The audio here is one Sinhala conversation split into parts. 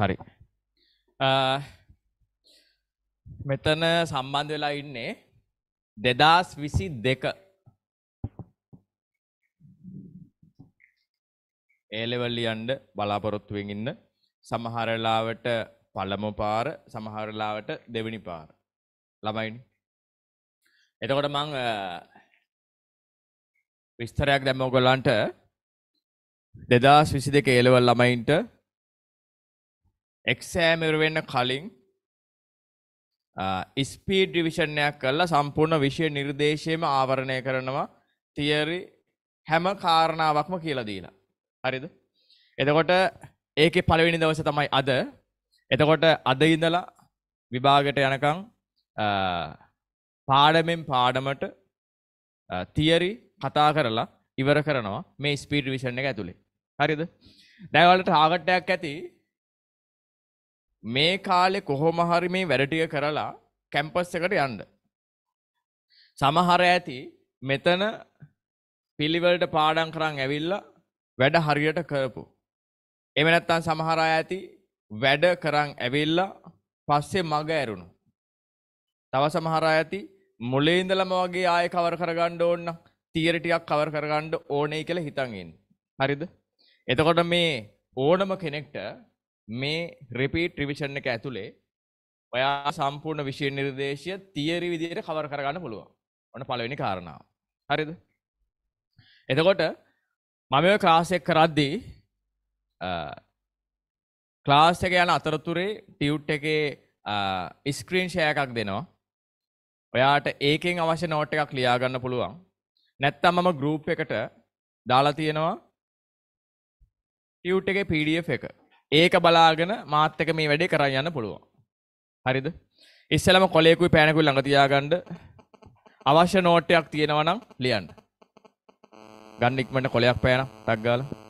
හරි මෙතන සම්බන්ධ වෙලා ඉන්නේ දෙදස් විසි දෙක ඒලෙවල්ලියන්ඩ බලාපොරොත්තුවෙන් ඉන්න සමහරලාවට පළමු පාර සමහරලාවට දෙවනි පාර ළමයින් එතකොට මං විස්තරයක් දැම ඔගොල්ලන්ට දෙදස් විසි දෙක ඒලවල් ළමයින්ට එක්සෑමිර වෙන්න කලින් ස්පීඩ් ඩිවිෂණයක් කරලා සම්පූර්ණ විෂය නිර්දේශයම ආවරණය කරනවා තියරි හැම කාරණාවක්ම කියලා දීලා. හරිද? එතකොට ඒකේ පළවෙනි දවසේ තමයි අද. එතකොට අද ඉඳලා විභාගයට යනකම් පාඩමෙන් පාඩමට තියරි කතා කරලා ඉවර කරනවා මේ ස්පීඩ් ඩිවිෂන් එක ඇතුලේ. හරිද? දැන් ඔයාලට ටාගට් එකක් ඇති මේ කාලේ කොහොම හරි මේ වැඩ ටික කරලා කැම්පස් එකට යන්න. සමහර ඇති මෙතන පිළිවෙලට පාඩම් කරන් ඇවිල්ලා වැඩ හරියට කරපු. එම නැත්තම් සමහර අය ඇති වැඩ කරන් ඇවිල්ලා පස්සේ මග ඇරුණු. තව සමහර අය ඇති මුලේ ඉඳලම වගේ ආයෙ කවර කරගන්න ඕන නම් තියර ටිකක් කවර කරගන්න ඕනේ කියලා හිතන් ඉන්නේ. හරිද? එතකොට මේ ඕනම කෙනෙක්ට මේ රිපීට් රිවිෂන් එක ඇතුළේ ඔයා සම්පූර්ණ විෂය නිර්දේශය තියරි විදියට කවර කරගන්න පුළුවන්. ඔන්න පළවෙනි කාරණාව. හරිද? එතකොට මම ඔය ක්ලාස් එක කරද්දී ක්ලාස් එක යන අතරතුරේ ටියුට් එකේ ස්ක්‍රීන් ෂෙයා එකක් දෙනවා. ඔයාට ඒකෙන් අවශ්‍ය නෝට් එකක් ලියාගන්න පුළුවන්. නැත්තම් මම ගෲප් එකට දාලා තියෙනවා ටියුට් එකේ PDF එක. ඒක බලාගෙන මාත් එක මේ වැඩේ කරන් යන්න පුළුවන්. හරිද? ඉස්සෙල්ලම කොලේකුයි පෑනකුයි ළඟ තියාගන්න අවශ්‍ය නෝට් එකක් තියෙනවා නම් ලියන්න. ගන්න ඉක්මනට කොලයක් පෑනක් ටක් ගාලා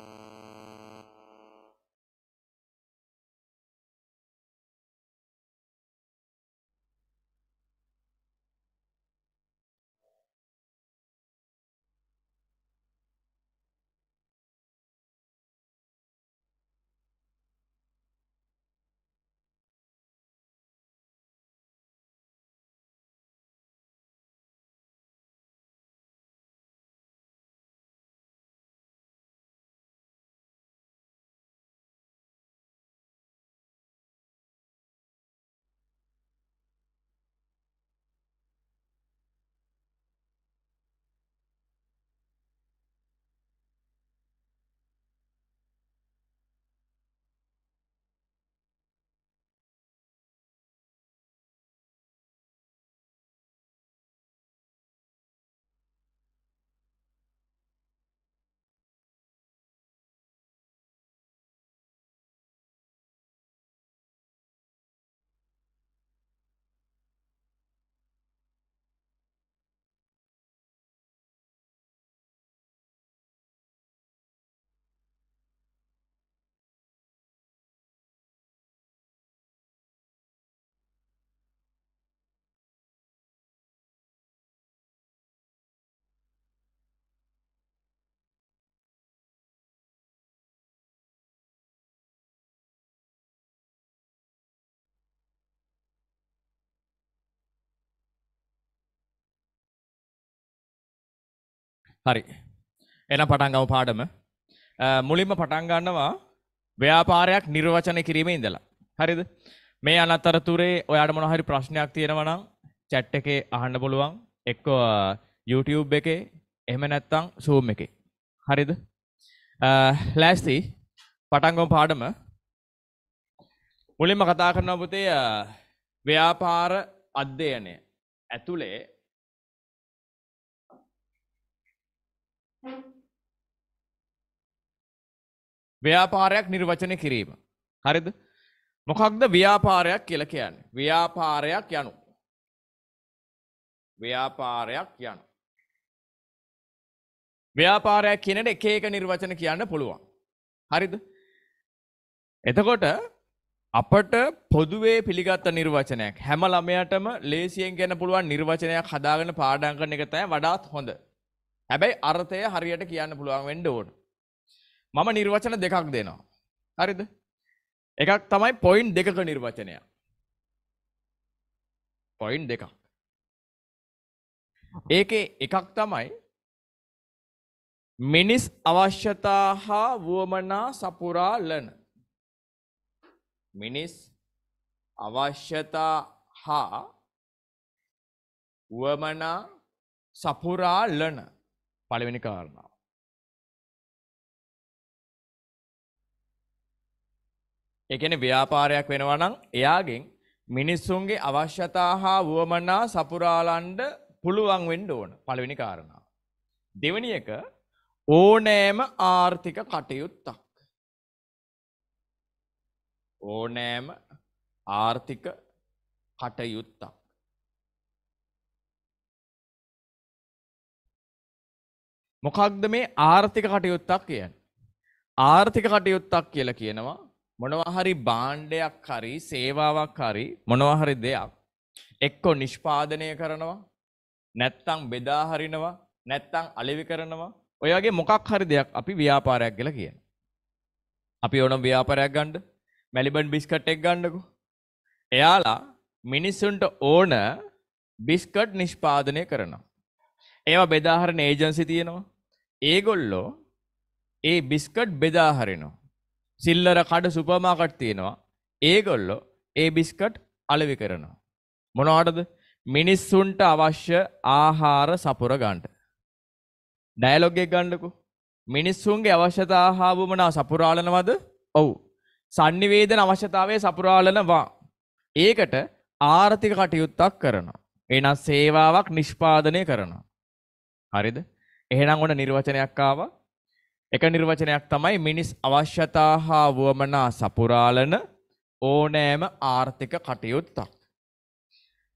හරි. එනම් පටන්ගම පාඩම. මුලින්ම පටන් ගන්නවා ව්‍යාපාරයක් නිර්වචනය කිරීමේ ඉඳලා. හරිද? මේ අනතරතුරේ ඔයාට මොන හරි ප්‍රශ්නයක් තියෙනවා නම් chat එකේ අහන්න පුළුවන්. එක්ක YouTube එකේ එහෙම නැත්නම් Zoom එකේ. හරිද? ලෑස්ති පටන්ගම පාඩම. මුලින්ම කතා කරනවා පුතේ ව්‍යාපාර අධ්‍යයනය ඇතුලේ ව්‍යාපාරයක් නිර්වචනය කිරීම. හරිද? මොකක්ද ව්‍යාපාරයක් කියලා කියන්නේ? ව්‍යාපාරයක් යනු. ව්‍යාපාරයක් යනු. ව්‍යාපාරයක් කියන එක එක නිර්වචන කියන්න පුළුවන්. හරිද? එතකොට අපට පොදුවේ පිළිගත්ත නිර්වචනයක් හැම ළමයටම ලේසියෙන් ගැන පුළුවන් නිර්වචනයක් හදාගෙන පාඩම් කරන එක තමයි වඩාත් හොඳ. හැබැයි අර්ථය හරියට කියන්න පුළුවන් වෙන්න ඕනේ. මම නිර්වචන දෙකක් දෙනවා. හරිද? එකක් තමයි පොයින්ට් දෙකක නිර්වචනය. පොයින්ට් දෙකක්. ඒකේ එකක් තමයි මිනිස් අවශ්‍යතා හා වුවමනා සපුරා ලන. මිනිස් අවශ්‍යතා හා වුවමනා සපුරා ලන පළවෙනි කාරණාව. ඒ කියන්නේ ව්‍යාපාරයක් වෙනවා නම් එයාගෙන් මිනිස්සුන්ගේ අවශ්‍යතා හා වුවමනා සපුරාලන්න පුළුවන් වෙන්න ඕන. පළවෙනි කාරණාව. දෙවෙනි එක ඕනෑම ආර්ථික කටයුත්තක්. ඕනෑම ආර්ථික කටයුත්තක්. මොකක්ද මේ ආර්ථික කටයුත්තක් කියන්නේ? ආර්ථික කටයුත්තක් කියලා කියනවා මොනවා හරි භාණ්ඩයක් හරි සේවාවක් හරි මොනවා හරි දෙයක් එක්කෝ නිෂ්පාදනය කරනවා නැත්තම් බෙදා හරිනවා නැත්තම් අලෙවි කරනවා ඔය වගේ මොකක් හරි දෙයක් අපි ව්‍යාපාරයක් කියලා කියන. අපි ඕනම් ව්‍යාපාරයක් ගන්න මැලිබන් බිස්කට් එක ගන්නකෝ. එයාලා මිනිස්සුන්ට ඕන බිස්කට් නිෂ්පාදනය කරනවා. ඒවා බෙදාහරණ ඒජන්සි තියෙනවා. ඒගොල්ලෝ ඒ බිස්කට් බෙදාහරිනවා. සිල්ලර කඩ සුපමාකට් තියෙනවා. ඒගොල්ලෝ ඒ බිස්කට් අලෙවි කරනවා. මොනවටද? මිනිස්සුන්ට අවශ්‍ය ආහාර සපුර ගන්නට. ඩයලොග් එක ගන්නකෝ. මිනිස්සුන්ගේ අවශ්‍යතා හා වුමනා සපුරාලනවද? ඔව්. sannivedana අවශ්‍යතාවයේ සපුරාලනවා. ඒකට ආර්ථික කටයුත්තක් කරනවා. එහෙනම් සේවාවක් නිෂ්පාදනය කරනවා. හරිද? එහෙනම් ඔන්න නිර්වචනයක් ආවා. එක නිර්වචනයක් තමයි මිනිස් අවශ්‍යතා හා වුවමනා සපුරාලන ඕනෑම ආර්ථික කටයුත්තක්.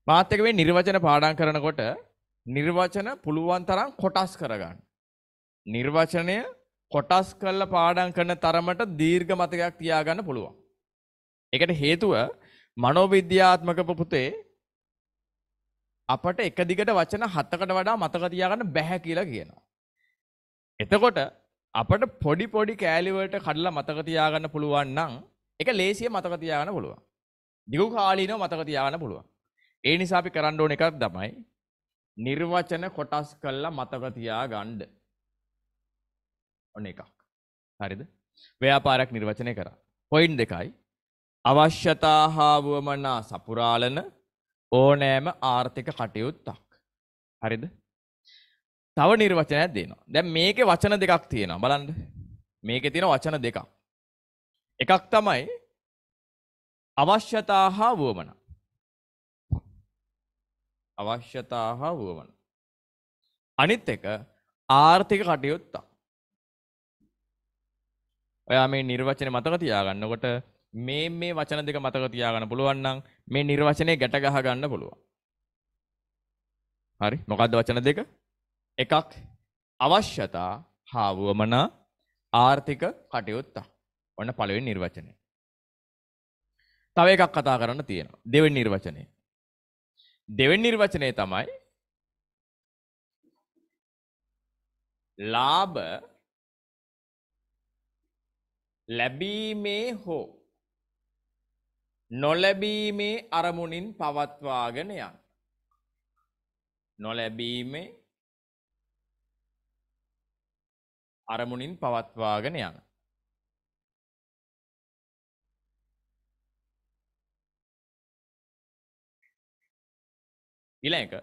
මාත් එක්ක මේ නිර්වචන පාඩම් කරනකොට නිර්වචන පුළුවන් තරම් කොටස් කරගන්න. නිර්වචනය කොටස් කරලා පාඩම් කරන තරමට දීර්ඝ මතකයක් තියාගන්න පුළුවන්. ඒකට හේතුව මනෝවිද්‍යාත්මක පුතේ අපට එක දිගට වචන හතකට වඩා මතක තියාගන්න බැහැ කියලා කියනවා. එතකොට අපට පොඩි පොඩි කෑලිවලට කඩලා මතක තියාගන්න පුළුවන් නම් ඒක ලේසියෙන් මතක තියාගන්න පුළුවන්. දිගු කාලීනව මතක තියාගන්න පුළුවන්. ඒ නිසා අපි කරන්න ඕන එකක් තමයි නිර්වචන කොටස් කරලා මතක තියාගන්න. ඔන්න එකක්. හරිද? ව්‍යාපාරයක් නිර්වචනය කරා. පොයින්ට් දෙකයි. අවශ්‍යතා හා වමනා සපුරාලන ඕනෑම ආර්ථික කටයුත්තක්. හරිද? තව නිර්වචනයක් දෙනවා. දැන් මේකේ වචන දෙකක් තියෙනවා. බලන්න. මේකේ තියෙන වචන දෙකක්. එකක් තමයි අවශ්‍යතා හා වුවමන. අවශ්‍යතා හා වුවමන. අනිත් එක ආර්ථික කටයුත්තා. ඔයා මේ නිර්වචනය මතක තියාගන්නකොට මේ මේ වචන දෙක මතක තියාගන්න පුළුවන් නම් මේ නිර්වචනය ගැට ගහ ගන්න පුළුවන්. හරි මොකද්ද වචන දෙක? එකක් අවශ්‍යතා හාවුවමනා ආර්ථික කටයුත්තා. ඔන්න පළවෙනි නිර්වචනය. තව එකක් කතා කරන්න තියෙනවා. දෙවෙනි නිර්වචනය. දෙවෙනි නිර්වචනය තමයි ලාභ ලැබීමේ හෝ නොලැබීමේ අරමුණින් පවත්වාගෙන යන නොලැබීමේ අරමුණින් පවත්වාගෙන යන. ඊළඟ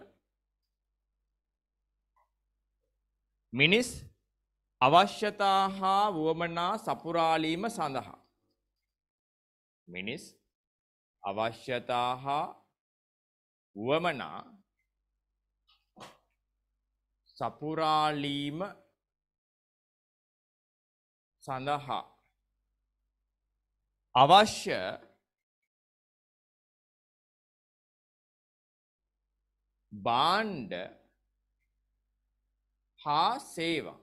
මිනිස් අවශ්‍යතා හා වුවමනා සපුරාලීම සඳහා මිනිස් අවශ්‍යතා හා වුවමනා සපුරාලීම සඳහා අවශ්‍ය බාණ්ඩ හා සේවා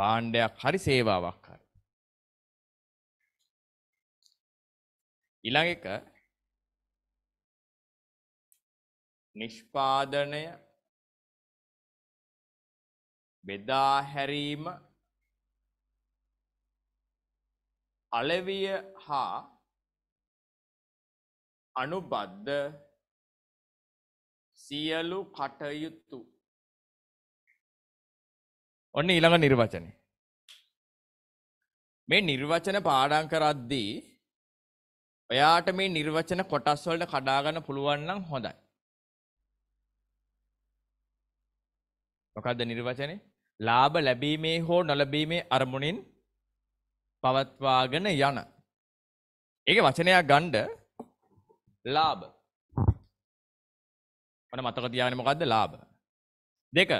බාණ්ඩයක් හරි සේවාවක් හරි ඊළඟ එක නිෂ්පාදනය බෙදා හැරීම අලවිය හා අනුබද්ධ සියලු කටයුතු ඔන්න ඊළඟ නිර්වචනය මේ නිර්වචන පාඩම් කරද්දී ඔයාට මේ නිර්වචන කොටස් වලට කඩාගන්න පුළුවන් නම් හොඳයි මොකද්ද නිර්වචනේ ලාභ ලැබීමේ හෝ නොලැබීමේ අරමුණින් පවත්වාගෙන යන. ඒක වචනයක් ගණ්ඩ ලාබ මන මතක තියාගෙන මොකක්ද ලාබ. දෙක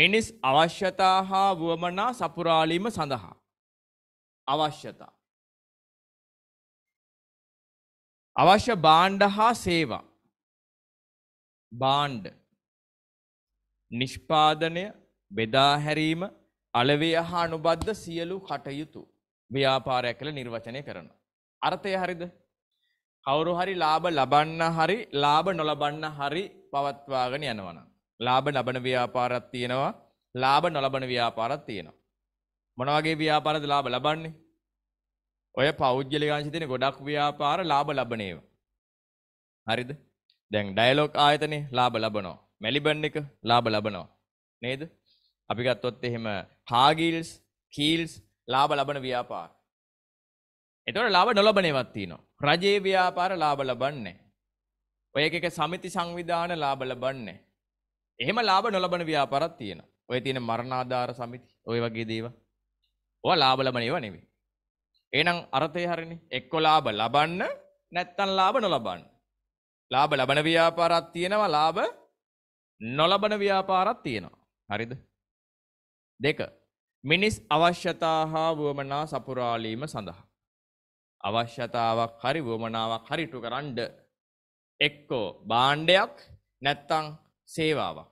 මිනිස් අවශ්‍යතා හා වුවමනා සපුරාලීම සඳහා. අවශ්‍යතා. අවශ්‍ය බාණ්ඩ හා සේවා. බාණ්ඩ නිෂ්පාදනය බෙදාහැරීම අලවය හා අනුබද්ධ සියලු කටයුතු. ව්‍යාපාරයක් කළ නිර්වචනය කරනවා. අර්ථය හරිද කවුරු හරි ලාභ ලබන්න හරි ලාභ නොලබන්න හරි පවත්වාගෙන යනවන. ලාභ ලබන ව්‍යාපාරත් තියෙනවා ලාභ නොලබන ව්‍යාපාරත් තියෙනවා. මොනවගේ ව්‍යාපාරද ලාභ ලබන්නේ ඔය පෞද්ගලිකාංශ තියෙන ගොඩක් ව්‍යාපාර ලාභ ලබන ඒවා. හරිද? දැන් ඩයලොග් ආයතනේ ලාභ ලබනවා. මෙලිබන් එක ලාභ ලබනවා. නේද? අපි ගත්තොත් එහෙම හාගිල්ස්, කීල්ස් ලාබ ලබන ව්‍යාපාර. එතවට ලාබ නොලබනවත්තිනවා. රජයේ ව්‍යාපාර ලාබ ලබන්නේ. ඔය එක සමිති සංවිධාන ලාබ ලබන්නේ. එහෙම ලාබ නොලබන ව්‍යාපාරත් තියෙන. ඔය තියෙන මරණාධාර සමිති ඔය වගේ දේව. ඔය ලාබ ලබන ඒවා නෙවෙයි. එහෙනම් අර්ථය හරිනේ. එක්ක ලාබ ලබන්න නැත්තම් ලාබ නොලබන්න. ලාබ ලබන ව්‍යාපාරත් තියෙනවා ලාබ නොලබන ව්‍යාපාරත් තියෙනවා. හරිද? දෙක මිනිස් අවශ්‍යතා හා වුවමනා සපුරාලීම සඳහා. අවශ්‍යතාවක් හරි වුවමනාවක් හරිටු කරන්ඩ එක්කෝ බාණ්ඩයක් නැත්තං සේවාවක්.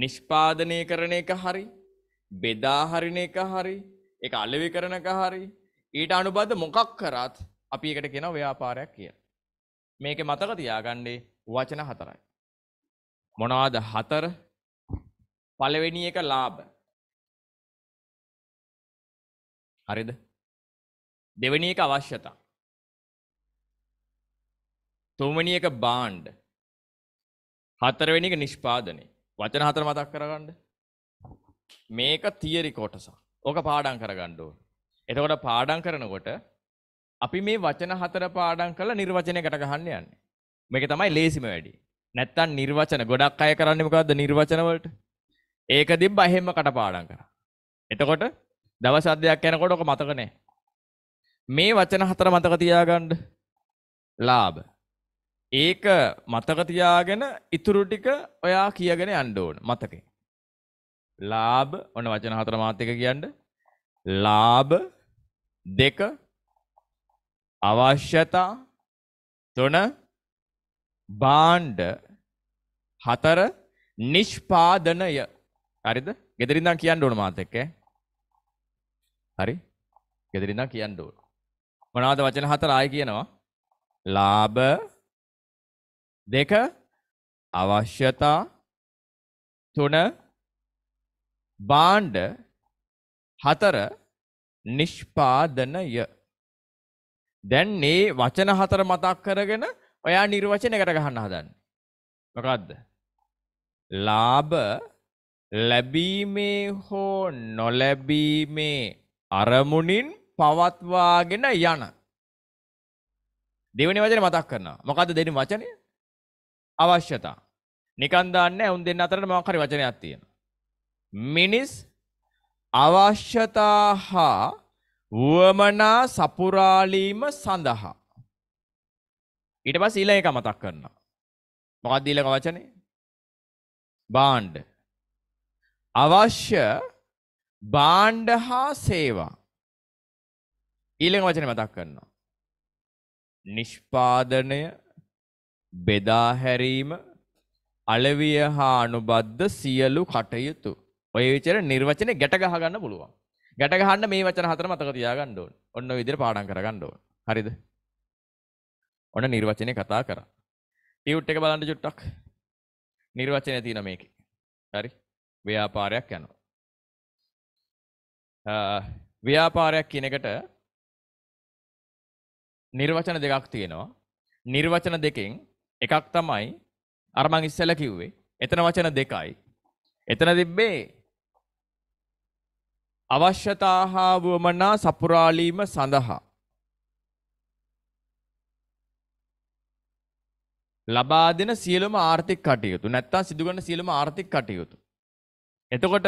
නිෂ්පාදනය කරන එක හරි බෙදාහරින එක හරි එක අලවි කරනක හරි ඊට අනුබද මොකක් කරත් අපි එකට කෙන ව්‍යාපාරයක් කිය. මේක මතක තියාගන්නේ වචන හතරයි. මොනවාද හතර පලවෙනි එක ලාබ හරිද දෙවැනි එක අවශ්‍යතා තුමනි එක බාන්්ඩ හතරවෙනි එක නිෂ්පාදනය වචන හතර මතක් කරගන්න මේක තියරි කොටසා ඕක පාඩන් කරගණ්ඩුව එතකොට පාඩන් කරනකොට අපි මේ වචන හතර පාඩන් කළ නිර්වචනයකට ගහන්න යන්න මේක තමයි ලේසිම වැඩි නැත්තන් නිර්වචන ගොඩක් අය කරන්න මොකක්ද නිර්වචනවලට ඒක තිබ්බ එහෙම කටපාඩම් කරා. එතකොට දවස් අධ්‍යයක් යනකොට ඔක මතක නැහැ. මේ වචන හතර මතක තියාගන්න. ලාභ. ඒක මතක තියාගෙන ඉතුරු ටික ඔයා කියගෙන යන්න ඕන මතකේ. ලාභ ඔන්න වචන හතර මාත් එක කියන්න. ලාභ දෙක අවශ්‍යතා තුන භාණ්ඩ හතර නිෂ්පාදනය හරිද ගෙදරින්දම් කියන්න ඕන මාත් එක්ක හරි ගෙදරින්දම් කියන්න ඕන මොනවද වචන හතර ආයි කියනවා ලාභ දෙක අවශ්‍යතා තුන බාණ්ඩ හතර නිෂ්පාදනය දැන් මේ වචන හතර මතක් කරගෙන ඔයා නිර්වචනයකට ගහන්න හදන්නේ මොකද්ද ලාභ ලැබීමේ හෝ නොලැබීමේ අරමුණින් පවත්වාගෙන යන. දෙවනි වචන මතක් කරනවා. මොකද දෙනි වචනය? අවශ්‍යතා. නිකන් දාන්න උන් දෙන්න අතරට මොකක් හරි වචනයක් තියෙනවා. මිනිස් අවශ්‍යතා හා වුවමනා සපුරාලීම සඳහා. ඊට පස්සේ ඊළඟ එක මතක් කරනවා. මොකක්ද ඊළඟ වචනේ? බාණ්ඩ. අවශ්‍ය බාණ්ඩ හා සේවා ඊළඟ වචන මතක් කරනවා. නිෂ්පාදනය බෙදාහැරීම අලවිය හා අනුබද්ධ සියලු කටයුතු. ඔය විචර නිර්වචනය ගැට ගහගන්න පුළුවන්. ගැට ගහන්න මේ වචන හතර මතක තියාගන්න ඕන. ඔන්න ඔය විදිහට පාඩම් කරගන්න ඕන. හරිද? ඔන්න නිර්වචනය කතා කරා. ටියුට් එක බලන්න චුට්ටක්. නිර්වචනය තියෙනවා මේකේ. හරි? ව්‍යාපාරයක් යනවා. ව්‍යාපාරයක් කියන එකට නිර්වචන දෙකක් තියෙනවා. නිර්වචන දෙකෙන් එකක් තමයි අර මං ඉස්සෙල්ලා කිව්වේ. එතන වචන දෙකයි. එතන තිබ්බේ අවශ්‍යතා හා වමනා සපුරාලීම සඳහා ලබා දෙන සියලුම ආර්ථික කටයුතු නැත්තම් සිදු කරන සියලුම ආර්ථික කටයුතු එතකොට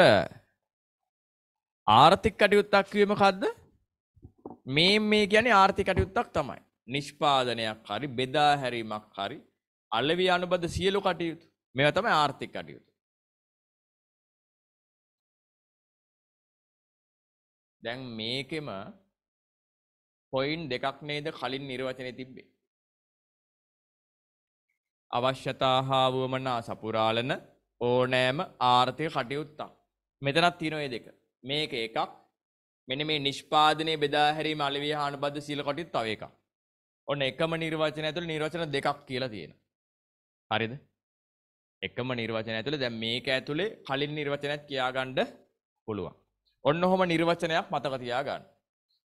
ආර්ථික කටයුත්තක් කිව්වේ මොකද්ද? මේ මේ කියන්නේ ආර්ථික කටයුත්තක් තමයි. නිෂ්පාදනයක් හරි බෙදා හැරීමක් හරි අලෙවි අනුබද සියලු කටයුතු මේවා තමයි ආර්ථික කටයුතු. දැන් මේකෙම පොයින් දෙකක් නේද කලින් නිර්වචනය තිබ්බේ. අවශ්‍යතා හා වුවමනා සපුරාලන ඕනෑම ආර්ථය කටයුත්තක්. මෙතනත් තිනොය දෙක. මේක එකක් මෙන මේ නිෂ්පාදනය බෙදාහැරි මලවී හාන බද සීලකොටිත් තව එකක්. ඔන්න එකම නිර්වචන ඇතුළ නිර්වචන දෙකක් කියලා තියෙන. හරිද? එකම නිර්වචන ඇතුළ දැන් මේක ඇතුළේ කලින් නිර්වචනයක් කියාගන්න පුළුවන්. ඔන්න ඔහොම නිර්වචනයක් මතක තියාගන්න.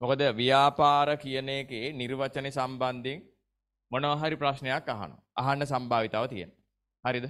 මොකද ව්‍යාපාර කියන එකේ නිර්වචනය සම්බන්ධයෙන් මොනවා හරි ප්‍රශ්නයක් අහනවා. අහන්න සම්භාවිතාව තියෙනවා. හරිද?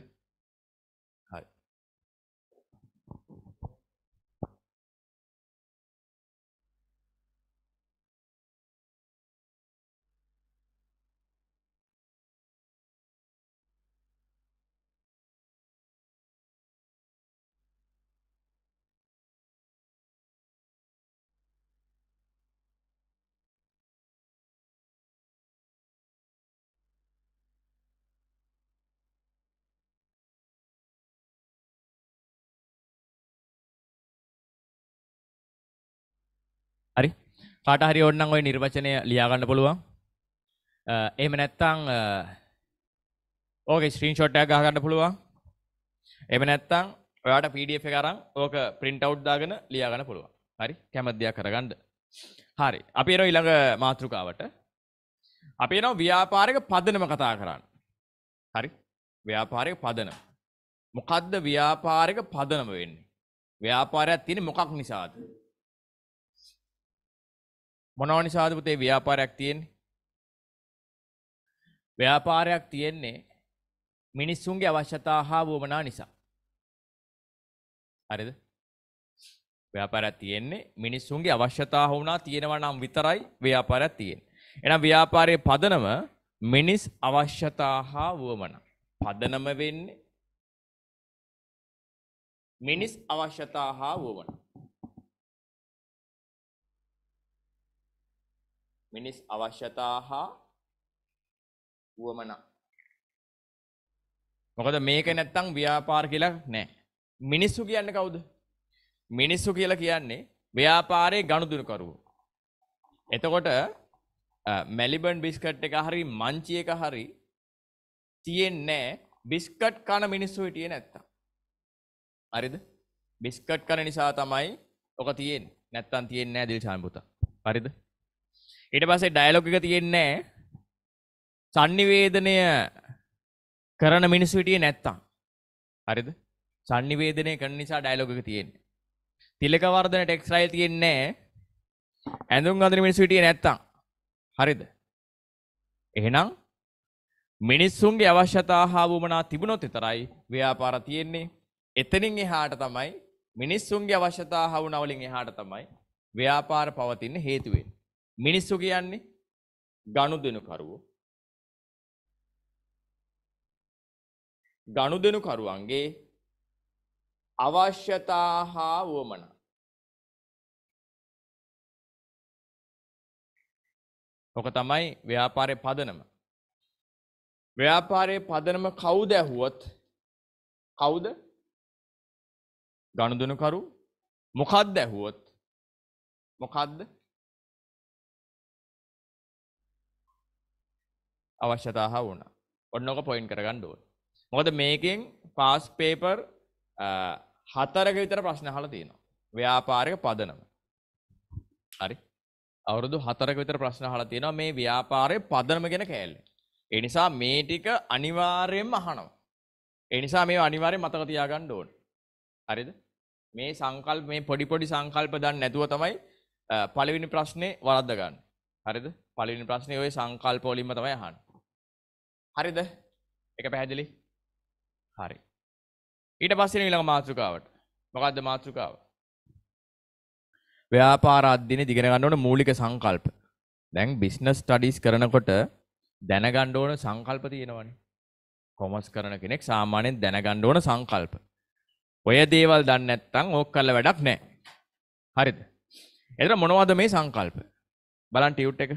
කාට හරි ඕන නම් ওই නිර්වචනය ලියා ගන්න පුළුවන්. එහෙම නැත්නම් ඕකේ ස්ක්‍රීන්ෂොට් එකක් ගහ ගන්න පුළුවන්. එහෙම නැත්නම් ඔයාට PDF එක අරන් ඕක print out දාගෙන ලියා ගන්න පුළුවන්. හරි කැමති දෙයක් කරගන්න. හරි. අපි එනවා ඊළඟ මාතෘකාවට. අපි එනවා ව්‍යාපාරික පදනම කතා කරන්න. හරි. ව්‍යාපාරික පදනම. මොකද්ද ව්‍යාපාරික පදනම වෙන්නේ? ව්‍යාපාරයක් තියෙන්නේ මොකක් නිසාද? මොනව නිසාද පුතේ ව්‍යාපාරයක් තියෙන්නේ? ව්‍යාපාරයක් තියෙන්නේ මිනිස්සුන්ගේ අවශ්‍යතා හා වුවමනා නිසා. හරිද? ව්‍යාපාරයක් තියෙන්නේ මිනිස්සුන්ගේ අවශ්‍යතා වුණා තියෙනවා නම් විතරයි ව්‍යාපාරයක් තියෙන්නේ. එහෙනම් ව්‍යාපාරයේ පදනම මිනිස් අවශ්‍යතා හා වුවමනා. පදනම වෙන්නේ මිනිස් අවශ්‍යතා හා වුවමනා. මිනිස් අවශ්‍යතා හා වුවමනා. මොකද මේක නැත්තම් ව්‍යාපාර කියලා නෑ. මිනිස්සු කියන්න කවුද? මිනිස්සු කියලා කියන්නේ ව්‍යාපාරයේ ගනුදෙනුකරුවෝ. එතකොට මෙලිබන් බිස්කට් එක හරි මංචි එක හරි තියෙන්නේ බිස්කට් කන මිනිස්සු හිටියේ නැත්තම්. හරිද? බිස්කට් කන නිසා තමයි ඔක තියෙන්නේ. නැත්තම් තියෙන්නේ නෑ දිල්ෂාන් පුතා. හරිද? ඊට පස්සේ ඩයලොග් එක තියෙන්නේ sannivedanaya කරන මිනිස්සු හිටියේ නැත්තම්. හරිද? sannivedanaya කරන නිසා ඩයලොග් එක තියෙන්නේ. තිලක වර්ධන ටෙක්ස්ටයිල් තියෙන්නේ ඇඳුම් අඳින මිනිස්සු හිටියේ නැත්තම්. හරිද? එහෙනම් මිනිස්සුන්ගේ අවශ්‍යතා හා වුමනා තිබුණොත් විතරයි ව්‍යාපාර තියෙන්නේ. එතනින් එහාට තමයි මිනිස්සුන්ගේ අවශ්‍යතා හා වුණා වලින් එහාට තමයි ව්‍යාපාර පවතින හේතු වෙන්නේ. මිනිස්සු කියන්නේ ගනුදෙනු කරුවෝ. ගනුදෙනු කරුවන්ගේ අවශ්‍යතා හා වුවමනා ඕක තමයි ව්‍යාපාරය පදනම. ව්‍යාපාරය පදනම කවුද ඇහුවොත් කවුද ගණුදනකරු මොකක්ද ඇහුවොත් මොකක්ද අවශ්‍යතාහ වුණ ඔන්නොක පොයින් කරගන්න ඕන මොකද මේකෙන් පාස් පේපර් හතරක විතර ප්‍රශ්න හල තියෙනවා ව්‍යාපාරක පදනම හරි අවුරුදු හතරක විතර ප්‍රශ්න හල තියෙනවා මේ ව්‍යාපාරය පදනම ගෙන කෑල්ල එනිසා මේ ටික අනිවාර්යෙන්ම අහනවා එනිසා මේ අනිවාර්ය මතක තියාගන්න ඕන හරිද මේ සංකල් මේ පොඩි පොඩි සංකල්ප දන්න නැතුව තමයි පළවෙනි ප්‍රශ්නේ වරද්ද ගන්න හරිද පළවෙනි ප්‍රශ්නේ ওই සංකල්ප වලින්ම තමයි අහන්නේ හරිද? ඒක පැහැදිලි? හරි. ඊට පස්සේ ඊළඟ මාතෘකාවට. මොකද්ද මාතෘකාව? ව්‍යාපාර අධ්‍යයනය දිගෙන ගන්න ඕන මූලික සංකල්ප. දැන් බිස්නස් ස්ටඩීස් කරනකොට දැනගන්න ඕන සංකල්ප තියෙනවනේ. කොමර්ස් කරන කෙනෙක් සාමාන්‍යයෙන් දැනගන්න ඕන සංකල්ප. ඔය දේවල් දන්නේ නැත්නම් ඕක කරලා වැඩක් නැහැ. හරිද? එතන මොනවද මේ සංකල්ප? බලන්න ටියුට් එක.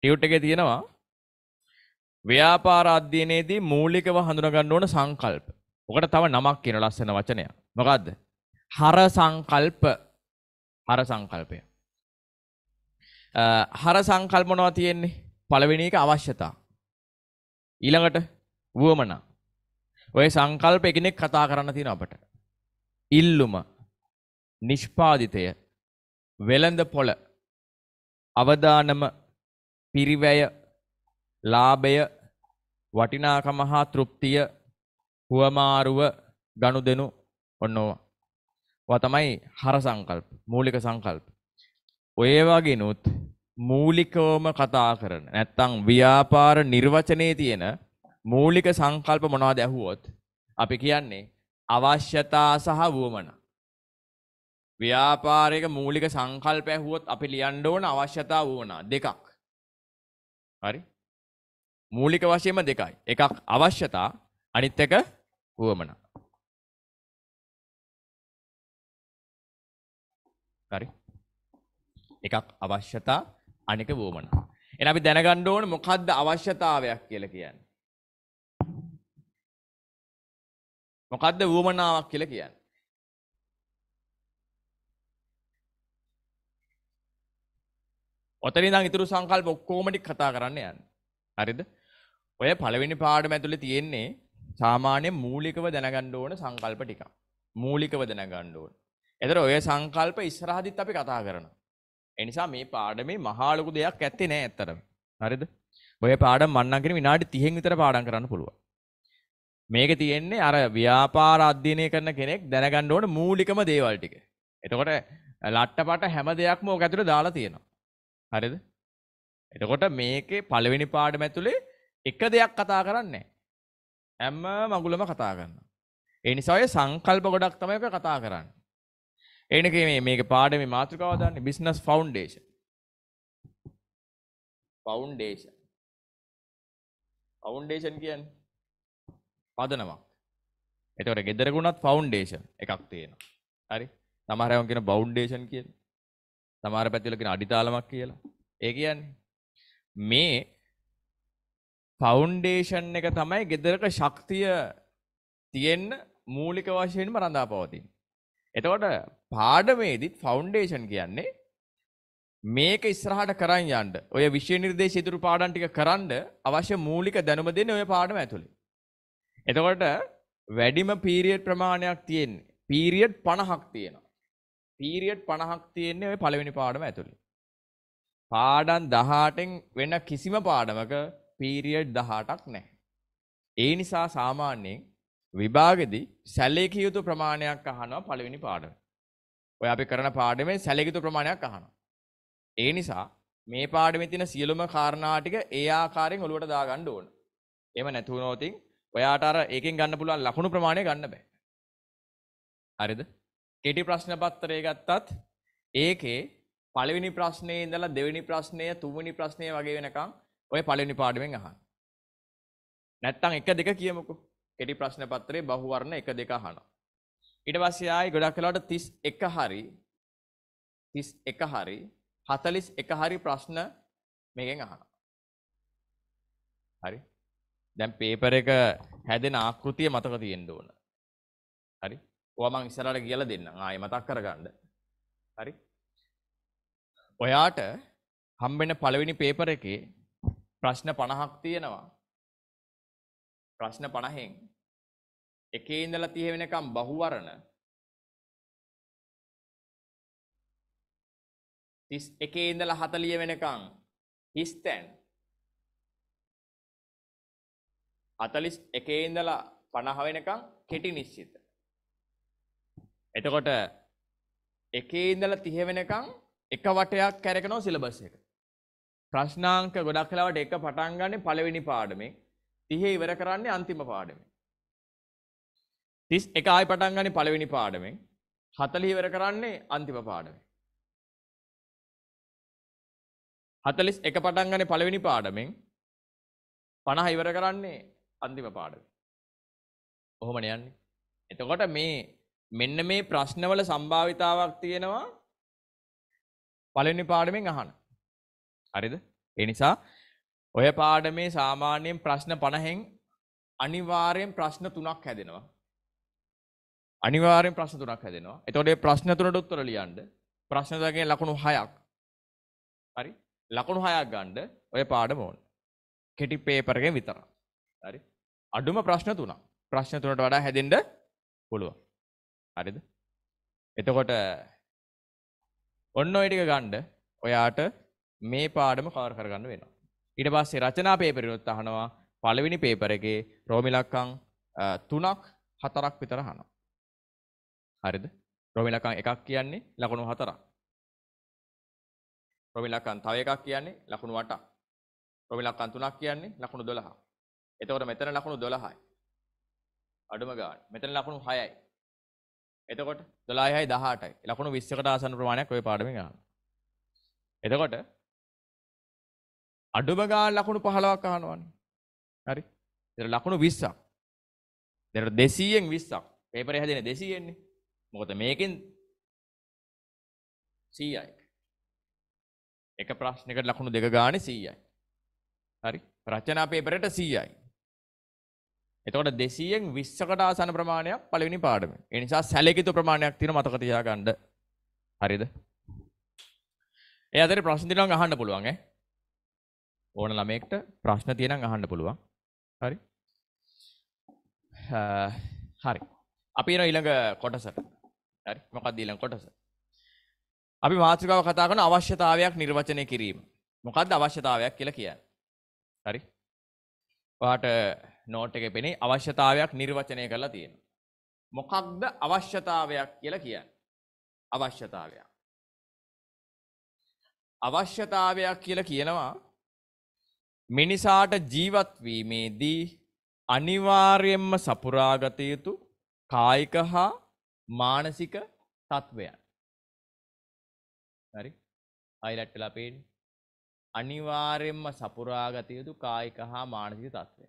ටියුට් එකේ තියෙනවා ව්‍යාපාර අධ්‍යයනයේදී මූලිකව හඳුනගන්න ඕන සංකල්ප. ඔකට තව නමක් කියන ලස්සන වචනයක්. මොකද්ද? හර සංකල්ප. හර සංකල්පය. හර සංකල්ප මොනවද තියෙන්නේ? පළවෙනි එක අවශ්‍යතා. ඊළඟට වුවමනා. ඔය සංකල්ප එකිනෙක කතා කරන්න තියෙන අපට. ඉල්ලුම, නිෂ්පාදිතය, වෙළඳ පොළ, අවදානම, පිරිවැය, ලාභය, වටිනාකම හා තෘප්තිය හුවමාරුව ගනුදෙනු ඔන්න ඕවා තමයි හර සංකල්ප මූලික සංකල්ප ඔය වගේනුත් මූලිකවම කතා කරන නැත්තම් ව්‍යාපාර නිර්වචනයේ තියෙන මූලික සංකල්ප මොනවද ඇහුවොත් අපි කියන්නේ අවශ්‍යතා සහ වුවමනා ව්‍යාපාරයක මූලික සංකල්ප ඇහුවොත් අපි ලියන්න ඕන අවශ්‍යතා වුණා දෙකක් හරි මූලික වශයෙන්ම දෙකයි. එකක් අවශ්‍යතා අනිත් එක වුවමනා. හරි. එකක් අවශ්‍යතා අනික වුවමනා. එහෙනම් අපි දැනගන්න ඕනේ මොකද්ද අවශ්‍යතාවයක් කියලා කියන්නේ. මොකද්ද වුවමනාවක් කියලා කියන්නේ? ඔතනින් ඉඳන් ඉතුරු සංකල්ප ඔක්කොම ටික කතා කරන්න යන්නේ. හරිද? ඔය පළවෙනි පාඩම ඇතුලේ තියෙන්නේ සාමාන්‍ය මූලිකව දැනගන්න ඕන සංකල්ප ටික. මූලිකව දැනගන්න ඕන. එතකොට ඔය සංකල්ප ඉස්සරහදිත් අපි කතා කරනවා. ඒ නිසා මේ පාඩමේ මහා ලොකු දෙයක් ඇත්තේ නෑ ඇත්තටම. හරිද? ඔය පාඩම් මන්නම් කියන විනාඩි 30න් විතර පාඩම් කරන්න පුළුවන්. මේක තියෙන්නේ අර ව්‍යාපාර අධ්‍යයනය කරන කෙනෙක් දැනගන්න ඕන මූලිකම දේවල් ටික. එතකොට ලට්ටපට හැම දෙයක්ම ඕක ඇතුලේ දාලා තියෙනවා. හරිද? එතකොට මේකේ පළවෙනි පාඩම ඇතුලේ එක දෙයක් කතා කරන්නේ හැම මගුලම කතා කරන්න. ඒ නිසා ඔය සංකල්ප ගොඩක් තමයි ඔක කතා කරන්නේ. එනක මේ මේක පාඩමේ මාතෘකාව දාන්නේ බිස්නස් ෆවුන්ඩේෂන්. ෆවුන්ඩේෂන්. ෆවුන්ඩේෂන් කියන්නේ පදනමක්. එතකොට ගෙදරකුණත් ෆවුන්ඩේෂන් එකක් තියෙනවා. හරි? සමහර අය කියන බවුන්ඩේෂන් කියලා. සමහර පැතිවල කියන අඩිතාලමක් කියලා. ඒ කියන්නේ මේ ෆවුන්ඩේෂන් එක තමයි ගෙදරක ශක්තිය තියෙන්න මූලික වශයෙන්ම රඳා පවතින්. එතකොට පාඩමේදිත් ෆවුන්ඩේෂන් කියන්නේ මේක ඉස්රහට කරන්න යන්න ඔය විශ්ව නිර්දේශ ඉදිරි පාඩම් ටික කරන්න අවශ්‍ය මූලික දැනුම දෙන්නේ ඔය පාඩම ඇතුලේ. එතකොට වැඩිම පීරියඩ් ප්‍රමාණයක් තියෙන්නේ. පීරියඩ් 50ක් තියෙනවා. පීරියඩ් 50ක් තියෙන්නේ ඔය පළවෙනි පාඩම ඇතුලේ. පාඩම් 18න් වෙන කිසිම පාඩමක පීරියඩ් දහටක් නෑ. ඒ නිසා සාමාන්‍යයෙන් විභාගෙදී සැලේක යුතු ප්‍රමාණයක් අහනවා පළවෙනි පාඩම. ඔය අපි කරන පාඩමේ සැලේක යුතු ප්‍රමාණයක් අහනවා. ඒ නිසා මේ පාඩමේ තියෙන සියලුම කාරණා ටික ඒ ආකාරයෙන් ඔලුවට දාගන්න ඕන. එහෙම නැතුව නොතින් ඔයාට අර ඒකෙන් ගන්න පුළුවන් ලකුණු ප්‍රමාණය ගන්න බෑ. හරිද? කෙටි ප්‍රශ්න පත්‍රය ගත්තත් ඒකේ පළවෙනි ප්‍රශ්නේ ඉඳලා දෙවෙනි ප්‍රශ්නය තුන්වෙනි ප්‍රශ්නය වගේ වෙනකම් ඔය පළවෙනි පාඩමෙන් අහන්න. නැත්තම් එක දෙක කියමුකෝ. කෙටි ප්‍රශ්න පත්‍රයේ බහුවර්ණ එක දෙක අහනවා. ඊට පස්සේ ආයි ගොඩක් වෙලාවට 31 හරි 31 හරි 41 හරි ප්‍රශ්න මේකෙන් අහනවා. හරි. දැන් පේපර් එක හැදෙන ආකෘතිය මතක තියෙන්න ඕන. හරි. ඔයා මං ඉස්සරහට කියලා දෙන්නම්. ආයේ මතක් කරගන්න. හරි. ඔයාට හම්බෙන පළවෙනි පේපර් එකේ ප්‍රශ්න පණහක් තියෙනවා. ප්‍රශ්න පණහෙන් එකේ ඉඳලා තිය වෙනකම් බහුවරණ තිස් එකේ ඉඳලා හතලිය වෙනකං හිස්තැන් අතලිස් එකේ ඉඳලා පණහ වෙනකං කෙටි නිශ්චිත. එතකොට එකේ ඉඳලා තිය වෙනකං එක වටයක් කැරකනෝ සිලබස් එක. ප්‍රශ්නාංක ගොඩක් කලාවට එක පටන් ගන්න පළවෙනි පාඩමේ 30 ඉවර කරන්නේ අන්තිම පාඩමේ 31 ආයි පටන් ගන්න පළවෙනි පාඩමෙන් 40 ඉවර කරන්නේ අන්තිම පාඩමේ 41 පටන් ගන්න පළවෙනි පාඩමෙන් 50 ඉවර කරන්නේ අන්තිම පාඩමේ ඔහොමනේ යන්නේ එතකොට මේ මෙන්න මේ ප්‍රශ්නවල සම්භාවිතාවක් තියෙනවා පළවෙනි පාඩමෙන් අහන්න හරිද ඒ නිසා ඔය පාඩමේ සාමාන්‍යයෙන් ප්‍රශ්න පණහෙන් අනිවාර්යෙන් ප්‍රශ්න තුනක් හැදෙනවා අනිවාර්යෙන් ප්‍රශ්න තුනක් හැදෙනවා එතකොට ඒ ප්‍රශ්න තුනට උත්තර ලියන්න ප්‍රශ්න තුනකින් ලකුණු 6ක් හරි ලකුණු 6ක් ගන්න ඔය පාඩම ඕන කෙටි පේපර් එකෙන් විතර හරි අඩුම ප්‍රශ්න තුනක් ප්‍රශ්න තුනට වඩා හැදෙන්න පුළුවන් හරිද එතකොට ඔන්න ඔය ටික ගන්න ඔයාට මේ පාඩම කවර් කරගන්න වෙනවා. ඊට පස්සේ රචනා පේපරිනුත් අහනවා පළවෙනි පේපර එකේ රෝමිලක්කම් තුනක් හතරක් විතර අහනවා. හරිද? රෝමිලක්කම් එකක් කියන්නේ ලකුණු හතරක්. රෝමිලක්කම් තව එකක් කියන්නේ ලකුණු අටක්. රෝමිලක්කම් තුනක් කියන්නේ ලකුණු 12ක්. එතකොට මෙතන ලකුණු 12යි. අඩුම ගාන. මෙතන ලකුණු 6යි. එතකොට 12යි 18යි. ලකුණු 20කට ආසන්න ප්‍රමාණයක් ওই පාඩමෙන් අහනවා. එතකොට අඩුම ගාන ලකුණු 15ක් අහනවනේ. හරි. ඒතර ලකුණු 20ක්. ඒතර 200න් 20ක්. පේපරේ හැදෙන්නේ 200න්නේ. මොකද මේකෙන් 100යි. එක ප්‍රශ්නයකට ලකුණු දෙක ගානේ 100යි. හරි. රචනා පේපරේට 100යි. එතකොට 200න් 20කට ආසන ප්‍රමාණයක් පළවෙනි පාඩමේ. ඒ නිසා සැලකිත ප්‍රමාණයක් තියෙන මතක තියාගන්න. හරිද? ඒ අතරේ ප්‍රශ්න දිනවම් අහන්න පුළුවන් ඈ. ඕන ළමයෙක්ට ප්‍රශ්න තියෙනම් අහන්න පුළුවන්. හරි. හරි. අපි එන ඊළඟ කොටසට. හරි. මොකක්ද ඊළඟ කොටස? අපි මාතෘකාව කතා කරන අවශ්‍යතාවයක් නිර්වචනය කිරීම. මොකක්ද අවශ්‍යතාවයක් කියලා කියන්නේ? හරි. ඔයාට නෝට් එකේ පෙනේ අවශ්‍යතාවයක් නිර්වචනය කරලා තියෙනවා. මොකක්ද අවශ්‍යතාවයක් කියලා කියන්නේ? අවශ්‍යතාවයක්. අවශ්‍යතාවයක් කියලා කියනවා මිනිසාට ජීවත්වීමේදී අනිවාර්යෙන්ම සපුරාගත යුතු කායික හා මානසික තත්ත්වයන්. හරි අයිලට්ටලා පේන් අනිවාර්යෙන්ම සපුරාගත යුතු කායික හා මානසික තත්ත්වය.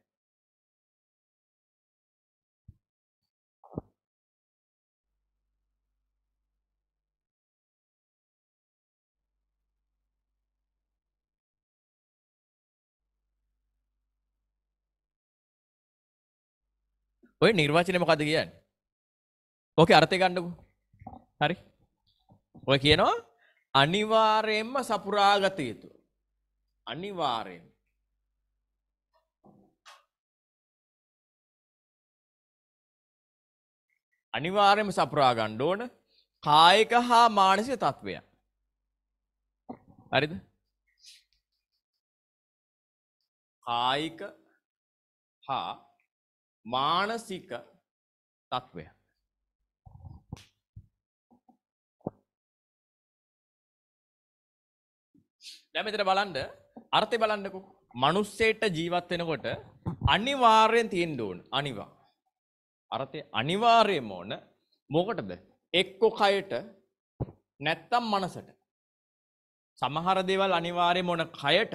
ඔය නිර්වචනය මොකද කියන්න ඕක අර්ථය ගණ්ඩකු හරි ඔය කියනවා අනිවාරයෙන්ම සපුරාගත යුතු අනිවාරයෙන් අනිවාරයම සපුරා ගණ්ඩ ඕන කායක හා මානසික තත්ත්වයක් හරිද කායික හා මානසික තත්ත්වයක්. දැමතර බලන්ඩ අර්ථය බලන්නකු මනුස්සේට ජීවත් වෙනකොට අනිවාර්යෙන් තියෙන්ඩ ඕන අනිවා. අරතය අනිවාර්යම ඕන මොකටද එක්කො කයට නැත්තම් මනසට. සමහර දේවල් අනිවාර්ය මොන කයට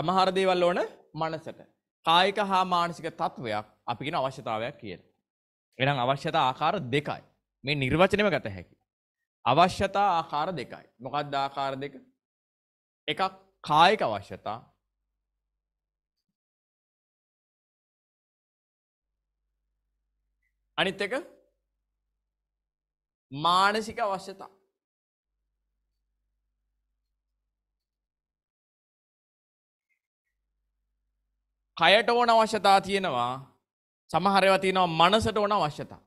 සමහර දේවල් ඕන මනසට. කායික හා මානසික තත්ත්වයක් අපිගෙන අවශ්‍යතාවයක් කියන. එනම් අවශ්‍යතා ආකාර දෙකයි. මේ නිර්වචනයම ගත හැකි. අවශ්‍යතා ආකාර දෙකයි. මොකක්ද ආකාර දෙක? එකක් කායික අවශ්‍යතා අනිත් එක මානසික අවශ්‍යතා කයට ඕන අවශ්‍යතා තියෙනවා සමහරවතිනවා මනසට ඕන අවශ්‍යතා.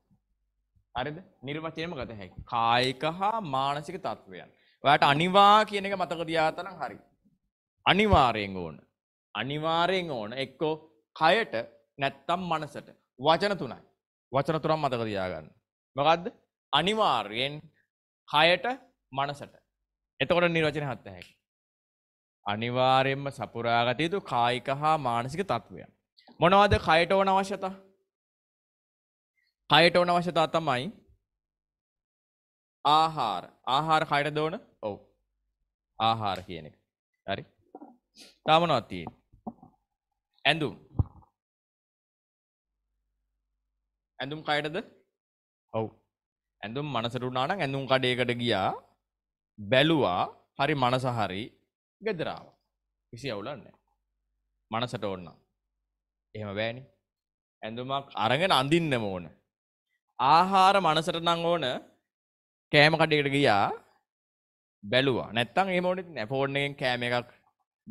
අරිද නිර්වචනයම ගත හැකි. කායික හා මානසික තත්ත්වයන්. ඔයාට අනිවා කියන එක මතක තියාතනම් හරි. අනිවාර්යෙන් ඕන. අනිවාර්යෙන් ඕන එක්කෝ කයට නැත්තම් මනසට. වචන තුනයි. වචන තුනක් මතක තියාගන්න. මොකද්ද? අනිවාර්යෙන් කයට මනසට. එතකොට නිර්වචනය හත්ත හැකි. අනිවාර්යෙන්ම සපුරාගත යුතු කායික හා මානසික තත්ත්වය. මොනවද කයට ඕන අවශ්‍යතා? කයට ඕන අවශ්‍යතා තමයි ආහාර. ආහාර කයට දෝන? ඔව්. ආහාර කියන එක. හරි. තා මොනවද තියෙන්නේ? ඇඳුම්. ඇඳුම් කයටද? ඔව්. ඇඳුම් මනසට වුණා නම් ඇඳුම් කඩේකට ගියා. බැලුවා. හරි මනස හරි ගෙදරාව කිසි අවුලන්නේ මනසට ඕන්න එහෙම බෑනි ඇඳුමක් අරගෙන අඳින්නම ඕන ආහාර මනසට නං ඕන කෑම කඩයකට ගියා බැලුවා නැත්තම් එහෙම ඕනෙත් නෑ ෆෝන් එකෙන් කෑම එකක්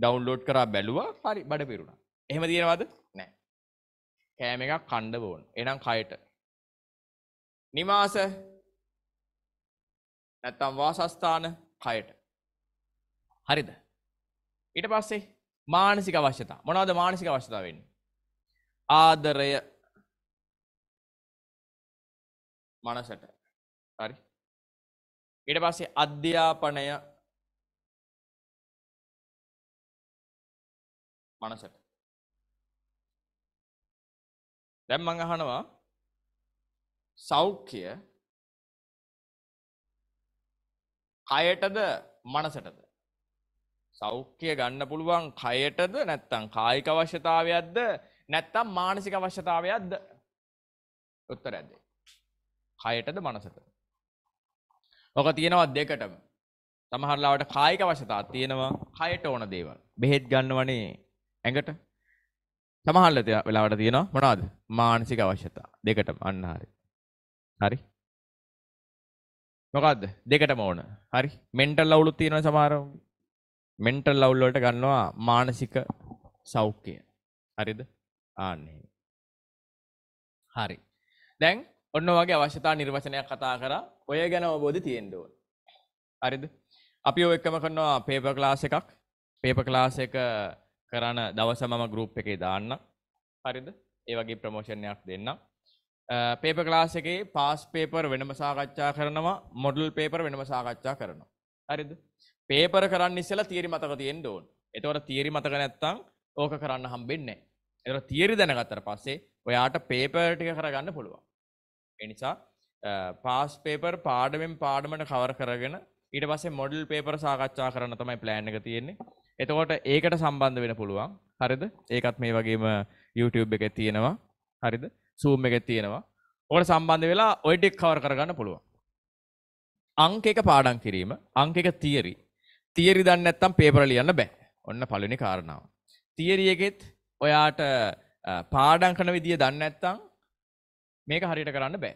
ඩවුන්ලෝඩ් කරා බැලුවා හරි බඩ පිරුණා එහෙම තියෙනවද නෑ කෑම එකක් කණ්ඩ ඕන එනම් කයට නිවාස නැත්තම් වාසස්ථාන කයට හරිද ඊට පස්සේ මානසික අවශ්‍යතා මොනවද මානසික අවශ්‍යතාවන්න ආදරය මනසට හරි ඊට පස්සේ අධ්‍යාපනය මනසට දැම් මඟ අහනවා සෞඛ්‍ය හයටද මනසටද සෞඛ්‍ය ගන්න පුළුවන් කයටද නැත්තං කායික අවශ්‍යතාවයක්ද නැත්තම් මානසික අවශ්‍යතාවයක්ද උත්තර ඇද. කයටද මනසට. ඕක තියෙනවා දෙකටම තමහරලාවට කායික වශතා තියෙනවා කයට ඕන දේවල් බෙහෙත් ගන්නවනේ ඇඟට සමහල්ලතය වෙලාවට තියෙනවා මොනාද මානසික අවශ්‍යතා දෙකටම අන්න හරි හරි මොකක්ද දෙකටම ඕන හරි මෙන්ටල් අවුලුත් තියෙන සමහරවගේ මෙන්ටල් අවුල් වලට ගන්නවා මානසික සෞඛ්‍යය. හරිද? ආන්නේ. හරි. දැන් ඔන්න වගේ අවශ්‍යතා නිර්වචනයක් කතා කරා. ඔය ගැන අවබෝධය තියෙන්න ඕන. හරිද? අපි ඔය එකම කරනවා පේපර් ක්ලාස් එකක්. පේපර් ක්ලාස් එක කරන දවස මම ගෲප් එකේ දාන්න. හරිද? ඒ වගේ ප්‍රොමෝෂන් එකක් දෙන්න. පේපර් ක්ලාස් එකේ පාස් පේපර් වෙනම සාකච්ඡා කරනවා, මොඩල් පේපර් වෙනම සාකච්ඡා කරනවා. හරිද? පේපර කරන්න ඉස්සලා තියරි මතක තියෙන්න ඕන. එතකොට තියරි මතක නැත්තම් ඕක කරන්න හම්බෙන්නේ නැහැ. එතකොට තියරි දැනගත්තට පස්සේ ඔයාට පේපර් ටික කරගන්න පුළුවන්. ඒ නිසා පාස් පේපර් පාඩමෙන් පාඩමට කවර කරගෙන ඊට පස්සේ මොඩල් පේපර් සාකච්ඡා කරන්න තමයි ප්ලෑන් එක තියෙන්නේ. එතකොට ඒකට සම්බන්ධ වෙන්න පුළුවන්. හරිද? ඒකත් මේ වගේම YouTube එකේ තියෙනවා. හරිද? Zoom එකේ තියෙනවා. ඔකට සම්බන්ධ වෙලා ඔය ටික කවර කරගන්න පුළුවන්. අංක එක පාඩම් කිරීම, අංක එක තියරි, තියරි දන්න නැත්තම් පේපර ලියන්න බෑ. ඔන්න පළවෙනි කාරණාව. තියරි එකෙත් ඔයාට පාඩම් කරන විදිය දන්නේ නැත්තම් මේක හරියට කරන්න බෑ.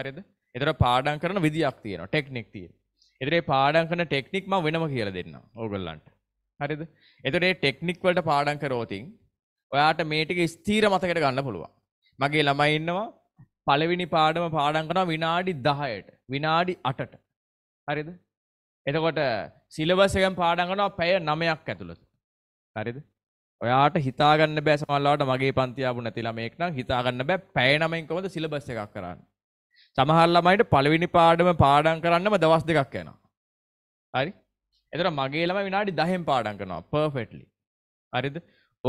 හරිද? ඒතර පාඩම් කරන විදියක් තියෙනවා, ටෙක්නික් තියෙනවා. ඒතරේ පාඩම් කරන ටෙක්නික් මම වෙනම කියලා දෙන්නම් ඕගොල්ලන්ට. හරිද? ඒතරේ ටෙක්නික් වලට පාඩම් කරවතින් ඔයාට මේ ටික ස්ථීර මතකයට ගන්න පුළුවන්. මගේ ළමයි ඉන්නවා පළවෙනි පාඩම පාඩම් කරනවා විනාඩි 10ට, විනාඩි 8ට. හරිද? එතකොට සිලබසකම් පාඩගනවා පැය නමයක් ඇතුළතු. හරිද ඔයාට හිතාගන්න බෑ සමල්ලාට මගේ පන්තියාපු නැතිලා මේක් නම් හිතාගන්න බෑ පැය නමෙන් කොහොමද සිලබස් එකක් කරන්නේ. සමහර ළමයිට පළවෙනි පාඩම පාඩම් කරන්නම දවස් දෙකක් යනවා. හරි? එතකොට මගේ ළමයි විනාඩි 10න් පාඩම් කරනවා පර්ෆෙක්ට්ලි. හරිද?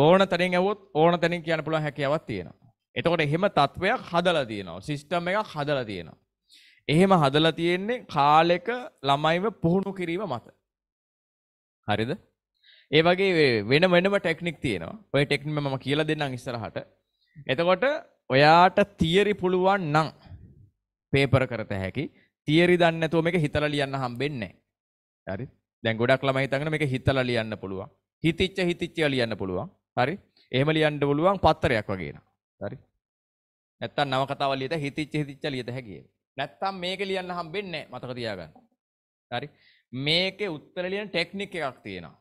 ඕන තැනින් ඇවොත් ඕන තැනින් කියන්න පුළුවන් හැකියාවක් තියෙනවා. එතකොට එහෙම තත්ත්වයක් හදලා තියෙනවා. සිස්ටම් එකක් හදලා තියෙනවා. එහෙම හදලා තියෙන්නේ කාලෙක ළමයිව පුහුණු කිරීම මත. හරිද? ඒ වගේ වෙන වෙනම ටෙක්නික් තියෙනවා. ඔය ටෙක්නික් මම කියලා දෙන්නම් ඉස්සරහට. එතකොට ඔයාට තියරි පුළුවන් නම් පේපර් කරත හැකි. තියරි දන්නේ නැතුව මේක හිතලා ලියන්න හම්බෙන්නේ නැහැ. හරි? දැන් ගොඩක් ළමයි හිතන්නේ මේක හිතලා ලියන්න පුළුවන්. හිතිච්ච හිතිච්ච ලියන්න පුළුවන්. හරි? එහෙම ලියන්න පුළුවන් පත්තරයක් වගේ නේද? හරි? නැත්තම් නවකතාවලියට හිතිච්ච හිතිච්ච ලියත හැකියි. නැත්තම් මේක ලියන්න හම්බෙන්නේ නැහැ මතක තියාගන්න. හරි. මේකේ උත්තර ලියන ටෙක්නික් එකක් තියෙනවා.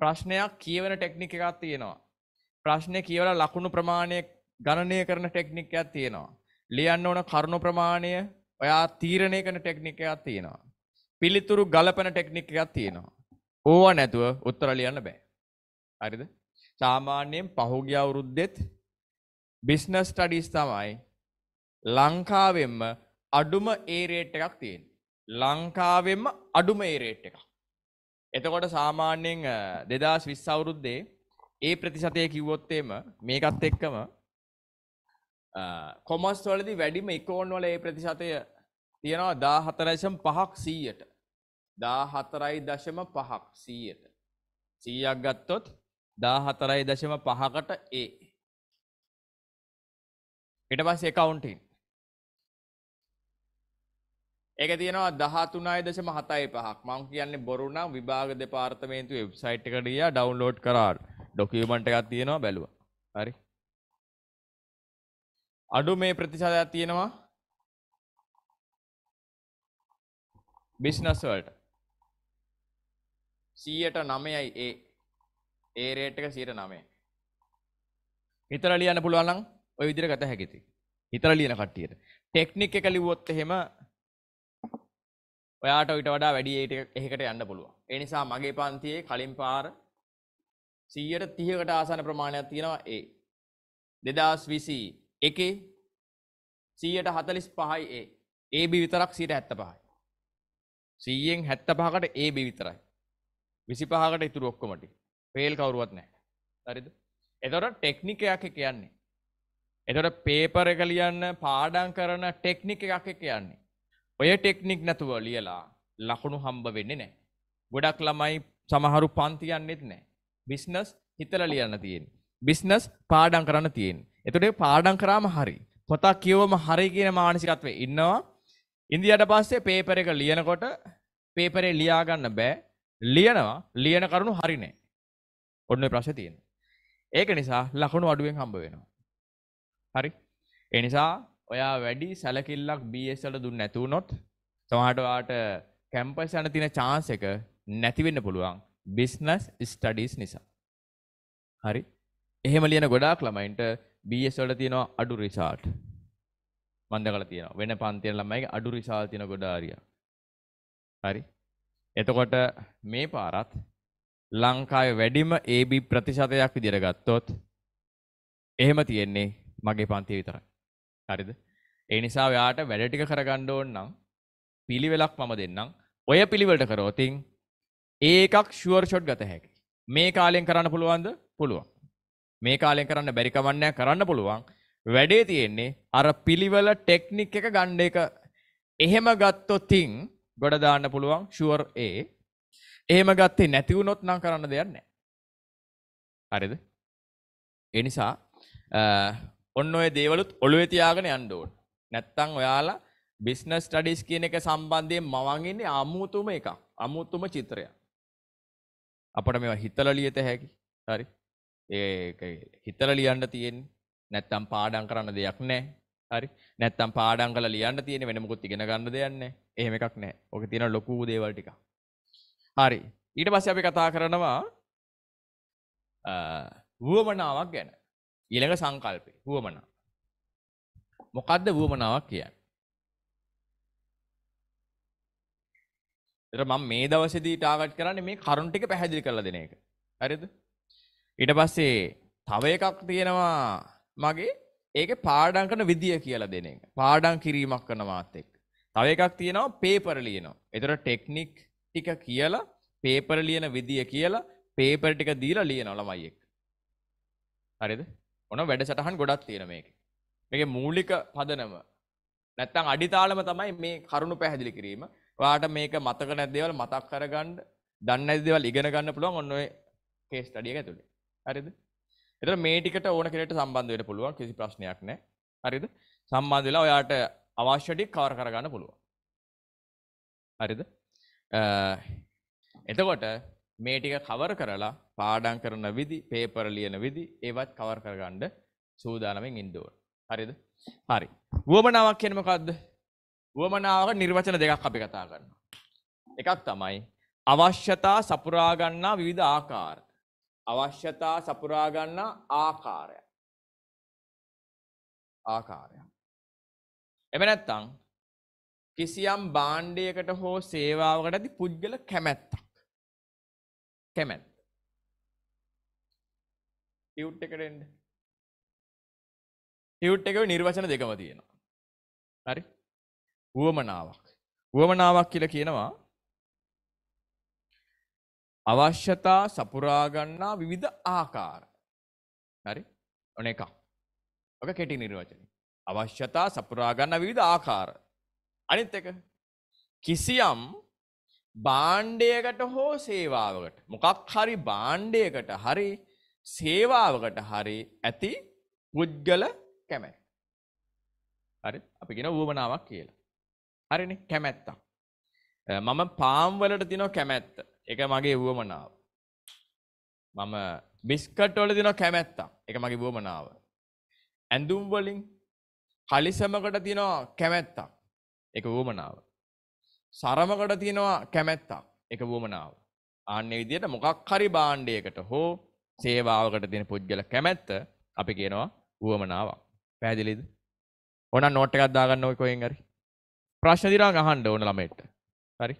ප්‍රශ්නයක් කියවන ටෙක්නික් එකක් තියෙනවා. ප්‍රශ්නේ කියවලා ලකුණු ප්‍රමාණය ගණනය කරන ටෙක්නික් එකක් තියෙනවා. ලියන්න ඕන කරුණු ප්‍රමාණය ඔයා තීරණය කරන ටෙක්නික් එකක් තියෙනවා. පිළිතුරු ගලපන ටෙක්නික් එකක් තියෙනවා. ඕව නැතුව උත්තර ලියන්න බෑ. හරිද? සාමාන්‍යයෙන් පහුගිය අවුරුද්දෙත් බිස්නස් ස්ටඩීස් තමයි ලංකාවෙන්ම අඩුම ඒරේට් එකක් තියෙන්. ලංකාවෙන්ම අඩුම ඒරේට් එකක්. එතකොට සාමාන්‍යයෙන් දෙදස් විස් අවුරුද්දේ ඒ ප්‍රතිශතය කිව්වොත්තේම මේකත් එක්කම කොමස් වලදි වැඩිම එකෝන් වල ඒ ප්‍රතිශතය තියෙනවා දා හතරයිශම් පහක් සීයට දා හතරයි දශම පහක් සීයට සීයක් ගත්තොත් දා හතරයි දශම පහකට ඒ. ඉට පස් එකකවුන්ටින් ඒක තියෙනවා 13.75ක්. මම කියන්නේ බොරු නම් විභාග දෙපාර්තමේන්තුවේ වෙබ්සයිට් එකට ගියා ඩවුන්ලෝඩ් කරා. ඩොකියුමන්ට් එකක් තියෙනවා බැලුවා. හරි. අඩු මේ ප්‍රතිශතයක් තියෙනවා බිස්නස් වලට. 109යි ඒ ඒ රේට් එක 109යි. හිතලා ලියන්න පුළුවන් නම් ওই විදිහට ගත හැකියි. හිතලා ලියන කට්ටියට. ටෙක්නික් එක ලිව්වොත් එහෙම ඔයාට විට වඩා වැඩියට එහකට යන්න පුළුව. එනිසා මගේ පන්තියේ කලින් පාර සීයට තිහකට ආසන ප්‍රමාණයක් තියෙනවා ඒ. දෙදස් විසී එකේ සීයට හතලිස් පහයි ඒ ඒ බි විතරක් සීට ඇත්ත පහයි. සීයෙන් හැත්ත පහකට ඒ බි විතරයි. විසි පහකට ඉතුර ඔක්කොමටි පේල් කවරුවත් නෑ. හරිද. එතොට ටෙක්නික එකක් කියන්නේ. එතොට පේපර එක ලියන්න පාඩන් කරන ටෙක්නික එකක් එක කියන්නේ. ඔය ටෙක්නික් නැතුව ලියලා ලකුණු හම්බ වෙන්නේ නැහැ. ගොඩක් ළමයි සමහරු පන්ති යන්නෙත් නැහැ. බිස්නස් හිතලා ලියන්න තියෙන්නේ. බිස්නස් පාඩම් කරන්න තියෙන්නේ. එතකොට පාඩම් කරාම හරි. පොතක් කියවම හරි කියන මානසිකත්වයේ ඉන්නවා. ඉන්දියාට පස්සේ පේපර් එක ලියනකොට පේපරේ ලියා ගන්න බෑ. ලියනවා ලියන කරුණු හරි නැහැ. ඔන්න ඔය ප්‍රශ්නේ තියෙන්නේ. ඒක නිසා ලකුණු අඩුවෙන් හම්බ වෙනවා. හරි? ඒ නිසා ඔයා වැඩි සැලකිල්ලක් බSලට දුන්න නැතුවනොත් සමහටවාට කැම්පස් යන තින චාන්ස එක නැතිවෙන්න පුළුවන් බිස්නස් ස්ටඩිස් නිසා. හරි එහෙම ලියන ගොඩාක් ළමයින්ට බSලට තියෙනවා අඩු රිසාට් මන්දකල තියෙන වෙන පන්තිය ළමයි අඩු රිසාල් තියන ගොඩාරිය. හරි එතකොට මේ පාරත් ලංකාව වැඩිම ඒබ ප්‍රතිශතයක් විදිරගත්තොත් එහෙම තියෙන්නේ මගේ පන්තිය විතරයි. හරිද ඒ නිසා ඔයාට වැඩ ටික කරගන්න ඕන නම් පිළිවෙලක් මම දෙන්නම් ඔය පිළිවෙලට කරොත් ඒකක් ෂුවර් ෂොට් ගත හැකි මේ කාලෙන් කරන්න පුළුවන්ද පුළුවන් මේ කාලෙන් කරන්න බැරි කමන්නෑ කරන්න පුළුවන් වැඩේ තියෙන්නේ අර පිළිවෙල ටෙක්නික් එක ගන්න එක එහෙම ගත්තොතින් ගොඩ දාන්න පුළුවන් ෂුවර් ඒ එහෙම ගත්තේ නැති වුණොත් නම් කරන්න දෙයක් නැහැ හරිද ඒ නිසා ඔන්න ඔය දේවලුත් ඔළුවේ තියාගෙන යන්න ඕන. නැත්තම් ඔයාලා බිස්නස් ස්ටඩීස් කියන එක සම්බන්ධයෙන් මවන් ඉන්නේ අමුතුම එකක්. අමුතුම චිත්‍රයක්. අපිට මේවා හිතලා ලියත හැකි. හරි. ඒක හිතලා ලියන්න තියෙන්නේ. නැත්තම් පාඩම් කරන්න දෙයක් නැහැ. හරි. නැත්තම් පාඩම් කරලා ලියන්න තියෙන වෙන මොකුත් ඉගෙන ගන්න දෙයක් නැහැ. එහෙම එකක් නැහැ. ඔකේ තියෙන ලොකු දේවල් ටික. හරි. ඊට පස්සේ අපි කතා කරනවා වුවමනාවක් ගැන. ඊළඟ සංකල්පේ වුවමනා. මොකද්ද වුවමනාවක් කියන්නේ? ඒතර මම මේ දවසේදී ටාගට් කරන්නේ මේ කරුණ ටික පැහැදිලි කරලා දෙන එක. හරිද? ඊට පස්සේ තව එකක් තියෙනවා මගේ ඒකේ පාඩම් කරන විදිය කියලා දෙන එක. පාඩම් කිරීමක් කරනවාත් එක්ක. තව එකක් තියෙනවා පේපර් ලියනවා. ඒතර ටෙක්නික් ටික කියලා පේපර් ලියන විදිය කියලා පේපර් ටික දීලා ලියනවා ළමයි එක්ක. හරිද? ඔන වැඩසටහන් ගොඩක් තියෙන මේක. මේකේ මූලික පදනම නැත්තම් අඩිතාලම තමයි මේ කරුණු පැහැදිලි කිරීම. ඔයාට මේක මතක නැති දේවල් මතක් කරගන්න, දන්නේ නැති දේවල් ඉගෙන ගන්න පුළුවන් ඔන්න ඔය කේස් ස්ටඩි එක ඇතුලේ. හරිද? ඒතර මේ ටිකට ඕන කෙනෙක්ට සම්බන්ධ වෙන්න පුළුවන් කිසි ප්‍රශ්නයක් නැහැ. හරිද? සම්බන්ධ වෙලා ඔයාට අවශ්‍ය ටික කවර කරගන්න පුළුවන්. හරිද? එතකොට මේ ටික කවර කරලා පාඩම් කරන විදි, පේපර් ලියන විදි ඒවත් කවර කරගන්න සූදානමින් ඉන්න ඕන. හරිද? හරි. වුවමනාවක් කියන්නේ මොකද්ද? වුවමනාවක නිර්වචන දෙකක් අපි කතා කරනවා. එකක් තමයි අවශ්‍යතා සපුරා ගන්නා විවිධ ආකාර. අවශ්‍යතා සපුරා ගන්නා ආකාරය. ආකාරය. එම නැත්තම් කිසියම් භාණ්ඩයකට හෝ සේවාවකට ඇති පුද්ගල කැමැත්තක්. කැමැත් ියුට් එකටෙන්ඩ ියුට් එක නිර්වචන දෙකම තියෙනවා හරි වුවමනාවක් වුවමනාවක් කියල කියනවා අවශ්‍යතා සපුරාගන්නා විවිධ ආකාර හරි ඕන එකක් ඔක කෙටි නිර්වචන අවශ්‍යතා සපුරාගන්න විවිධ ආකාර අනිත් එක කිසියම් බාණ්ඩයකට හෝ සේවාවකට මොකක් හරි බාණ්ඩයකට හරි සේවාවකට හරි ඇති පුද්ගල කැමැත්. හරි අපි ගෙන වුවමනාවක් කියලා. හරිනි කැමැත්තා. මම පාම්වලට තිනො කැමැත්ත එක මගේ වුවමනාව. මම බිස්කට්වල දින කැමැත්තා එක මගේ වුවමනාව. ඇඳුම්වලින් කලිසමකට තිනෝ කැමැත්තා එක වුවමනාව. සරමකට තියෙනවා කැමැත්තක් එක වුවමනාව. ආන්න විදියට මොකක් හරි බාණ්ඩයකට හෝ සේවාවකට තියෙන පුද්ගල කැමැත්ත අපි කියනවා වුවමනාවක්. පැහැදිලිද? ඕනනම් නෝට් එකක් දාගන්න ඔය කොහෙන් හරි. ප්‍රශ්න දිනා අහන්න ඕන ළමයට. හරි.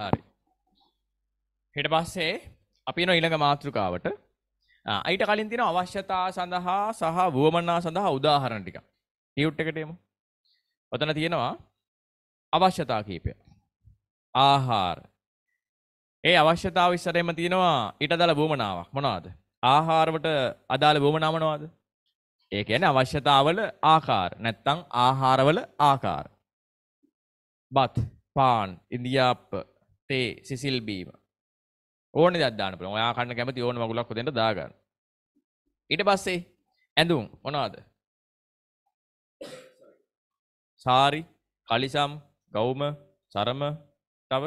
හරි. හිට පස්සේ අපි නො ඊළඟ මාතෘකාවට අයිට කලින් තියෙන අවශ්‍යතා සඳහා සහ වුවමනා සඳහා උදාහරණ ටික. ටියුට් එකට එමු. ඔතන තියෙනවා අවශ්‍යතා කීපය. ආහාර. ඒ අවශ්‍යතාව ඉස්සරෙම තියෙනවා ඊට අදාළ වුවමනාවක් මොනවාද? ආහාරවට අදාළ වුවමනාව මොනවාද? ඒ කියන්නේ අවශ්‍යතාවල ආකාර නැත්නම් ආහාරවල ආකාර. බත්, පාන්, ඉන්දියාප්ප, තේ සිසිල් බීම ඕන දෙයක් දාන්න පුළුවන්. ඔයා කන්න කැමති ඕන මගුලක් හොදෙන්ට දාගන්න. ඊට පස්සේ ඇඳුම් මොනවද? සාරි, කලිසම්, ගවුම, සරම, තව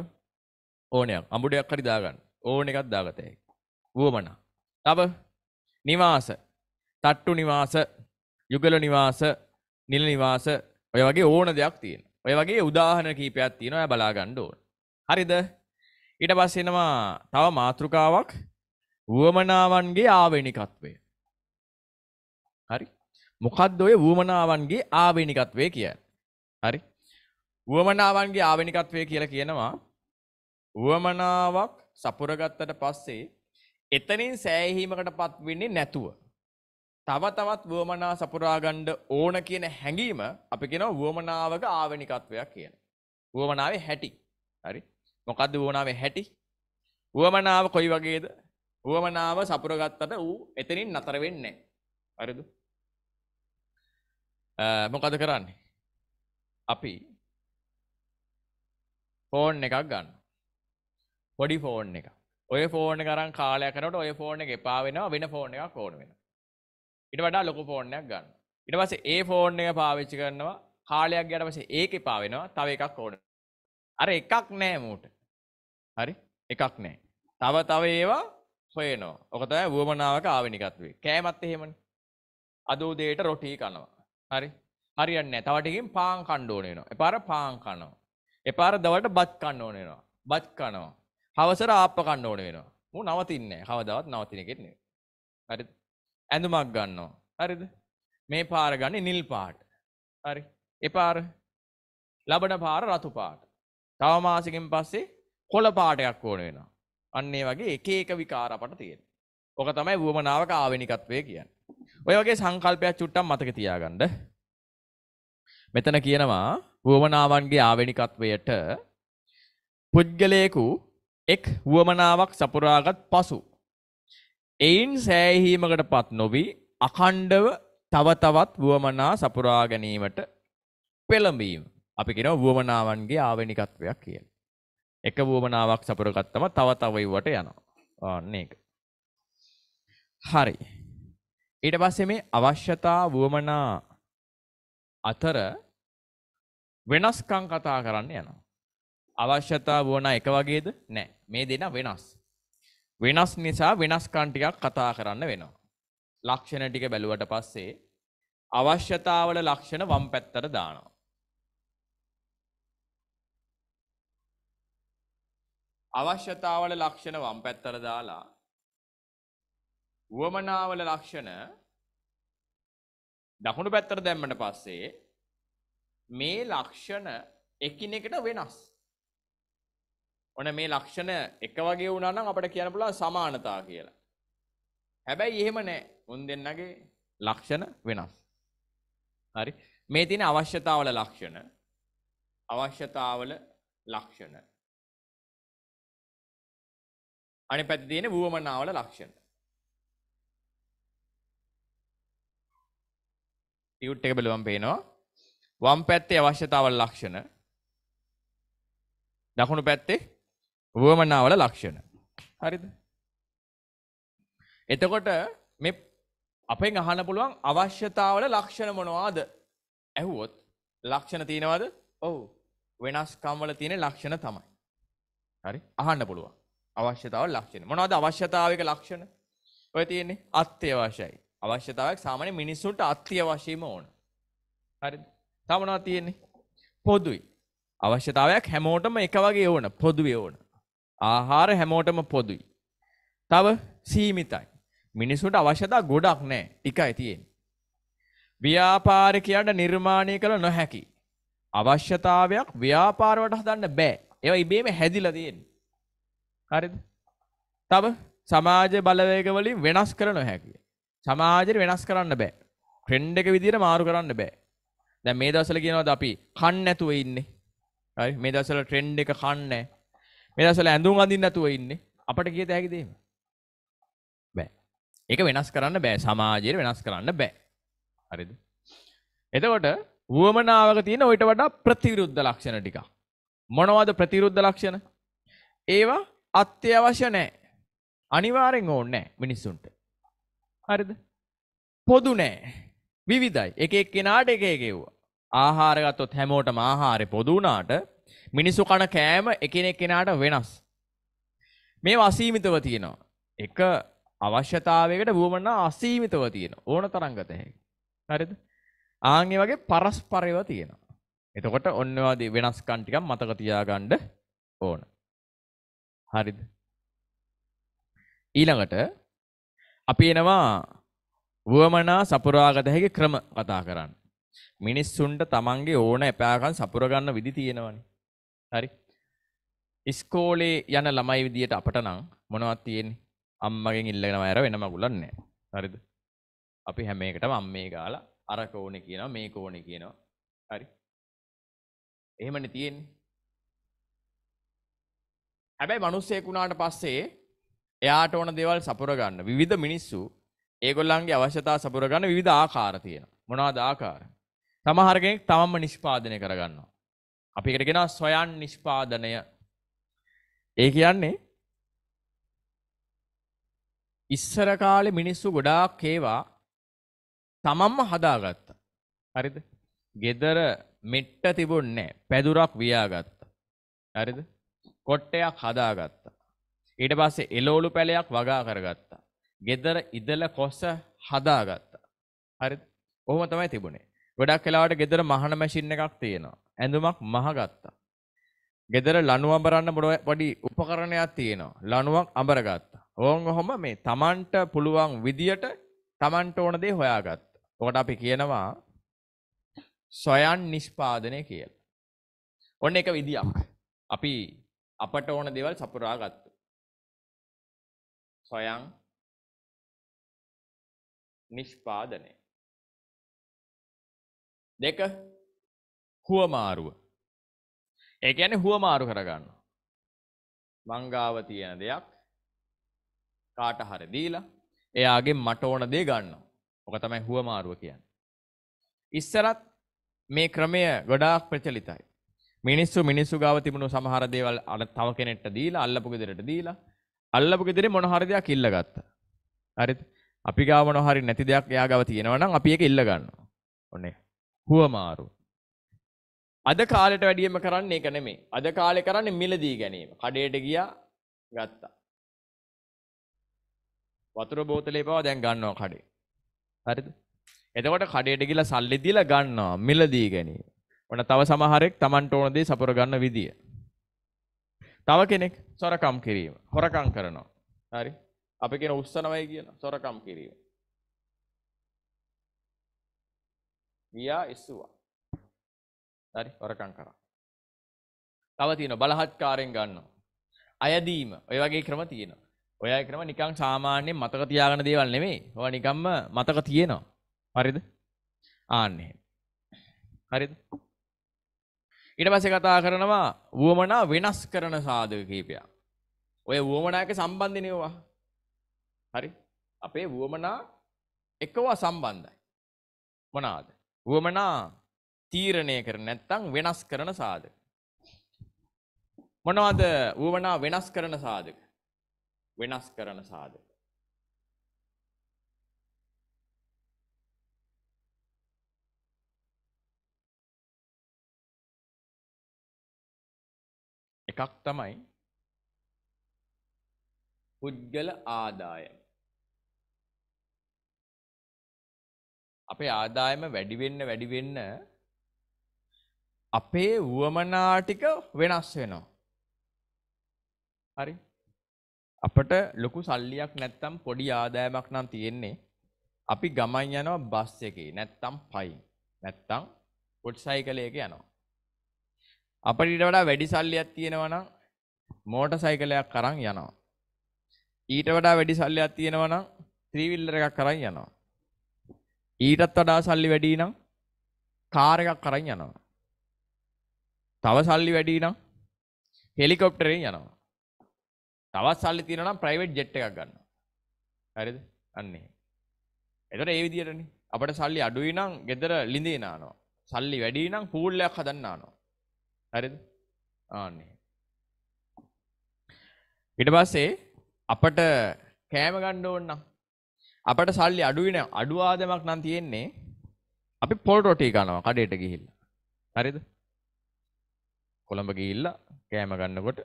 ඕනයක්. අඹුඩයක් හරි දාගන්න. ඕන එකක් දාගත හැකි. වුවමනා. තව නිවාස, තට්ටු නිවාස, යුගල නිවාස, නිල නිවාස ඔය වගේ ඕන දෙයක් තියෙනවා. ඔය වගේ උදාහරණ කීපයක් තියෙනවා. ඔයා බලා ගන්න ඕන. හරිද ඊට පස්සෙනවා තව මාතෘකාවක් වුවමනාවන්ගේ ආවෙනිකත්වය හරි මොකක්ද ඔය වුවමනාවන්ගේ ආවෙනිකත්වය කිය හරි වුවමනාවන්ගේ ආවෙනිකත්වය කියලා කියනවා වුවමනාවක් සපුරගත්තට පස්සේ එතනින් සෑහීමකට පත්වෙන්නේ නැතුව තව තවත් වුවමනා සපුරාගණ්ඩ ඕන කියන හැඟීම අපි කෙන වුවමනාවක ආවෙනිකත්වයක් කියන වුවමනාවේ හැටි හරි මොකද වුවනාවේ හැටි වුවමනාව කොයි වගේද වුවමනාව සපුරගත්තට ඌ එතනින් නතර වෙන්නේ අරිදු මොකද කරන්නේ අපි ෆෝන් එකක් ගන්න පොඩි ෆෝන් එක ඔය ෆෝන් කරන් කාලයක් කරනට ඔය ෆෝන් එක එපා වෙනවා වෙන ෆෝන් එකක් ඕන වෙන ඉට වඩා ලොකු ෆෝර්ණයක් ගන්න ඉට පස ඒ ෆෝර්න් එක පාවිච්චි කරනවා කාලයක් ගැට පස ඒක පාවෙනවා තව එකක් ඕන අර එකක් නෑ මූට හරි එකක් නෑ. තව තව ඒවා හොයනවා. ඔක තමයි වුවමනාවක ආවෙනිකත් වේ. කෑමත් එහෙමනේ. අද උදේට රොටි කනවා. හරි. හරියන්නේ නෑ. තව ටිකකින් පාන් කන්න ඕන වෙනවා. එපාර පාන් කනවා. එපාර දවල්ට බත් කන්න ඕන වෙනවා. බත් කනවා. හවසට ආප්ප කන්න ඕන වෙනවා. මු නවතින්නේ නෑ. කවදාවත් නවතින එකෙත් නෙවෙයි. හරිද? ඇඳුමක් ගන්නවා. හරිද? මේ පාර ගන්නේ නිල් පාට. හරි. එපාර ලබන පාර රතු පාට. තව මාසෙකින් පස්සේ කොළ පාටයක් ඕන වෙනවා. අන්න ඒ වගේ එක එක විකාර අපට තියෙන. ඕක තමයි වුවමනාවක ආවෙනිකත්වය කියන්නේ. ඔය වගේ සංකල්පයක් චුට්ටක් මතක තියාගන්න. මෙතන කියනවා වුවමනාවන්ගේ ආවෙනිකත්වයට පුද්ගලයෙකු එක් වුවමනාවක් සපුරාගත් පසු එයින් සෑහීමකට පත් නොවී අකණ්ඩව තව තවත් වුවමනා සපුරා ගැනීමට පෙළඹීම අපි කියනවා වුවමනාවන්ගේ ආවෙනිකත්වයක් කියලා. එක වුවමනාවක් සපුරගත්තම තව තව ඉවට යනවා. ඔන්න ඒක. හරි. ඊට පස්සේ මේ අවශ්‍යතා වුවමනා අතර වෙනස්කම් කතා කරන්න යනවා. අවශ්‍යතා වුවනා එක වගේද? නෑ. මේ දෙන වෙනස්. වෙනස් නිසා වෙනස්කම් ටිකක් කතා කරන්න වෙනවා. ලක්ෂණ ටික බැලුවට පස්සේ අවශ්‍යතාවල ලක්ෂණ වම් පැත්තට දානවා. අවශ්‍යතාවල ලක්ෂණ වම් පැත්තට දාලා වුවමනාවල ලක්ෂණ දකුණු පැත්තට දැම්මට පස්සේ මේ ලක්ෂණ එකිනෙකට වෙනස්. ඔන මේ ලක්ෂණ එක වගේ වුණා නම් අපිට කියන්න පුළුවන් සමානතාව කියලා. හැබැයි එහෙම නෑ. උන් දෙන්නගේ ලක්ෂණ වෙනස්. හරි. මේ තියෙන අවශ්‍යතාවල ලක්ෂණ අවශ්‍යතාවල ලක්ෂණ අනිත් පැත්තේ තියෙන වුවමනාවල ලක්ෂණ. ටියුට් එක බලවම් පේනවා. වම් පැත්තේ අවශ්‍යතාවල ලක්ෂණ. දකුණු පැත්තේ වුවමනාවල ලක්ෂණ. හරිද? එතකොට මේ අපෙන් අහන්න පුළුවන් අවශ්‍යතාවල ලක්ෂණ මොනවාද? ඇහුවොත් ලක්ෂණ තියෙනවද? ඔව්. වෙනස්කම් වල තියෙන ලක්ෂණ තමයි. හරි? අහන්න පුළුවන්. අවශ්‍යතාව ලක්ෂණ මොනවද අවශ්‍යතාවක ලක්ෂණ ඔය තියෙන්නේ අත්‍යවශ්‍යයි අවශ්‍යතාවයක් සාමාන්‍ය මිනිස්සුන්ට අත්‍යවශ්‍යම ඕන හරිද තව මොනවද තියෙන්නේ පොදුයි අවශ්‍යතාවයක් හැමෝටම එක වගේ ඕන පොදුවේ ඕන ආහාර හැමෝටම පොදුයි තව සීමිතයි මිනිස්සුන්ට අවශ්‍යතා ගොඩක් නැහැ ටිකයි තියෙන්නේ ව්‍යාපාරිකයන්ට නිර්මාණය කළ නොහැකි අවශ්‍යතාවයක් ව්‍යාපාරවට හදන්න බෑ ඒවා ඉබේම හැදිලා තියෙන්නේ හරිද? තව සමාජ බලවේග වලින් වෙනස් කර නොහැකි. සමාජෙට වෙනස් කරන්න බෑ. ට්‍රෙන්ඩ් එක විදිහට මාරු කරන්න බෑ. දැන් මේ දවස්වල කියනවාද අපි කන් නැතුව ඉන්නේ. හරි මේ දවස්වල ට්‍රෙන්ඩ් එක කන්නේ නැහැ. මේ දවස්වල ඇඳුම් අඳින්න නැතුව ඉන්නේ. අපට කියත හැකිද එහෙම? බෑ. ඒක වෙනස් කරන්න බෑ. සමාජයට වෙනස් කරන්න බෑ. හරිද? එතකොට වුවමනාවක තියෙන ඔයිට වඩා ප්‍රතිවිරුද්ධ ලක්ෂණ ටිකක්. මොනවද ප්‍රතිවිරුද්ධ ලක්ෂණ? ඒවා අත්‍යවශ්‍ය නෑ. අනිවාරෙන් ඕන්න නෑ මිනිස්සුන්ට. හරිද පොදු නෑ විවිධයි එක එක් කෙනාට එක එකෙව්වා. ආහාරගත්තොත් හැමෝටම ආහාරය පොදුනාට මිනිස්සු කන කෑම එකනෙක් කෙනාට වෙනස්. මේ අසීමිතව තියෙනවා. එක අවශ්‍යතාවකට බුවමන්න අසීමිතව තියෙන ඕන තරංගත හැකි. හරිද ආංගේ වගේ පරස්පරයව තියෙනවා. එතකොට ඔන්නවාදී වෙනස්කන්ටිකම් මතකතියාගණ්ඩ ඕන. හරිද? ඊළඟට අපි එනවා වුවමනා සපුරාගත හැකි ක්‍රම කතා කරන්න. මිනිස්සුන්ට තමන්ගේ ඕන එපෑකම් සපුර ගන්න විදි තියෙනවනේ. හරි. ඉස්කෝලේ යන ළමයි විදියට අපට නම් මොනවද තියෙන්නේ? අම්මගෙන් ඉල්ලගෙන වයර වෙන මගුලක් නැහැ. හරිද? අපි හැම එකටම අම්මේ ගාලා අර කෝණේ කියනවා මේ කෝණේ කියනවා. හරි. එහෙමනේ තියෙන්නේ. හැබැයි මනුස්සයෙකුුණාට පස්සේ එයාට ඕන දෙවල් සපුරගන්න විධ මිනිස්සු ඒගොල්ලන්ගේ අවශ්‍යතා සපුරගන්න විධ ආකාර තියෙන මොනාද ආකාර තමහරගෙනෙක් තමම නිෂ්පාදනය කරගන්න. අපිකටගෙන සොයන් නිෂ්පාදනය ඒ කියන්නේ ඉස්සර කාලෙ මිනිස්සු ගොඩාක් ඒවා තමම්ම හදාගත්ත හරිද ගෙදර මෙට්ට තිබුන්නේ පැදුරක් ව්‍යාගත්ත හරිද කොට්ටයක් හදාගත්තා. ඊට පස්සේ එලෝලු පැලයක් වගා කරගත්තා. ගෙදර ඉදල කොස්ස හදාගත්තා. හරි ඔහොම තමයි තිබුණේ. ගොඩක් කලාවට ගෙදර මහන මැෂින් එකක් තියෙනවා. ඇඳුමක් මහගත්තා. ගෙදර ලණු අඹරන්න පොඩි උපකරණයක් තියෙනවා. ලණුවක් අඹරගත්තා. ඕන් ඔහොම මේ Tamanට පුළුවන් විදියට Tamanට ඕන දේ හොයාගත්තා. ඔකට අපි කියනවා සොයන් නිෂ්පාදනය කියලා. ඔන්න එක විදියක්. අපි අපට ඕන දේවල් සපුරා ගත්තු. සොයං නිෂ්පාදනය. දෙක හුවමාරුව. ඒ කියන්නේ හුවමාරු කරගන්න. මංගාව තියෙන දෙයක් කාට හරි දීලා එයාගෙන් මට ඕන දේ ගන්නවා. ඔක තමයි හුවමාරුව කියන්නේ. ඉස්සරත් මේ ක්‍රමය ගොඩාක් ප්‍රචලිතයි. මිනිස්සු මිනිස්සු ගාව තිබුණු සමහර දේවල් අර තව කෙනෙක්ට දීලා අල්ලපු ගෙදරට දීලා අල්ලපු ගෙදරේ මොන හරි දෙයක් ඉල්ලගත්තා. හරිද? අපි ගාව මොන හරි නැති දෙයක් එයා ගාව තියෙනවා නම් අපි ඒක ඉල්ල ගන්නවා. ඔන්නේ. හුවමාරු. අද කාලෙට වැඩියෙන්ම කරන්නේ ඒක නෙමෙයි. අද කාලේ කරන්නේ මිලදී ගැනීම. කඩේට ගියා ගත්තා. වතුර බෝතලේ පවා දැන් ගන්නවා කඩේ. හරිද? එතකොට කඩේට ගිහලා සල්ලි දීලා ගන්නවා මිලදී ගැනීම. ඔන්න තව සමහරෙක් Tamanට ඕන දේ සපුර ගන්න විදිය. තව කෙනෙක් සොරකම් කිරීම, හොරකම් කරනවා. හරි? අපි කියන උස්සනවයි කියන සොරකම් කිරීම. ගියා ඉස්සුවා. හරි හොරකම් කරා. තව තියෙනවා බලහත්කාරයෙන් ගන්නවා. අයදීම ඔය වගේ ක්‍රම තියෙනවා. ඔය ක්‍රම නිකන් සාමාන්‍යයෙන් මතක තියාගන්න දේවල් නෙමෙයි. ඒවා නිකම්ම මතක තියෙනවා. හරිද? ආන්නේ. හරිද? ඊට පස්සේ කතා කරනවා වුවමනා වෙනස් කරන සාධක කීපයක්. ඔය වුවමනායක සම්බන්ධනේවා. හරි? අපේ වුවමනා එකව සම්බන්ධයි. මොනවාද? වුවමනා තීරණය කර නැත්නම් වෙනස් කරන සාධක. මොනවද වුවමනා වෙනස් කරන සාධක? වෙනස් කරන සාධක. එකක් තමයි පුද්ගල ආදායම. අපේ ආදායම වැඩි වෙන්න වැඩි වෙන්න අපේ වුවමනා ටික වෙනස් වෙනවා. හරි. අපට ලොකු සල්ලියක් නැත්තම් පොඩි ආදායමක් නම් තියෙන්නේ. අපි ගමන් යනවා බස් එකේ නැත්තම් පයින්. නැත්තම් පොඩ්සයිකලයක යනවා. අපිට වඩා වැඩි සල්ලියක් තියෙනවා නම් මෝටර් සයිකලයක් අරන් යනවා. ඊට වඩා වැඩි සල්ලියක් තියෙනවා නම් ත්‍රී වීලර් එකක් අරන් යනවා. ඊටත් වඩා සල්ලි වැඩි නම් කාර් එකක් අරන් යනවා. තව සල්ලි වැඩි නම් හෙලිකොප්ටරයෙන් යනවා. තවත් සල්ලි තියෙනවා නම් ප්‍රයිවට් ජෙට් එකක් ගන්නවා. හරිද? අන්නේ. එතකොට ඒ විදිහටනේ අපිට සල්ලි අඩුයි නම් ගෙදර ළිඳේ නානවා. සල්ලි වැඩි නම් පූල් එකක් හදන්න නානවා. හරිද? ආන්නේ. ඊට පස්සේ අපට කෑම ගන්න ඕන නම් අපට සල්ලි අඩුයි නෑ අඩු ආදමක් නම් තියෙන්නේ අපි පොල් රොටි කනවා කඩේට ගිහිල්ලා. හරිද? කොළඹ ගිහිල්ලා කෑම ගන්නකොට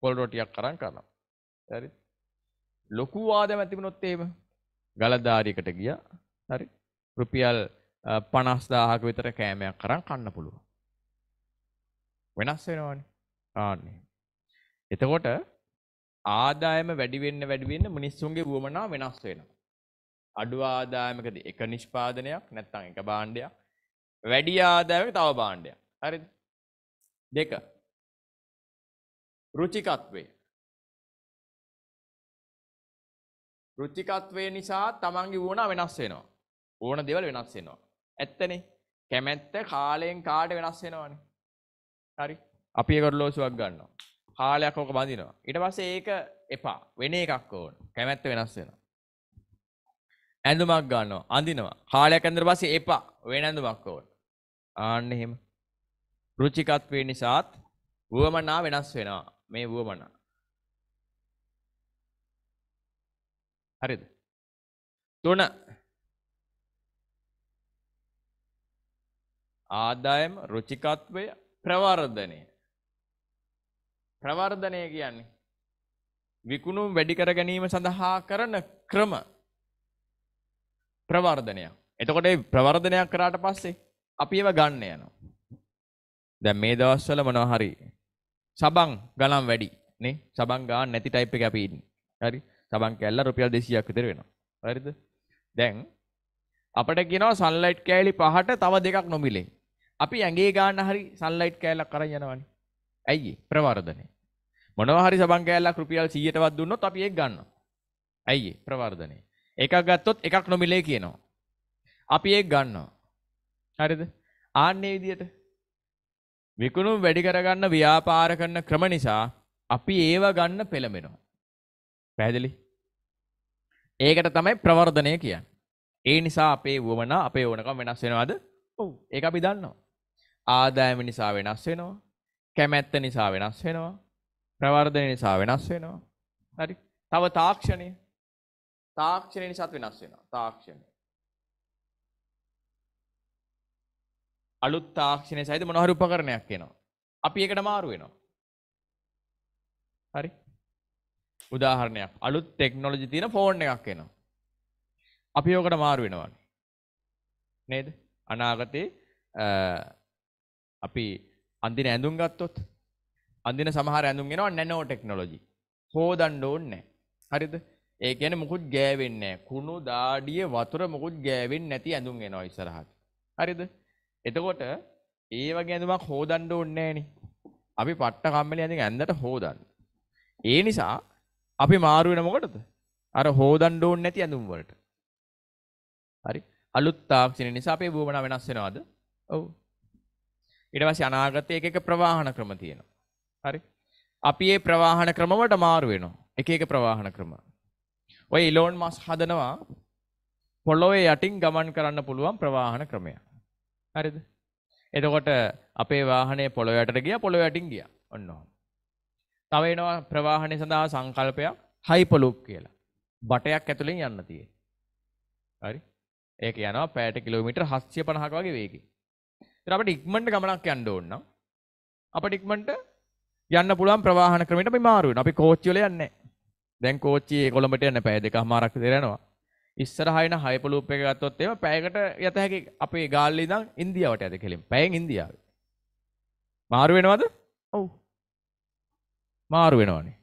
පොල් රොටියක් අරන් කනවා. හරිද? ලොකු ආදමක් තිබුණොත් එහෙම ගලදාරියකට ගියා. හරි. රුපියල් 50000ක විතර කෑමයක් අරන් කන්න පුළුවන්. වෙනස් වෙනවනේ. ආන්නේ. එතකොට ආදායම වැඩි වෙන්න වැඩි වෙන්න මිනිස්සුන්ගේ වුවමනා වෙනස් වෙනවා. අඩු ආදායමකද එක නිෂ්පාදනයක් නැත්නම් එක භාණ්ඩයක්. වැඩි ආදායමක තව භාණ්ඩයක්. හරිද? දෙක. රුචිකත්වය. රුචිකත්වය නිසා තමන්ගේ වුණා වෙනස් වෙනවා. ඕන දේවල් වෙනස් වෙනවා. ඇත්තනේ. කැමැත්ත කාලයෙන් කාලට වෙනස් වෙනවනේ. හරි අපි ගොඩලෝසුවක් ගන්න කාලයක් ඕක බඳිනවා ඉට පස්සේ ඒක එපා වෙන එකක් ඕන කැමැත්ත වෙනස් වෙන ඇඳුමක් ගන්නවා අඳිනවා කාලයක් ඇඳර පස්සේ එපා වෙන ඇඳුමක් ඕන ආන්න එහෙම රුචිකත්වේ නිසාත් වුවමනා වෙනස් වෙනවා මේ වුවමනා හරිද තුන ආදායම රුචිකත්වය ප්‍රවර්ධනය ප්‍රවර්ධනය කියන්නේ විකුණුම් වැඩි කර ගැනීම සඳහා කරන ක්‍රම ප්‍රවර්ධනය. එතකොට ඒ ප්‍රවර්ධනයක් කරාට පස්සේ අපි ඒව ගන්න යනවා. දැන් මේ දවස්වල මොනවා හරි සබන් ගණන් වැඩි නේ සබන් ගන්න නැති ටයිප් එක අපි ඉන්නේ. හරි? සබන් කැල්ල රුපියල් 200ක් විතර වෙනවා. හරිද? දැන් අපිට කියනවා සන්ලයිට් කෑලි පහට තව දෙකක් නොමිලේ. අපි ඇඟේ ගන්න හරි සන්ලයිට් කෑල්ලක් අරන් යනවනේ. ඇයි ප්‍රවර්ධනය. මොනවා හරි සබන් කෑල්ලක් රුපියල් 100කටවත් දුන්නොත් අපි ඒක ගන්නවා. ඇයි ප්‍රවර්ධනය. එකක් ගත්තොත් එකක් නොමිලේ කියනවා. අපි ඒක ගන්නවා. හරිද? ආන්නේ විදියට විකුණුම් වැඩි කරගන්න ව්‍යාපාර කරන ක්‍රම නිසා අපි ඒව ගන්න පෙළඹෙනවා. පැහැදිලි? ඒකට තමයි ප්‍රවර්ධනය කියන්නේ. ඒ නිසා අපේ වුවමනා අපේ ඕනකම වෙනස් වෙනවද? ඔව්. ඒක අපි දන්නවා. ආදායම නිසා වෙනස් වෙනවා. කැමැත්ත නිසා වෙනස් වෙනවා. ප්‍රවර්ධනය නිසා වෙනස් වෙනවා. හරි. තව තාක්ෂණය. තාක්ෂණය නිසාත් වෙනස් වෙනවා. තාක්ෂණය. අලුත් තාක්ෂණය සහිත මොන හරි උපකරණයක් එනවා. අපි ඒකට මාරු වෙනවා. හරි. උදාහරණයක් අලුත් ටෙක්නොලොජි තියෙන ෆෝන් එකක් එනවා. අපි ඕකට මාරු වෙනවානේ. නේද? අනාගතේ අපි අඳින ඇඳුම් ගත්තොත් අඳින සමහර ඇඳුම් එනවා නැනෝ ටෙක්නොලොජි. හොදන්න ඕනේ හරිද? ඒ කියන්නේ මොකුත් ගෑවෙන්නේ කුණු දාඩිය වතුර මොකුත් ගෑවෙන්නේ නැති ඇඳුම් එනවා ඉස්සරහට. හරිද? එතකොට ඒ වගේ ඇඳුමක් හොදන්න ඕනේ අපි පට්ට කම්මැලි ඇඳින් ඇඳට හොදන්න. ඒ නිසා අපි මාරු වෙන මොකටද? අර හොදන්න ඕනේ නැති ඇඳුම් වලට. හරි? අලුත් තාක්ෂණය නිසා අපේ භූමනා වෙනස් වෙනවද? ඔව්. ඊට පස්සේ අනාගතයේ එක එක ප්‍රවාහන ක්‍රම තියෙනවා. හරි? අපි මේ ප්‍රවාහන ක්‍රම වලට මාරු වෙනවා. එක එක ප්‍රවාහන ක්‍රම. ඔය ඉලෝන් මස් හදනවා පොළොවේ යටින් ගමන් කරන්න පුළුවන් ප්‍රවාහන ක්‍රමයක්. හරිද? එතකොට අපේ වාහනේ පොළොව යටට ගියා පොළොව යටින් ගියා. ඔන්න ඔහොම. තව එනවා ප්‍රවාහනය සඳහා සංකල්පයක් හයිපලූප් කියලා. බටයක් ඇතුලෙන් යන්න තියෙන්නේ. හරි? ඒක යනවා පැයට කිලෝමීටර් 750ක වගේ වේගෙන්. අපට ඉක්මට ගමනක් යන්න ඕන්න අපට ඉක්මට යන්න පුළුවන් ප්‍රවාහන ක්‍රමයට අපි මාරුවෙන අපි කෝච්චිවල යන්නේ දැන් කෝච්චියේ කොළඹට යන්න පැය දෙක හමාරක් විතර යනවා ඉස්සරහයින හයිපලූප එක ගත්තොත් ඒම පැයකට යත හැකි අපේ ගාල්ලි දම් ඉන්දියාවට ඇද කෙලින් පැයෙන් ඉන්දියාව මාරු වෙනවද ඔව් මාරු වෙනවානේ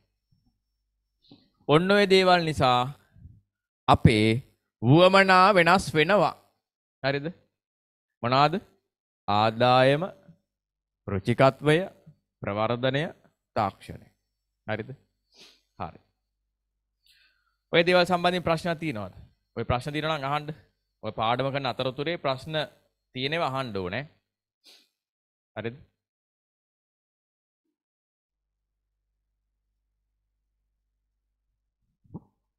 ඔන්න ඔය දේවල් නිසා අපේ වුවමනා වෙනස් වෙනවා හරිද මොනාද ආදායම රුචිකත්වය ප්‍රවර්ධනය තාක්ෂණය. හරිද? හරි. ඔය දේවල් සම්බන්ධයෙන් ප්‍රශ්න තියෙනවද? ඔය ප්‍රශ්න තියෙනවා නම් අහන්න. ඔය පාඩම කරන අතරතුරේ ප්‍රශ්න තියෙනවා අහන්න ඕනේ. හරිද?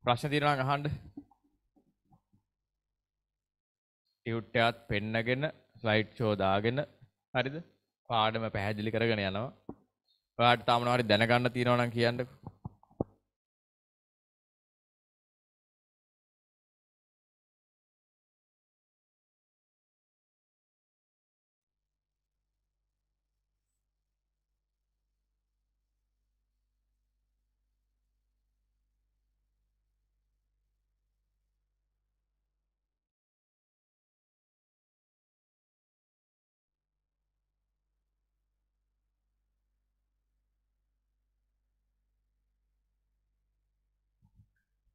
ප්‍රශ්න තියෙනවා නම් අහන්න. ටියුට් එකත් පෙන්නගෙන ස්ලයිඩ් ෂෝ දාගෙන හරිද පාඩම පැහැදිලි කරගෙන යනවා ඔයාට තාම මොනවා හරි දැනගන්න තියෙනවා නම් කියන්නකෝ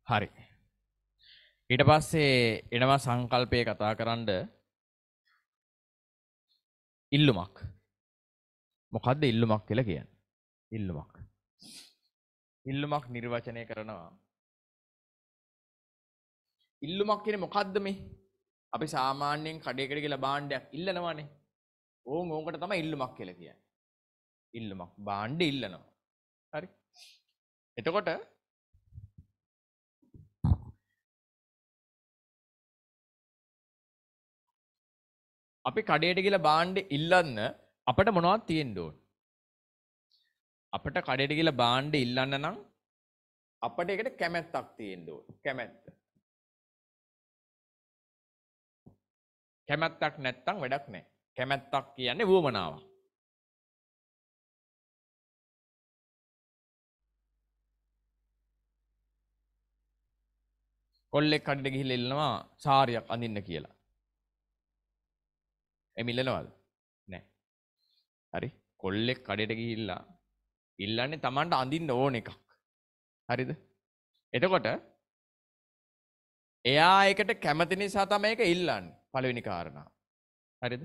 හරි. ඊට පස්සේ එනවා සංකල්පය කතා කරන්න ඉල්ලුමක්. මොකද්ද ඉල්ලුමක් කියලා කියන්නේ? ඉල්ලුමක්. ඉල්ලුමක් නිර්වචනය කරනවා. ඉල්ලුමක් කියන්නේ මොකද්ද මේ? අපි සාමාන්‍යයෙන් කඩේකට ගිහලා භාණ්ඩයක් ඉල්ලනවානේ. ඕන් ඕකට තමයි ඉල්ලුමක් කියලා කියන්නේ. ඉල්ලුමක් භාණ්ඩ ඉල්ලනවා. හරි. එතකොට අපි කඩේට ගිහලා බාණ්ඩ ඉල්ලන්න අපිට මොනවද තියෙන්න ඕන? අපිට කඩේට ගිහලා බාණ්ඩ ඉල්ලන්න නම් අපිට ඒකට කැමැත්තක් තියෙන්න ඕන. කැමැත්ත. කැමැත්තක් නැත්තම් වැඩක් නැහැ. කැමැත්තක් කියන්නේ වුවමනාවක්. කොල්ලෙක් කඩට ගිහිල්ලා ඉල්ලනවා සාරියක් අඳින්න කියලා. ඇමිල්ලනවාද නෑ හරි කොල්ලෙක් කඩට ගිහිල්ලා ඉල්ලන්නේ තමන්ට අඳින්න ඕන එකක් හරිද එතකොට එයා එකට කැමති නිසා තමයි ඒක ඉල්ලන්නේ පළවෙනි කාරණා හරිද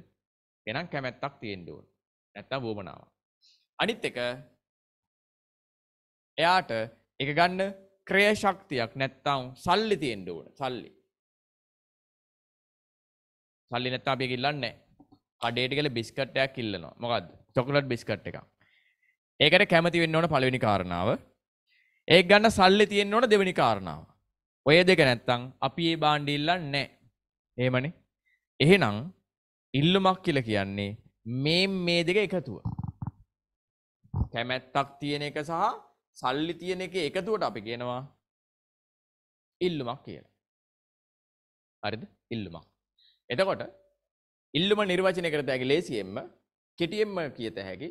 එහෙනම් කැමැත්තක් තියෙන්න ඕන නැත්තම් වොමනාවක් අනිත් එක එයාට ඒක ගන්න ක්‍රය ශක්තියක් නැත්තම් සල්ලි තියෙන්න ඕන සල්ලි සල්ලි නැත්තම් අපි ඒක ඉල්ලන්නේ නැහැ අඩේට කල බිස්කට්ටයක් ඉල්ලනවා මොකද චොකලට් බිස්කට් එක ඒකට කැමති වෙන්න ඕන පලවෙනි කාරණාව ඒ ගන්න සල්ලි තියෙන් ඕන දෙවැනි කාරණාව ඔය දෙක නැත්තං අපි ඒ බාණ්ඩිල්ලන්න නෑ ඒමනේ එහෙනම් ඉල්ලුමක් කියල කියන්නේ මේ මේ දෙක එකතුව කැමැත්තක් තියෙන එක සහ සල්ලි තියෙන එක එකතුවට අපි කියනවා ඉල්ලුමක් කියලා හරිද ඉල්ලුමක් එතකොට ඉල්ලුම නිර්වචනය කරතෑකි ලේසියෙන්ම කෙටියෙන්ම කියත හැකි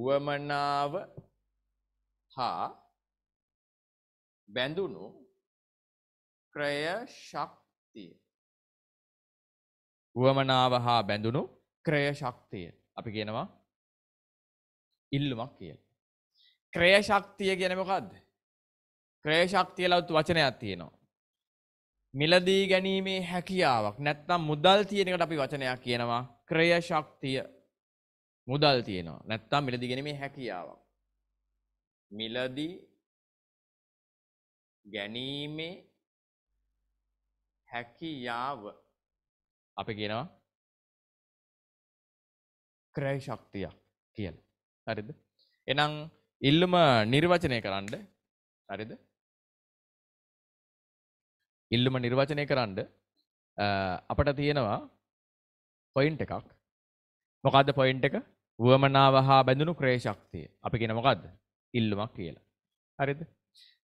වුවමනාව හා බැඳුණු ක්‍රය ශක්තිය වුවමනාව හා බැඳුණු ක්‍රය ශක්තිය අපි කියනවා ඉල්ලුමක් කියල ක්‍රය ශක්තිය කියනමකක්ද ක්‍රය ශක්තිය ලවතු වචනයක් තියෙනවා මිලදී ගැනීමේ හැකියාවක් නැත්තම් මුදල් තියෙනකට අපි වචනයක් කියනවා ක්‍රය ශක්තිය මුදල් තියෙනවා නැත්තම් මිලදී ගැනීමේ හැකියාවක් මිලදී ගැනීමේ හැකියාව අපි කියනවා ක්‍රය ශක්තියක් කියලා හරිද එනම් ඉල්ලුම නිර්වචනය කරන්න හරිද ඉල්ලුම නිර්වචනය කරන්න අපට තියෙනවා පොයින්ට් එකක් මොකක්ද පොයින්ට් එක වුවමනාව හා බැඳුණු ක්‍රේශක්තිය අපි කියන මොකක්ද ඉල්ලුමක් කියලා හරිද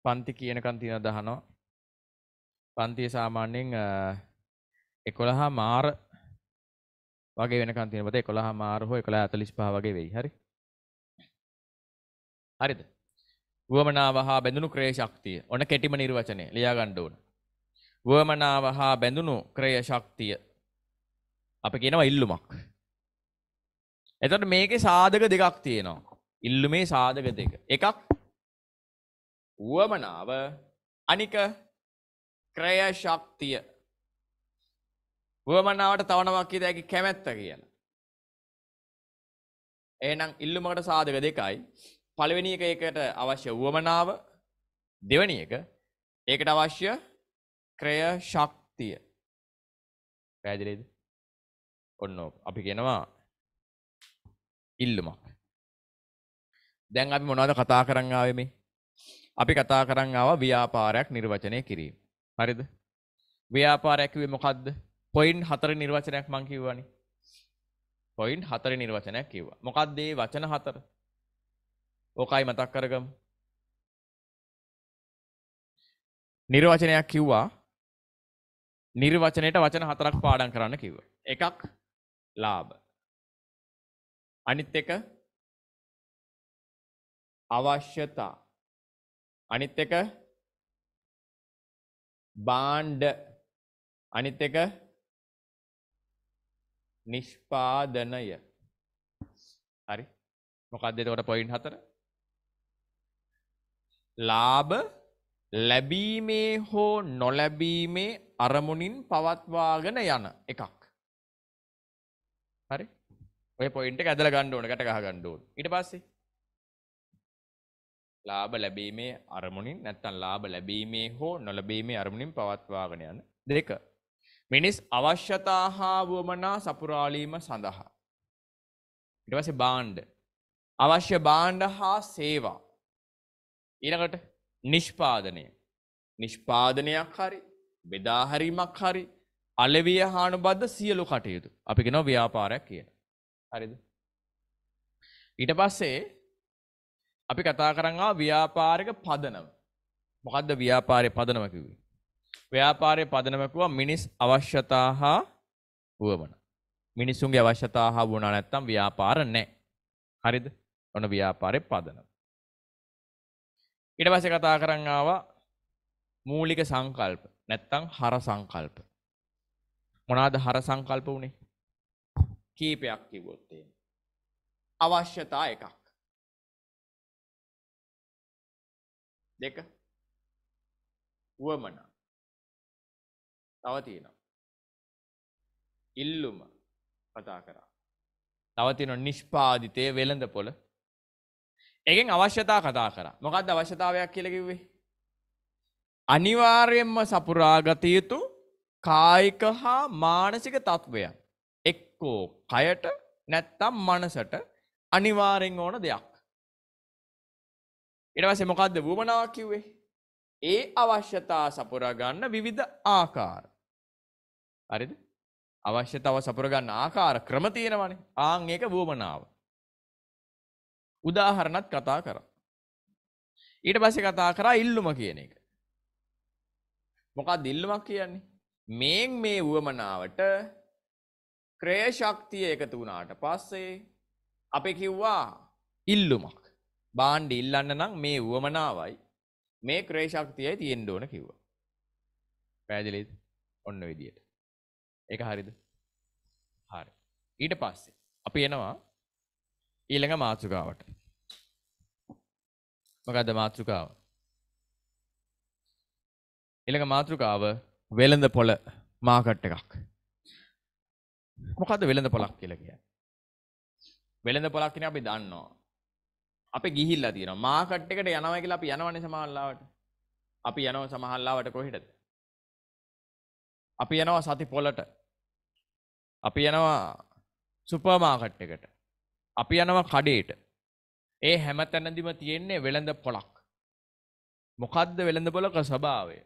පන්ති කියනකන් තියෙන දහනවා පන්තිය සාමාන්‍යයෙන් එකොළහා මාර වගේ වෙනකන් තියෙනවද එකොළහා මාර හෝ එකොළහ ඇතලිස් පහ වගේ වෙයි හරි හරිද වුවමනාව හා බැඳුණු ක්‍රේශක්තිය ඔන්න කෙටිම නිර්වචනය ලියාගන්න ඕන වර්මනාව හා බැඳුණු ක්‍රය ශක්තිය. අප කියනවා ඉල්ලුමක්. එතට මේකේ සාධක දෙකක් තියෙනවා. ඉල්ලුමේ සාධක දෙක. එකක් වුවමනාව අනික ක්‍රය ශක්තිය. වුවමනාවට තවනවක් කිය දැකි කැමැත්ත කියන. එනම් ඉල්ලුමකට සාධක දෙකයි. පළවෙනි එක ඒකට අවශ්‍ය වුවමනාව දෙවනි එක ඒකට අවශ්‍ය ක්‍රය ශක්තිය පැදිරේද ඔන්න අපි කෙනවා ඉල්ලුමක් දැන් අපි මොනවද කතා කරන්න ආවේ මේ අපි කතා කරන්න ආවා ව්‍යාපාරයක් නිර්වචනය කිරීම හරිද ව්‍යාපාරයක් කිව්වේ මොකද්ද පොයින්ට් හතර නිර්වචනයක් මම කිව්වනේ පොයින්ට් හතර නිර්වචනයක් කිව්වා මොකද්ද මේ වචන හතර ඕකයි මතක් කරගමු නිර්වචනයක් කිව්වා නිර්වචනයට වචන හතරක් පාඩම් කරන්න කිව්ව. එකක් ලාභ. අනිත් එක අවශ්‍යතා. අනිත් එක බාණ්ඩ. අනිත් එක නිෂ්පාදනය. හරි. මොකක්ද එතකොට පොයින්ට් හතර? ලාභ ලැබීමේ හෝ නොලැබීමේ අරමුණින් පවත්වාගෙන යන එකක්. හරි? ඔය පොයින්ට් එක ඇදලා ගන්න ඕන, ගැට ගහ ගන්න ඕන. ඊට පස්සේ ලාභ ලැබීමේ අරමුණින් නැත්තම් ලාභ ලැබීමේ හෝ නොලැබීමේ අරමුණින් පවත්වාගෙන යන දෙක. මිනිස් අවශ්‍යතා හා වුවමනා සපුරාලීම සඳහා. ඊට පස්සේ බාණ්ඩ. අවශ්‍ය බාණ්ඩ හා සේවා. ඊළඟට නිෂ්පාදනය නිෂ්පාදනයක් හරි බෙදාහරීමක් හරි අලවිය හානු බද්ධ සියලු කටයුතු අපි ගෙනව ව්‍යාපාරයක් කියන හරිද ඊට පස්සේ අපි කතා කරන්නා ව්‍යාපාරික පදනම මොකක්ද ව්‍යාපාරය පදනමකිවේ ව්‍යාපාරය පදනමකුව මිනිස් අවශ්‍යතා හා වුවමන මිනිසුන්ගේ අවශ්‍යතා හා වුණා නැත්තම් ව්‍යාපාර නෑ හරිද ඔන ව්‍යාපාරය පදනම ඊට පස්සේ කතා කරන් ආවා මූලික සංකල්ප නැත්තම් හර සංකල්ප. මොනවාද හර සංකල්ප උනේ? කීපයක් කිව්වොත් එහෙම. අවශ්‍යතා එකක්. දෙක. වමන. තව තියෙනවා. ඉල්ලුම කතා කරා. තව තියෙනවා නිෂ්පාදිතයේ වෙළඳ පොළ එකෙන් අවශ්‍යතා කතා කර මොකක්ද අවශ්‍යතාවයක් කියලකිවේ. අනිවාර්යෙන්ම සපුරාගත යුතු කායික හා මානසික තත්ත්වයන් එක්කෝ කයට නැත්තම් මනසට අනිවාරෙන් ඕන දෙයක්. ඉටවස මොකක්ද වුවමනාව කිව්වේ. ඒ අවශ්‍යතා සපුරගන්න විවිධ ආකාර. අරිද අවශ්‍යතාව සපුරගන්න ආකාර ක්‍රම තියෙනවනේ ආං ඒක වුවමනාව. උදාහරණත් කතා කර. ඊට පස්සේ කතා කරා ඉල්ලුම කියන එක. මොකක් දිල්ලුමක් කියන්නේ. මේන් මේ වුවමනාවට ක්‍රය ශක්තිය එකතු වුණාට පස්සේ අපි කිව්වා ඉල්ලුමක්. බාණ්ඩ ඉල්ලන්න නම් මේ වුවමනාවයි මේ ක්‍රය ශක්තියයි තියෙන්න ඕන කිව්වා. පැහැදිලිද? ඔන්න විදියට. ඒක හරිද? හරි. ඊට පස්සේ අපි එනවා ඊළඟ මාතෘකාවට. මොකද්ද මාතෘකාව? ඊළඟ මාතෘකාව වෙළඳ පොළ මාකට් එකක්. මොකද්ද වෙළඳ පොළක් කියලා කියන්නේ? වෙළඳ පොළක් කියන්නේ අපි දන්නවා. අපි ගිහිල්ලා තියෙනවා මාකට් එකට යනවා කියලා අපි යනවනේ සමහරවිට. අපි යනවා සමහරවිට කොහෙටද? අපි යනවා සති පොළට. අපි යනවා සුපර් මාකට් එකට. අපි යනවා කඩේට. ඒ හැම තැනදිම තියෙන්නේ වෙළඳ පොලක්. මොකද්ද වෙළඳ පොලක ස්වභාවය?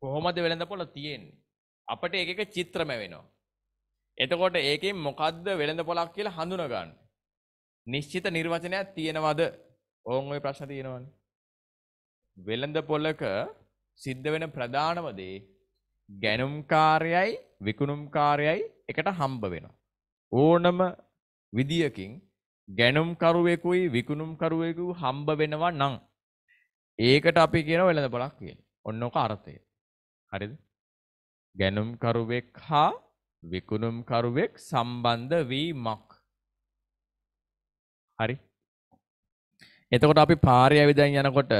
කොහොමද වෙළඳ පොල තියෙන්නේ? අපට ඒක එක චිත්‍රම වෙනවා. එතකොට ඒකෙන් මොකද්ද වෙළඳ පොලක් කියලා හඳුනගන්න. නිශ්චිත නිර්වචනයක් තියෙනවද? ඕන් ওই ප්‍රශ්න තියෙනවනේ. වෙළඳ පොලක සිද්ධ වෙන ප්‍රධානම දේ ගැනුම් කාර්යයයි විකුණුම් කාර්යයයි එකට හම්බ වෙනවා. ඕනම විදියකින් ගැනුම්කරුවෙකුයි විකුණුම්කරුවෙකු හම්බ වෙනවා නම් ඒකට අපි කියන වෙළඳ පොලක් කිය ඔන්න ඕක අර්ථය හරිද ගැනුම්කරුවෙක් හා විකුණුම්කරුවෙක් සම්බන්ධ වීමක් හරි එතකොට අපි පාරය ඇවිදන් යනකොට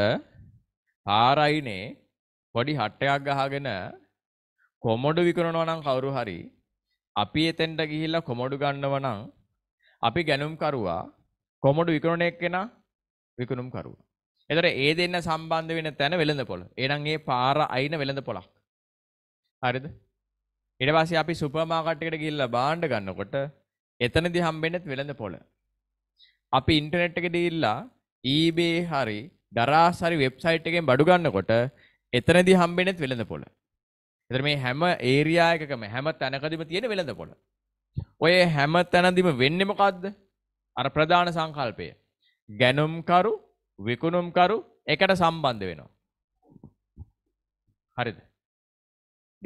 පාරයිනේ පොඩි හට්ටයක් ගහගෙන කොමොඩු විකුණනවා නම් කවුරු හරි අපි එතෙන්ට ගිහිල්ලා කොමොඩු ගන්නවා නම් අපි ගැනුම්කරුවා කොමඩු විකුණන එක්කෙනා විකුණුම්කරුවා. එතකොට ඒ දෙන්න සම්බන්ධ වෙන තැන වෙළඳපොළ. එහෙනම් ඒ පාර අයින වෙළඳපොළක්. හරිද? ඊට පස්සේ අපි සුපර් මාකට් එකට ගිහිල්ලා බාණ්ඩ ගන්නකොට එතනදී හම්බෙන්නේ වෙළඳපොළ. අපි ඉන්ටර්නෙට් එකේ දීලා eBay හරි දරාස් හරි වෙබ්සයිට් එකෙන් බඩු ගන්නකොට එතනදී හම්බෙන්නේ වෙළඳපොළ. එතන මේ හැම ඒරියා එකකම හැම තැනකදීම තියෙන වෙළඳපොළ. ඔය හැම තැනදිම වෙන්නේ මොකද්ද? අර ප්‍රධාන සංකල්පය. ගැනුම්කරු, විකුණුම්කරු එකට සම්බන්ධ වෙනවා. හරිද?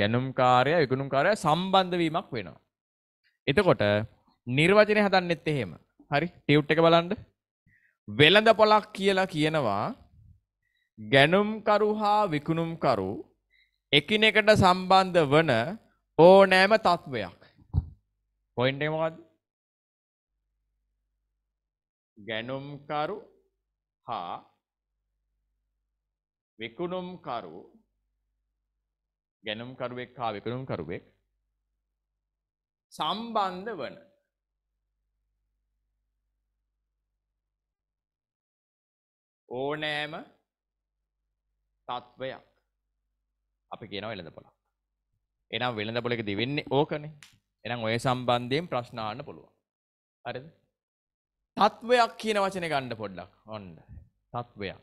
ගැනුම්කාරය, විකුණුම්කාරය සම්බන්ධ වීමක් වෙනවා. එතකොට නිර්වචනය හදන්නෙත් එහෙම. හරි? ටියුට් එක බලන්න. වෙළඳ පොලක් කියලා කියනවා ගැනුම්කරු හා විකුණුම්කරු එකිනෙකට සම්බන්ධ වන ඕනෑම තත්ත්වයක්. පොයින්ට් එක මොකද්ද? ගැනුම්කරු හා විකුණුම්කරු ගැනුම්කරුවෙක් හා විකුණුම්කරුවෙක් සම්බන්ධ වන ඕනෑම තත්ත්වයක් අපි කියනවා වෙළඳපොළක්. එහෙනම් වෙළඳපොළේකදී වෙන්නේ ඕකනේ. එනම් ඔය සම්බන්ධයෙන් ප්‍රශ්න අහන්න පුළුවන්. හරිද? තත්වයක් කියන වචනේ ගන්න පොඩ්ඩක්. ඔන්න. තත්වයක්.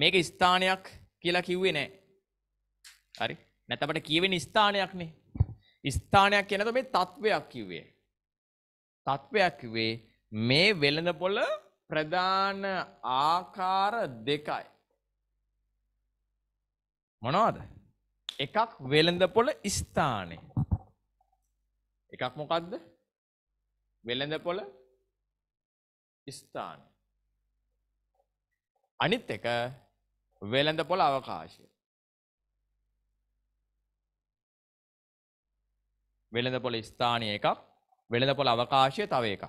මේක ස්ථානයක් කියලා කිව්වේ නෑ. හරි? නැත්නම් අපිට කියවෙන ස්ථානයක්නේ. ස්ථානයක් කියනකොට මේ තත්වයක් කිව්වේ. තත්වයක් කිව්වේ මේ වෙළඳ පොළ ප්‍රධාන ආකාර දෙකයි. මොනවද? එකක් වෙළඳ පොළ ස්ථානේ එකක් මොකක්ද? වෙළඳ පොළ ස්ථාන. අනිත් එක වෙළඳ පොළ අවකාශය. වෙළඳ පොළ ස්ථානය එකක් වෙළඳ පොළ අවකාශය තව එකක්.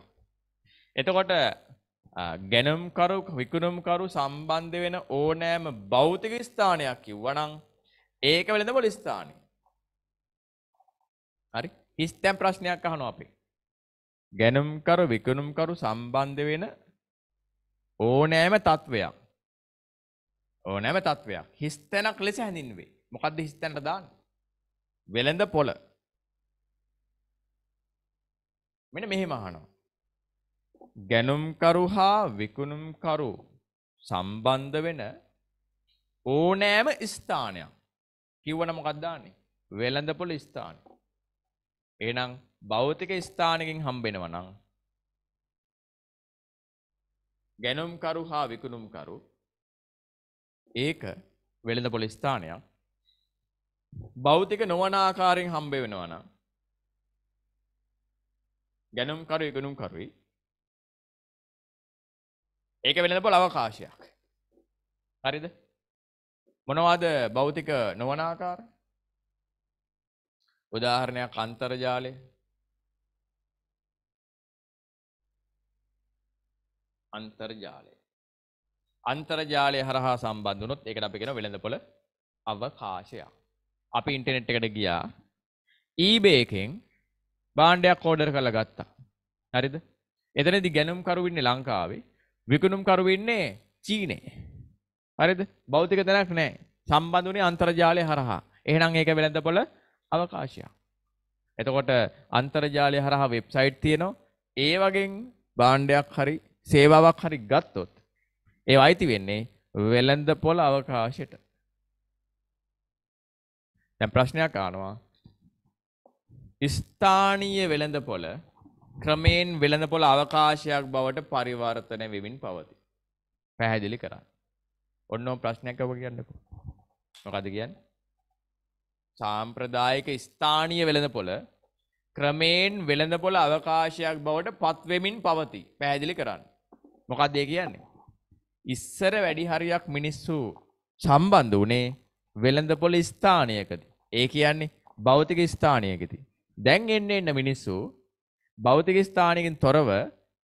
එතකොට ගැනම් විකුණුම්කරු සම්බන්ධ වෙන ඕනෑම භෞතික ස්ථානයක් කිව්වනම් ඒක වෙළඳ පොළ ස්ථානය. හරි හිස්තැම් ප්‍රශ්නයක් අහනවා අපි. ගැනුම්කරු විකුණුම්කරු සම්බන්ධ වෙන ඕනෑම තත්ත්වයක්. ඕනෑම තත්ත්වයක් හිස්තැනක් ලෙස හැඳින්වේ. මොකද්ද හිස්තැනට දාන්නේ? වෙළඳ පොළ. මෙන්න මෙහෙම අහනවා. ගැනුම්කරු හා විකුණුම්කරු සම්බන්ධ වෙන ඕනෑම ස්ථානයක්. කිව්වන මොකක්ද දාන්නේ? වෙළඳ පොළ ස්ථානය. එහෙනම් භෞතික ස්ථානකින් හම්බෙනවා නම් ගැනුම්කරු හා විකුණුම්කරු ඒක වෙළඳපොළ ස්ථානයක් භෞතික නොවන ආකාරයෙන් හම්බ වෙනවා නම් ගැනුම්කරු විකුණුම්කරුයි ඒක වෙළඳපොළ අවකාශයක් හරිද මොනවද භෞතික නොවන ආකාරය උදාහරණයක් අන්තර්ජාලය අන්තර්ජාලය අන්තර්ජාලය හරහා සම්බන්ධ වුණොත් ඒකට අපි කියන වෙළඳපොළ අවකාශයක්. අපි ඉන්ටර්නෙට් එකට ගියා. eBay එකෙන් භාණ්ඩයක් ඕඩර් කරලා ගත්තා. හරිද? එතනදි ගැනුම් කරු ඉන්නේ ලංකාවේ, විකුණුම් කරු ඉන්නේ චීනේ. හරිද? භෞතික තැනක් නැහැ. සම්බන්ධුනේ අන්තර්ජාලය හරහා. එහෙනම් ඒක වෙළඳපොළ අවකාශයක්. එතකොට අන්තර්ජාලය හරහා වෙබ්සයිට් තියෙනවා. ඒ වගේන් භාණ්ඩයක් හරි සේවාවක් හරි ගත්තොත් ඒ අයිති වෙන්නේ වෙළඳ පොළ අවකාශයට. දැන් ප්‍රශ්නයක් ආනවා. ස්ථානීය වෙළඳ පොළ ක්‍රමයෙන් වෙළඳ පොළ අවකාශයක් බවට පරිවර්තනය වෙමින් පවතී. පැහැදිලි කරන්න. ඔන්නෝ ප්‍රශ්නයක් ඔබ කියන්නකෝ. මොකද කියන්නේ? සාම්ප්‍රදායික ස්ථානීය වෙළඳපොළ ක්‍රමයෙන් වෙළඳපොළ අවකාශයක් බවට පත්වෙමින් පවති පැහැදිලි කරන්න. මොකක්ද ඒ කියන්නේ. ඉස්සර වැඩි හරියක් මිනිස්සු සම්බන්ධ වනේ වෙළඳපොළ ස්ථානයකද. ඒ කියන්නේ භෞතික ස්ථානයකති. දැන් එන්න එන්න මිනිස්සු භෞතික ස්ථානයකින් තොරව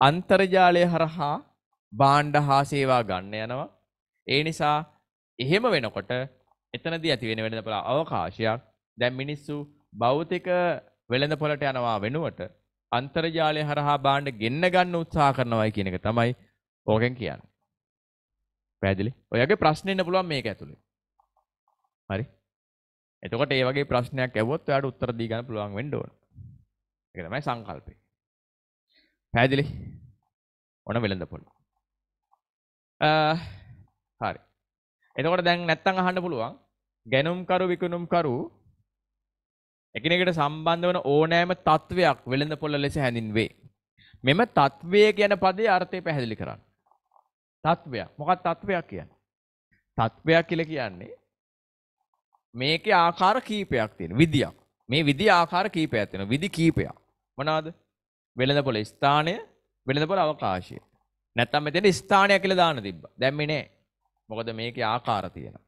අන්තර්ජාලය හරහා බාණ්ඩ හා සේවා ගන්න යනවා. ඒ නිසා එහෙම වෙනකොට එතනදී ඇති වෙන වෙළඳ පොළ අවකාශයක් දැන් මිනිස්සු භෞතික වෙළඳ පොළට යනවා වෙනුවට අන්තර්ජාලය හරහා බාණ්ඩ ගෙන්න ගන්න උත්සාහ කරනවායි කියන එක තමයි ඕකෙන් කියන්නේ. පැහැදිලි? ඔයගේ ප්‍රශ්න එන්න පුළුවන් මේක ඇතුලේ. හරි? එතකොට ඒ වගේ ප්‍රශ්නයක් ඇහුවොත් ඔයාලට උත්තර දී ගන්න පුළුවන් වෙන්න ඕන. ඒක තමයි සංකල්පය. පැහැදිලි? ඔන වෙලඳ පොළ. හරි. එතකොට දැන් නැත්තම් අහන්න පුළුවන් ගැනුම්කරු විකුණුම්කරු එකිනෙකට සම්බන්ධ වන ඕනෑම තත්වයක් වෙළඳ පොළ ලෙස හැඳින්වේ. මෙම තත්වය කියන පදේ අර්ථය පැහැදිලි කරන්න. තත්වයක්. මොකක් තත්වයක් කියන්නේ? තත්වයක් කියලා කියන්නේ මේකේ ආකාර කීපයක් තියෙන විදියක්. මේ විදි ආකාර කීපයක් තියෙනවා. විදි කීපයක්. මොනවාද? වෙළඳ පොළ ස්ථානය, වෙළඳ පොළ අවකාශය. නැත්තම් මෙතන ස්ථානය කියලා දාන්න තිබ්බා. දැන් මේ නෑ. මොකද මේකේ ආකාර තියෙනවා.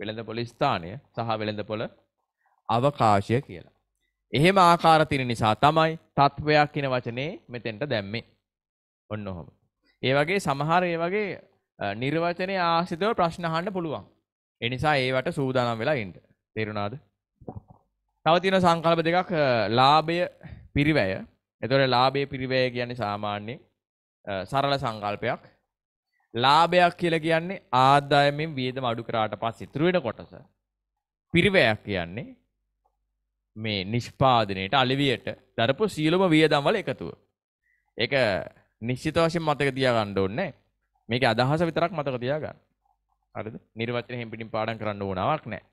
වෙළඳපොළ ස්ථානය සහ වෙළඳපොළ අවකාශය කියලා. එහෙම ආකාර තියෙන නිසා තමයි තත්වයක් කියන වචනේ මෙතෙන්ට දැම්මේ. ඔන්න ඔහොම. ඒ වගේ සමහර ඒ වගේ නිර්වචනයේ ආශ්‍රිතව ප්‍රශ්න අහන්න පුළුවන්. ඒ නිසා ඒවට සූදානම් වෙලා ඉන්න. තේරුණාද? තව තියෙන සංකල්ප දෙකක් ලාභය පිරිවැය. එතකොට ලාභයේ පිරිවැය කියන්නේ සාමාන්‍යයෙන් සරල සංකල්පයක්. ලාභයක් කියලා කියන්නේ ආදායමෙන් වියදම අඩු කරාට පස්සේ ඉතුරු වෙන කොටස. පිරිවැයක් කියන්නේ මේ නිෂ්පාදනයේට අලෙවියට දරපු සීලම වියදම් වල එකතුව. ඒක නිශ්චිත වශයෙන් මතක තියාගන්න ඕනේ. මේකේ අදහස විතරක් මතක තියාගන්න. හරිද? නිර්වචන හැම්පිටින් පාඩම් කරන්න ඕනාවක් නැහැ.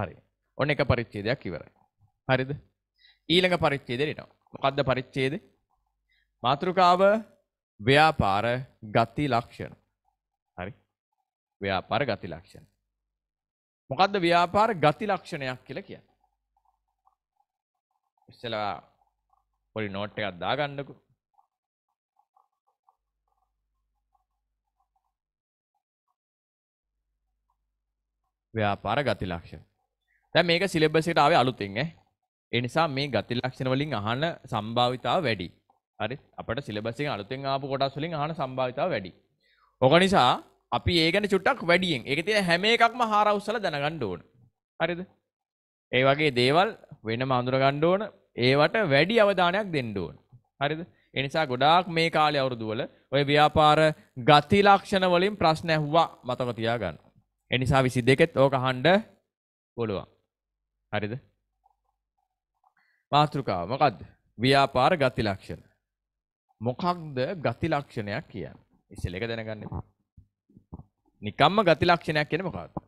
හරි. ඔන්න එක පරිච්ඡේදයක් ඉවරයි. හරිද? ඊළඟ පරිච්ඡේදයට එනවා. මොකද්ද පරිච්ඡේදේ? මාතෘකාව ව්‍යාපාර ගති ලක්ෂණ. හරි. ව්‍යාපාර ගති ලක්ෂණ. මොකද්ද ව්‍යාපාර ගති ලක්ෂණයක් කියලා කියන්නේ? ඉස්සෙල්ලා පොඩි නෝට් එකක් දාගන්නකෝ. ව්‍යාපාර ගති ලක්ෂණ. දැන් මේක සිලබස් එකට ආවේ අලුතෙන් ඈ. ඒ නිසා මේ ගති ලක්ෂණ වලින් අහන සම්භාවිතාව වැඩි. හරි අපට සිලබසින් අලුතෙන් ආපු කොටස් වලින් අහන සම්භාවිතාව වැඩි. ඔක නිසා අපි ඒ ගැන චුට්ටක් වැඩියෙන් ඒක තියෙන හැම එකක්ම හාරවුස්සලා දැනගන්න ඕන. හරිද? ඒ වගේ දේවල් වෙනම අඳුරගන්න ඕන. ඒවට වැඩි අවධානයක් දෙන්න ඕන. හරිද? ඒ නිසා ගොඩාක් මේ කාලේ අවුරුදු වල ඔය ව්‍යාපාර ගති ලක්ෂණ වලින් ප්‍රශ්න ඇහුවා මතක තියාගන්න. ඒ නිසා 22ෙත් ඕක අහන්න පුළුවන්. හරිද? මාතෘකාව මොකද්ද? ව්‍යාපාර ගති ලක්ෂණ. මොකක්ද ගති ලක්ෂණයක් කියන්නේ? ඉස්සෙල්ලා ඒක දැනගන්න. නිකම්ම ගති ලක්ෂණයක් කියන්නේ මොකක්ද?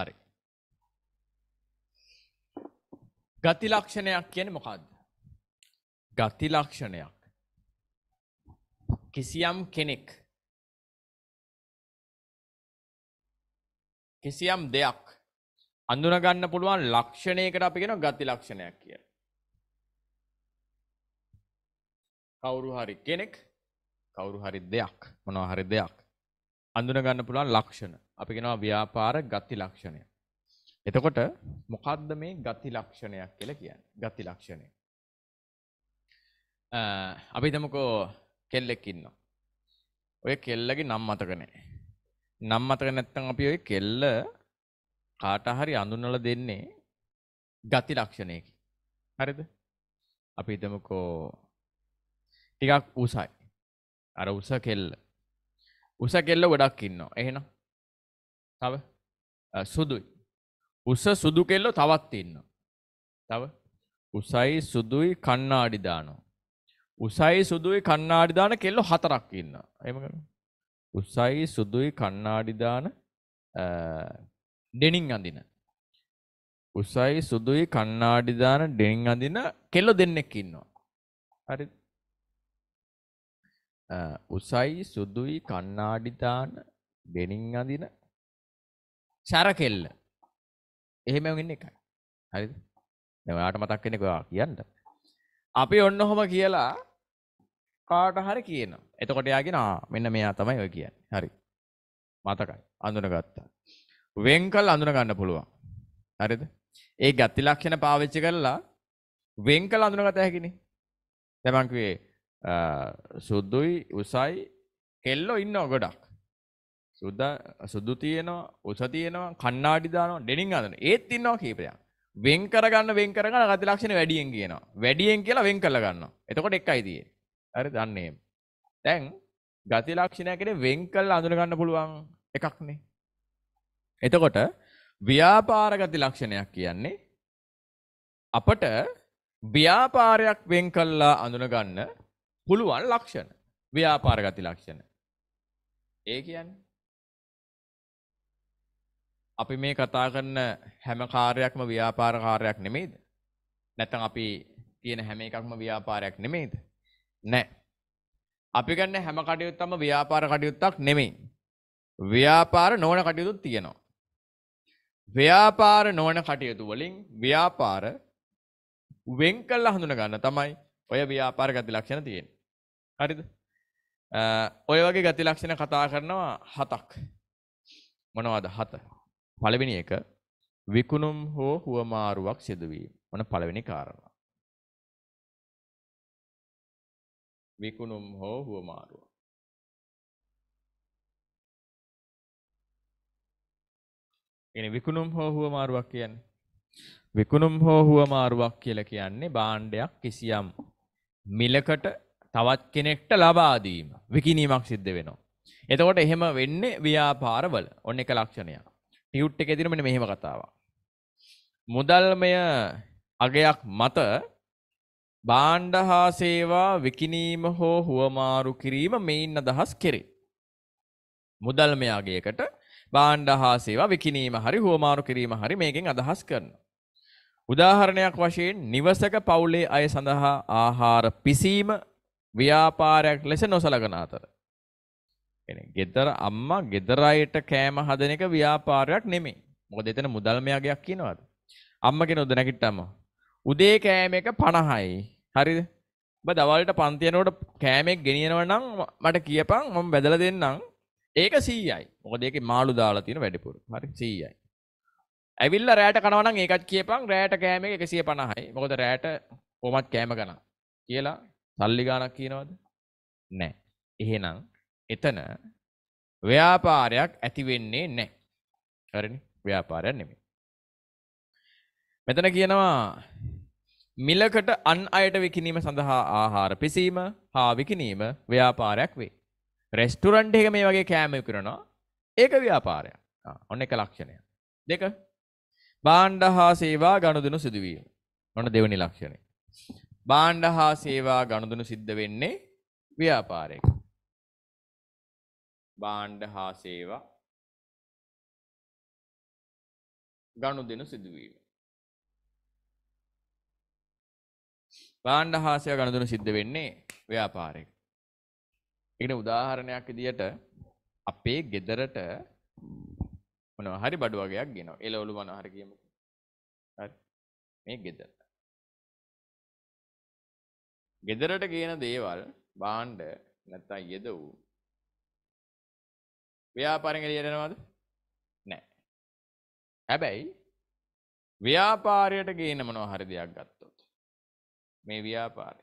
හරි. ගති ලක්ෂණයක් කියන මොකක්ද. ගති ලක්ෂණයක් කිසියම් කෙනෙක් කිසියම් දෙයක් අඳුනගන්න පුළුවන් ලක්ෂණයකට අපිගෙන ගති ලක්ෂණයක් කිය. කවුරු හරි කෙනෙක් කවුරු හරි දෙයක් මොනව හරි දෙයක් අඳුනගන්න පුළුවන් ලක්ෂණ. අපි කියනවා ව්‍යාපාර ගති ලක්ෂණය. එතකොට මොකද්ද මේ ගති ලක්ෂණයක් කියලා කියන්නේ? ගති ලක්ෂණය. අපි හිතමුකෝ කෙල්ලෙක් ඉන්නවා. ඔය කෙල්ලගේ නම් මතක නැහැ. නම් මතක නැත්නම් අපි ඔය කෙල්ල කාට හරි අඳුනලා දෙන්නේ ගති ලක්ෂණයකින්. හරිද? අපි හිතමුකෝ ටිකක් උසයි. අර උස කෙල්ල. උස කෙල්ල ගොඩක් ඉන්නවා එහෙන තව සුදුයි උස සුදු කෙල්ලො තවත් ඉන්න තව උසයි සුදුයි කන්නාඩි දානෝ උසයි සුදුයි කන්නාඩි දාන කෙල්ලො හතරක් ඉන්න එම උසයි සුදුයි කන්නාඩි දාන ඩෙනින් අඳින උසයි සුදුයි කන්නාඩි දාන ඩෙනින් අඳින කෙල්ලො දෙන්නෙක් ඉන්නවා හරි උසයි සුදුයි කණ්ණාඩි දාන ගෙනින් අඳින සරකෙල්ල. එහෙම වෙන්නේ එකයි. හරිද? දැන් ඔයාලට මතක් වෙන්නේ ඔයා කියන්න. අපි ඔන්න ඔහම කියලා කාට හරි කියනවා. එතකොට එයා කියනවා මෙන්න මෙයා තමයි ඔය කියන්නේ. හරි. මතකයි. අඳුනගත්තා. වෙන්කල් අඳුන ගන්න පුළුවන්. හරිද? ඒ ගති ලක්ෂණ පාවිච්චි කරලා වෙන්කල් අඳුනගත හැකිනේ. දැන් මං කිව්වේ සුද්දුයි උසයි කෙල්ලෝ ඉන්නවා ගොඩක්. සුද්ද සුදු තියෙනවා උස තියෙනවා කණ්ණාඩි දානවා ඩෙනින් හදනවා ඒත් ඉන්නවා කීපයක්. වෙන් කරගන්න වෙන් කරගන්න ගති ලක්ෂණ වැඩියෙන් කියනවා. වැඩියෙන් කියලා වෙන් කරලා ගන්නවා. එතකොට එකයි තියෙන්නේ. හරි දන්නේ. දැන් ගති ලක්ෂණය කියන්නේ වෙන් කරලා අඳුන ගන්න පුළුවන් එකක්නේ. එතකොට ව්‍යාපාර ගති ලක්ෂණයක් කියන්නේ අපට ව්‍යාපාරයක් වෙන් කරලා අඳුන ගන්න පුළුවන් ලක්ෂණ ව්‍යාපාර ගති ලක්ෂණ. ඒ කියන්නේ අපි මේ කතා කරන හැම කාර්යයක්ම ව්‍යාපාර කාර්යයක් නෙමෙයිද? නැත්නම් අපි තියෙන හැම එකක්ම ව්‍යාපාරයක් නෙමෙයිද? නැහැ. අපි ගන්න හැම කටයුත්තම ව්‍යාපාර කටයුත්තක් නෙමෙයි. ව්‍යාපාර නොවන කටයුතුත් තියෙනවා. ව්‍යාපාර නොවන කටයුතු වලින් ව්‍යාපාර වෙන් කළා හඳුන ගන්න තමයි ඔය ව්‍යාපාර ගති ලක්ෂණ තියෙන්නේ. හරිද ඔය වගේ ගති ලක්ෂණ කතා කරනවා හතක් මොනවද හත පළවෙනි එක විකුණුම් හෝ හුවමාරුවක් සිදුවීම මොන පළවෙනි කාරණා විකුණුම් හෝ හුවමාරුව එනි විකුණුම් හෝ හුවමාරුවක් කියන්නේ විකුණුම් හෝ හුවමාරුවක් කියලා කියන්නේ භාණ්ඩයක් කිසියම් මිලකට තවත් කෙනෙක්ට ලබාදීම විකිනීමක් සිද්ධ වෙනවා. එතකොට එහෙම වෙන්නේ ව්‍යාපාරවල ඔන්න එක ලක්ෂණය. ටියුට් එක දිනම මෙහෙම කතාවක්. මුදල්මය අගයක් මත බාණ්ඩ හා සේවා විකිනීම හෝ හුවමාරු කිරීම මෙයින් අදහස් කෙරේ. මුදල්මය අගයකට බාණ්ඩ හා සේවා විකිනීම හරි හුවමාරු කිරීම හරි මේකෙන් අදහස් කරනවා. උදාහරණයක් වශයෙන් නිවසක පවුලේ අය සඳහා ආහාර පිසීම ව්‍යාපාරයක් ලෙස නොසලකන අතර. ගෙදර අම්මා ගෙදර අයට කෑම හදන එක ව්‍යාපාරයක් නෙමෙයි. මොකද එතන මුදල් මෙයාගයක් කියනවාද? අම්මා කෙනෙක්ද නැගිට්ටම උදේ කෑම එක 50යි. හරිද? ඔබ දවල්ට පන්ති යනකොට කෑමක් ගෙනියනවා නම් මට කියපන් මම බෙදලා දෙන්නම්. ඒක 100යි. මොකද ඒකේ මාළු දාලා තියෙන වැඩිපුර. හරි 100යි. ඇවිල්ලා රෑට කනවා නම් ඒකත් කියපන් රෑට කෑම එක 150යි. මොකද රෑට කොහොමත් කෑම කනවා. කියලා සල්ලි ගාණක් කියනවද? නැහැ. එහෙනම් එතන ව්‍යාපාරයක් ඇති වෙන්නේ නැහැ. හරිනේ? ව්‍යාපාරයක් නෙමෙයි. මෙතන කියනවා මිලකට අන් අයට විකිණීම සඳහා ආහාර පිසීම හා විකිණීම ව්‍යාපාරයක් වේ. රෙස්ටුරන්ට් එක මේ වගේ කෑම විකුණනවා. ඒක ව්‍යාපාරයක්. ඔන්න එක ලක්ෂණය. දෙක භාණ්ඩ හා සේවා ගනුදෙනු සිදුවීම. ඔන්න දෙවෙනි ලක්ෂණය. භාණ්ඩ හා සේවා ගණුදුනු සිද්ධ වෙන්නේ ව්‍යාපාරයක. භාණ්ඩ හා සේවා ගණුදෙනු සිදුවීම. භාණ්ඩ හා සේවා ගණුදුනු සිද්ධ වෙන්නේ ව්‍යාපාරයක. ඉගෙන උදාහරණයක් විදියට අපේ ගෙදරට මොනවා හරි බඩු වගයක් ගෙනවා. එළවලු මොනවා හරි කියමුකෝ. හරි. මේ ගෙදර. ගෙදරට ගේන දේවල් බාණ්ඩ නැත්තම් යෙදවූ ව්‍යාපාරෙන් එළියට එනවද? නැහැ. හැබැයි ව්‍යාපාරයට ගේන මොනවා හරි දෙයක් ගත්තොත් මේ ව්‍යාපාරය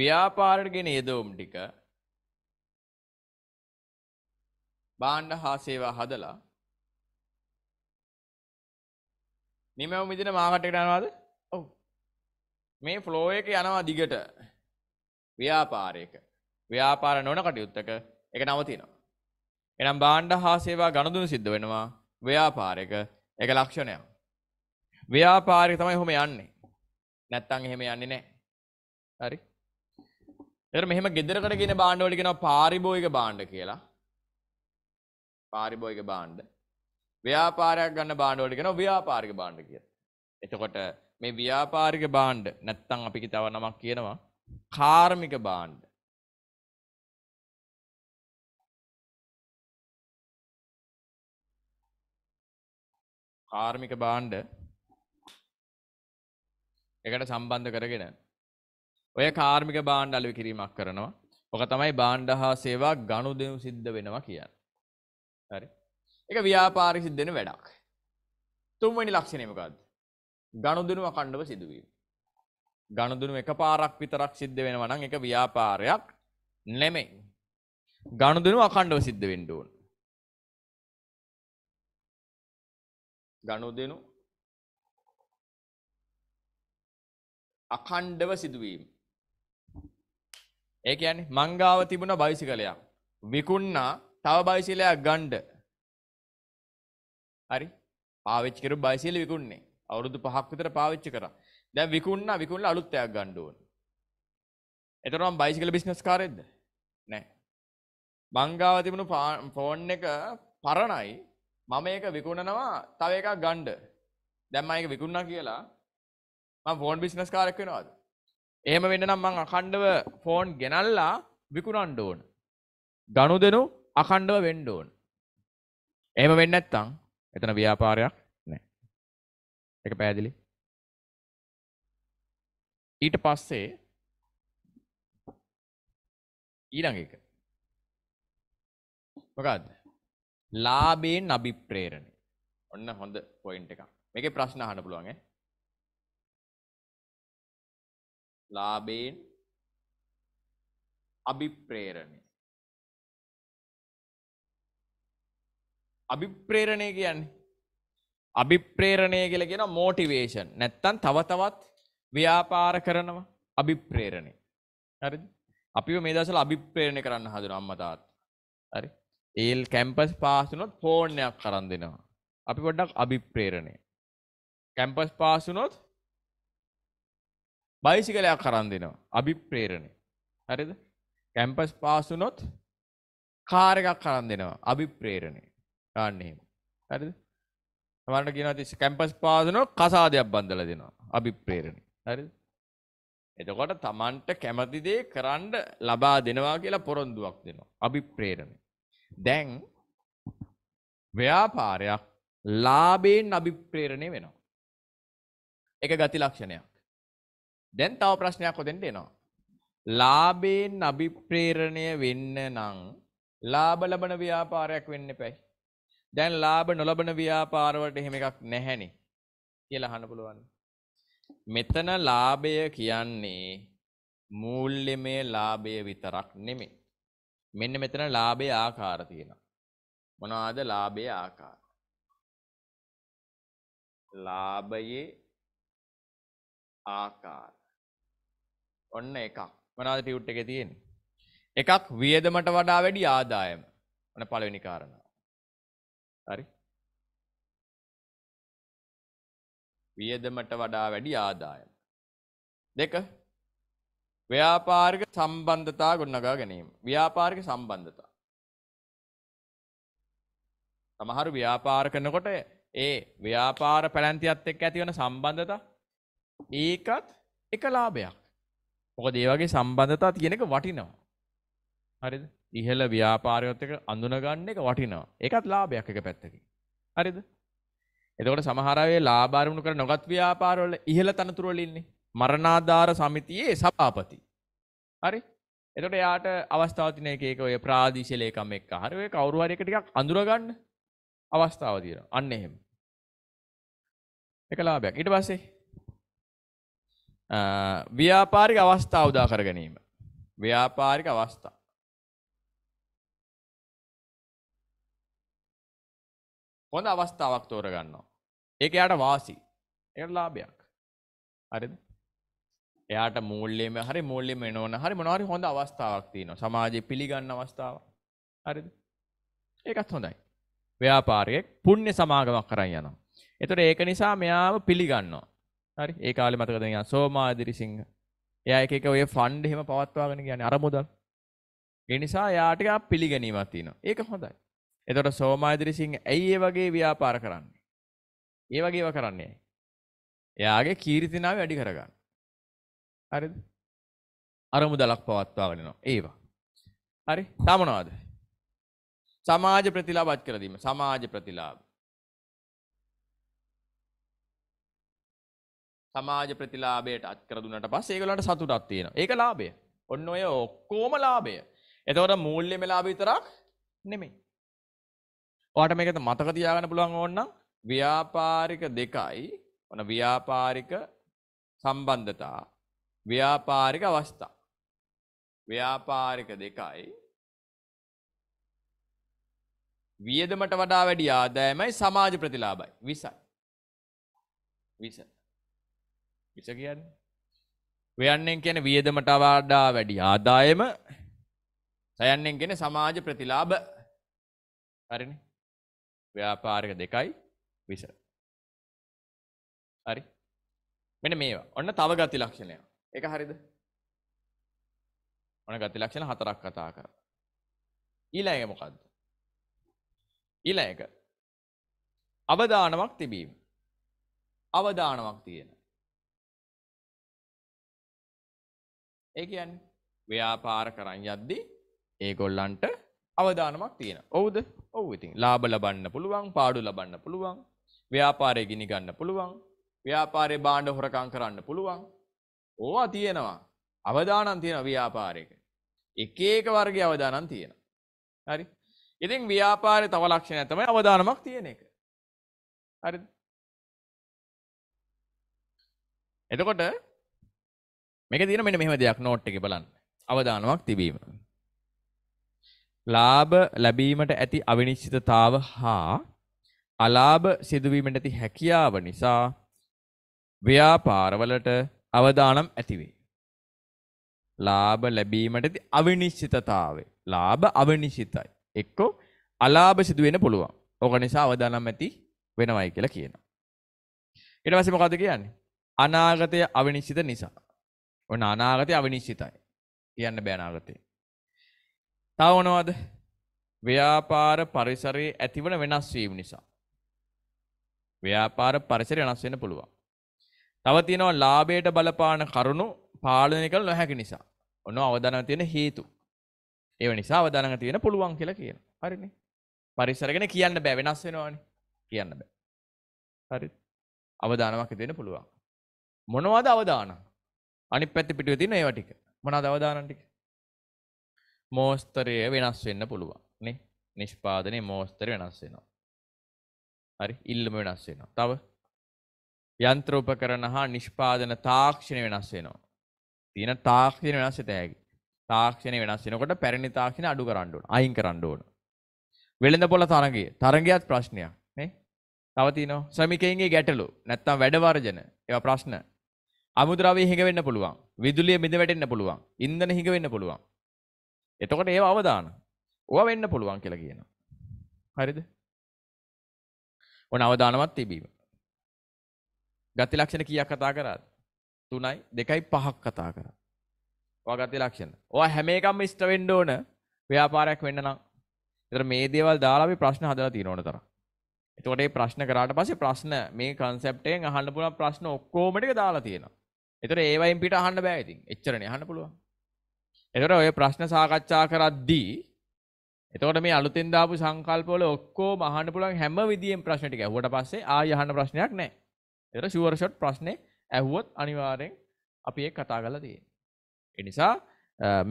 ව්‍යාපාරයට ගෙන යෙදවුම් ටික බාණ්ඩ හා සේවා හදලා නිමව මිදින මාකට් එකට යනවාද? මේ ෆ්ලෝ එක යනවා දිගට ව්‍යාපාරයක ව්‍යාපාර නොවන කටයුත්තක ඒක නවතිනවා. එනම් භාණ්ඩ හා සේවා ගනුදෙනු සිද්ධ වෙනවා ව්‍යාපාරයක ඒක ලක්ෂණයක්. ව්‍යාපාරයක තමයි ඔහොම යන්නේ. නැත්තම් එහෙම යන්නේ නැහැ. හරි. ඒතර මෙහෙම ගෙදරකට ගෙන භාණ්ඩ වලට කියනවා පාරිභෝගික භාණ්ඩ කියලා. පාරිභෝගික භාණ්ඩ. ව්‍යාපාරයක් ගන්න භාණ්ඩ වලට කියනවා ව්‍යාපාරික භාණ්ඩ කියලා. එතකොට මේ ව්‍යාපාරික බාණ්ඩ නැත්තම් අපි තව නමක් කියනවා කාර්මික බාණ්ඩ. කාර්මික බාණ්ඩ එකට සම්බන්ධ කරගෙන ඔය කාර්මික බාණ්ඩ අලුවි කිරීමක් කරනවා. ඔක තමයි බාණ්ඩ හා සේවා ගනුදෙනු සිද්ධ වෙනවා කියන්නේ. හරි. ඒක ව්‍යාපාරික සිද්ධ වෙන වැඩක්. තුන්වෙනි ලක්ෂණය මොකද්ද? ගණුදෙනුව අකණ්ඩව සිදුවීම. ගණුදෙනු එකපාරක් විතරක් සිද්ධ වෙනවා නම් ඒක ව්‍යාපාරයක් නෙමෙයි. ගණුදෙනුව අකණ්ඩව සිද්ධ වෙන්න ඕන. ගණුදෙනු අකණ්ඩව සිදුවීම. ඒ කියන්නේ මංගාව තිබුණ බයිසිකලයක් විකුණා තව බයිසිකලයක් ගන්න. හරි? පාවිච්චි කරු බයිසිකල විකුණන්නේ. අවුරුදු 5ක් විතර පාවිච්චි කරා. දැන් විකුණනා විකුණලා අලුත් එකක් ගන්න ඕන. එතකොට මම බයිසිකල් බිස්නස් කාරෙද්ද? නෑ. මං ගාව තිබුණු ෆෝන් එක පරණයි. මම ඒක විකුණනවා තව එකක් ගන්න. දැන් මම ඒක විකුණනා කියලා මම ෆෝන් බිස්නස් කාරෙක් වෙනවද? එහෙම වෙන්න නම් මං අඛණ්ඩව ෆෝන් ගෙනල්ලා විකුණන්න ඕන. ගනුදෙනු අඛණ්ඩව වෙන්න ඕන. එහෙම වෙන්නේ නැත්නම් එතන ව්‍යාපාරයක් එක පැදිලි ඊට පස්සේ ඊළඟ එක මොකක්ද ලාබයෙන් අභිප්‍රේරණය ඔන්න හොඳ පොයින්ට් එකක් මේකේ ප්‍රශ්න අහන්න පුළුවන් ඈ ලාබයෙන් අභිප්‍රේරණය අභිප්‍රේරණය කියන්නේ අභිප්‍රේරණය කියලගෙන මෝටිවේෂන් නැත්තන් තව තවත් ව්‍යාපාර කරනවා අභිප්‍රේරණය හරි අපි මේ දසල අභිප්‍රේරණය කරන්න හදුර අම්මතාත් හරි ඒල් කැම්පස් පාසුනොත් ෆෝර්ණයක් කරන් දෙනවා අපි පොඩ්ඩක් අභිප්‍රේරණය කැම්පස් පාසුනොත් බයිසිකලයක් කරන් දෙනවා අභිප්‍රේරණය හරිද කැම්පස් පාසුනොත් කාර එකක් කරන් දෙනවා අභිප්‍රේරණය ගන්න එහෙම හරිද තමන්ට කියනවා තිස්ස කැම්පස් පාසන කසාදයක් බන්දල දෙනවා අභිප්‍රේරණ හරි එතකොට තමන්ට කැමතිදේ කරන්න ලබා දෙනවා කියලා පොරොන්දුවක් දෙනවා අභිප්‍රේරණ දැන් ව්‍යාපාරයක් ලාබයෙන් අභිප්‍රේරණය වෙනවා එක ගති ලක්ෂණයක් දැන් තව ප්‍රශ්නයක් හොදෙන්ට එනවා ලාබයෙන් අභිප්‍රේරණය වෙන්න නං ලාබ ලබන ව්‍යාපාරයක් වෙන්න පැයි දැන් ලාභ නොලබන ව්‍යාපාරවලට එහෙම එකක් නැහැනේ කියලා අහන්න පුළුවන්. මෙතන ලාභය කියන්නේ මූල්‍යමය ලාභය විතරක් නෙමෙයි. මෙන්න මෙතන ලාභයේ ආකාර තියෙනවා. මොනවාද ලාභයේ ආකාර? ලාභයේ ආකාර. ඔන්න එකක්. මොනවාද ටියුට් එකේ තියෙන්නේ? එකක් වියදමට වඩා වැඩි ආදායම. ඔන්න පළවෙනි කාරණා. හරි වියදමට වඩා වැඩි ආදායම. දෙක ව්‍යාපාරික සම්බන්ධතා ගොඩනගා ගැනීම. ව්‍යාපාරික සම්බන්ධතා. සමහරු ව්‍යාපාර කරනකොට ඒ ව්‍යාපාර පැලැන්තියත් එක්ක ඇතිවන සම්බන්ධතා ඒකත් එක ලාභයක්. මොකද ඒ වගේ සම්බන්ධතා තියෙන එක වටිනවා. හරිද? ඉහළ ව්‍යාපාරයත් එක්ක අඳුනගන්න එක වටිනවා. ඒකත් ලාභයක් එක පැත්තකින්. හරිද? එතකොට සමහර අය ලාභ අරමුණු කර නොගත් ව්‍යාපාරවල ඉහළ තනතුරු වල ඉන්නේ. මරණාධාර සමිතියේ සභාපති. හරි? එතකොට යාට අවස්ථාව තියෙන එක ඒක ඔය ප්‍රාදේශීය ලේකම් එක්ක. හරි ඔය කවුරු හරි එක ටිකක් අඳුරගන්න අවස්ථාව තියෙනවා. අන්න එහෙම. ඒක ලාභයක්. ඊට පස්සේ ව්‍යාපාරික අවස්ථා උදා කර ගැනීම. ව්‍යාපාරික අවස්ථා හොඳ අවස්ථාවක් තෝරගන්නවා. ඒක එයාට වාසි. ඒකට ලාභයක්. හරිද? එයාට මූල්‍යෙම හරි මූල්‍යෙම එනවන හරි මොනවා හරි හොඳ අවස්ථාවක් තියෙනවා. සමාජයේ පිළිගන්න අවස්ථාවක්. හරිද? ඒකත් හොඳයි. ව්‍යාපාරයේ පුණ්‍ය සමාගමක් කරන් යනවා. ඒතර ඒක නිසා මෙයාව පිළිගන්නවා. හරි? ඒ කාලේ මතකද නේද? සෝමාදිරි සිංහ. එයා එක එක ඔය ෆන්ඩ් එහෙම පවත්වාගෙන කියන්නේ අරමුදල්. ඒ නිසා එයාට පිළිගැනීමක් තියෙනවා. ඒක හොඳයි. එතොට සෝමාදිරිසිං ඇයි ඒ වගේ ව්‍යාපාර කරන්නේ. ඒ වගේව කරන්නේ. එයාගේ කීරිතිනාව වැඩි කරගන්න. හරි අරමු දලක් පවත්වාගෙනනවා ඒවා. හරි තමනවාද. සමාජ ප්‍රතිලාබත් කරදීම සමාජ ප්‍රතිලාබ. සමාජ ප්‍රතිලාබයට අත්කරදුනට පස් ඒකලට සතුටත් තියෙන ඒක ලාබය ඔන්න ඔය ඔක්කෝම ලාබය එතවට මූල්්‍යම ලාබී තරක් නෙමෙයි ඔයාට මේකට මතක තියාගන්න පුළුවන් ඕනනම් ව්‍යාපාරික දෙකයි ඔන ව්‍යාපාරික සම්බන්ධතා ව්‍යාපාරික අවස්ථා ව්‍යාපාරික දෙකයි වියදමට වඩා වැඩි ආදායමයි සමාජ ප්‍රතිලාභයි 20යි 20 20 කියන්නේ වයන්නෙන් කියන්නේ වියදමට වඩා වැඩි ආදායම සයන්නෙන් කියන්නේ සමාජ ප්‍රතිලාභ හරිනේ ව්‍යාපාරික දෙකයි විස. හරි. මෙන්න මේවා. ඔන්න තව ගති ලක්ෂණය. ඒක හරිද? ඔන්න ගති ලක්ෂණ හතරක් කතා කරා. ඊළඟ මොකද්ද? ඊළඟ අවදානමක් තිබීම. අවදානමක් තියෙන. ඒ කියන්නේ ව්‍යාපාර කරන් යද්දී ඒගොල්ලන්ට අවදානමක් තියෙනවා. ඔව්ද? ඔව් ඉතින් ලාභ ලබන්න පුළුවන්, පාඩු ලබන්න පුළුවන්, ව්‍යාපාරේ ගිනි ගන්න පුළුවන්, ව්‍යාපාරේ බාණ්ඩ හොරකම් කරන්න පුළුවන්. ඕවා තියෙනවා. අවදානම් තියෙනවා ව්‍යාපාරයක. එක එක වර්ගයේ අවදානම් තියෙනවා. හරි? ඉතින් ව්‍යාපාරේ තව ලක්ෂණයක් තමයි අවදානමක් තියෙන එක. හරිද? එතකොට මේක තියෙන මෙන්න මෙහෙම දෙයක් නෝට් එකේ බලන්න. අවදානමක් තිබීම. ලාභ ලැබීමට ඇති අවිනිශ්චිතතාව හා අලාභ සිදුවීමට ඇති හැකියාව නිසා ව්‍යාපාරවලට අවදානම් ඇතිවේ. ලාභ ලැබීමට ඇති අවිනිශ්චිතතාවේ. ලාභ අවිනිශ්චිතයි. එක්කෝ අලාභ සිදුවෙන පුළුවන්. ඕක නිසා අවදානම් ඇති වෙනවයි කියලා කියනවා. ඊට පස්සේ මොකද්ද කියන්නේ? අනාගතය අවිනිශ්චිත නිසා. ඔන්න අනාගතය අවිනිශ්චිතයි. කියන්න බෑ අනාගතේ. තවනවද ව්‍යාපාර පරිසරයේ ඇතිවන වෙනස් වීම නිසා. ව්‍යාපාර පරිසරය වෙනස් වෙන්න පුළුවන්. තව තියෙනවා ලාභයට බලපාන කරුණු පාලනය කළ නොහැකි නිසා. ඔන්න අවදානම තියෙන හේතු. ඒව නිසා අවදානම තියෙන පුළුවන් කියලා කියන. හරිනේ. පරිසර ගැන කියන්න බෑ වෙනස් වෙනවානේ. කියන්න බෑ. හරිද? අවදානමක් දෙන්න පුළුවන්. මොනවද අවදානම්? අනිත් පැත්තේ පිටුවේ තියෙන ඒවා ටික. මොනවද අවදානම් ටික? මෝස්තරය වෙනස් වෙන්න පුළුවන් නේ නිෂ්පාදනය මෝස්තර වෙනස් වෙනවා හරි ඉල්ලම වෙනස් වෙනවා තව යන්ත්‍රෝපකරණ හා නිෂ්පාදන තාක්ෂණය වෙනස් වෙනවා තියෙන තාක්ෂණය වෙනස් වෙත හැකි තාක්ෂණය වෙනස් වෙනකොට පැරණි තාක්ෂණය අඩු කරන්න ඕන අයින් කරන්න ඕන වෙළඳ පොළ තරගය තරගයත් ප්‍රශ්නයක් නේ තව තියෙනවා ශ්‍රමිකයින්ගේ ගැටලු නැත්තම් වැඩ වර්ජන ඒවා ප්‍රශ්න අමුද්‍රව්‍ය හිඟ වෙන්න පුළුවන් විදුලිය මිද වැටෙන්න පුළුවන් ඉන්ධන හිඟ වෙන්න පුළුවන් එතකොට ඒව අවදාන. ඕවා වෙන්න පුළුවන් කියලා කියනවා. හරිද? ඔන්න අවදානමත් තිබීම. ගති ලක්ෂණ කීයක් කතා කරාද? 3යි 2යි 5ක් කතා කරා. ඔයා ගති ලක්ෂණ. ඔයා හැම එකක්ම ඉෂ්ට වෙන්න ඕන ව්‍යාපාරයක් වෙන්න නම්. ඒතර මේ දේවල් දාලා අපි ප්‍රශ්න හදලා තියෙන ඕන තරම්. එතකොට මේ ප්‍රශ්න කරාට පස්සේ ප්‍රශ්න මේ concept එකෙන් අහන්න පුළුවන් ප්‍රශ්න ඔක්කොම ටික දාලා තියෙනවා. ඒතර ඒවයින් පිට අහන්න බෑ ඉතින්. එච්චරනේ අහන්න පුළුවන්. එතකොට ඔය ප්‍රශ්න සාකච්ඡා කරද්දී එතකොට මේ අලුතෙන් දාපු සංකල්පවල ඔක්කොම අහන්න පුළුවන් හැම විදියෙන් ප්‍රශ්න ටික ඇහුවට පස්සේ ආය අහන්න ප්‍රශ්නයක් නැහැ. එතකොට ෂුවර් ෂොට් ප්‍රශ්නේ ඇහුවොත් අනිවාර්යෙන් අපි ඒක කතා කරලා තියෙන්නේ. ඒ නිසා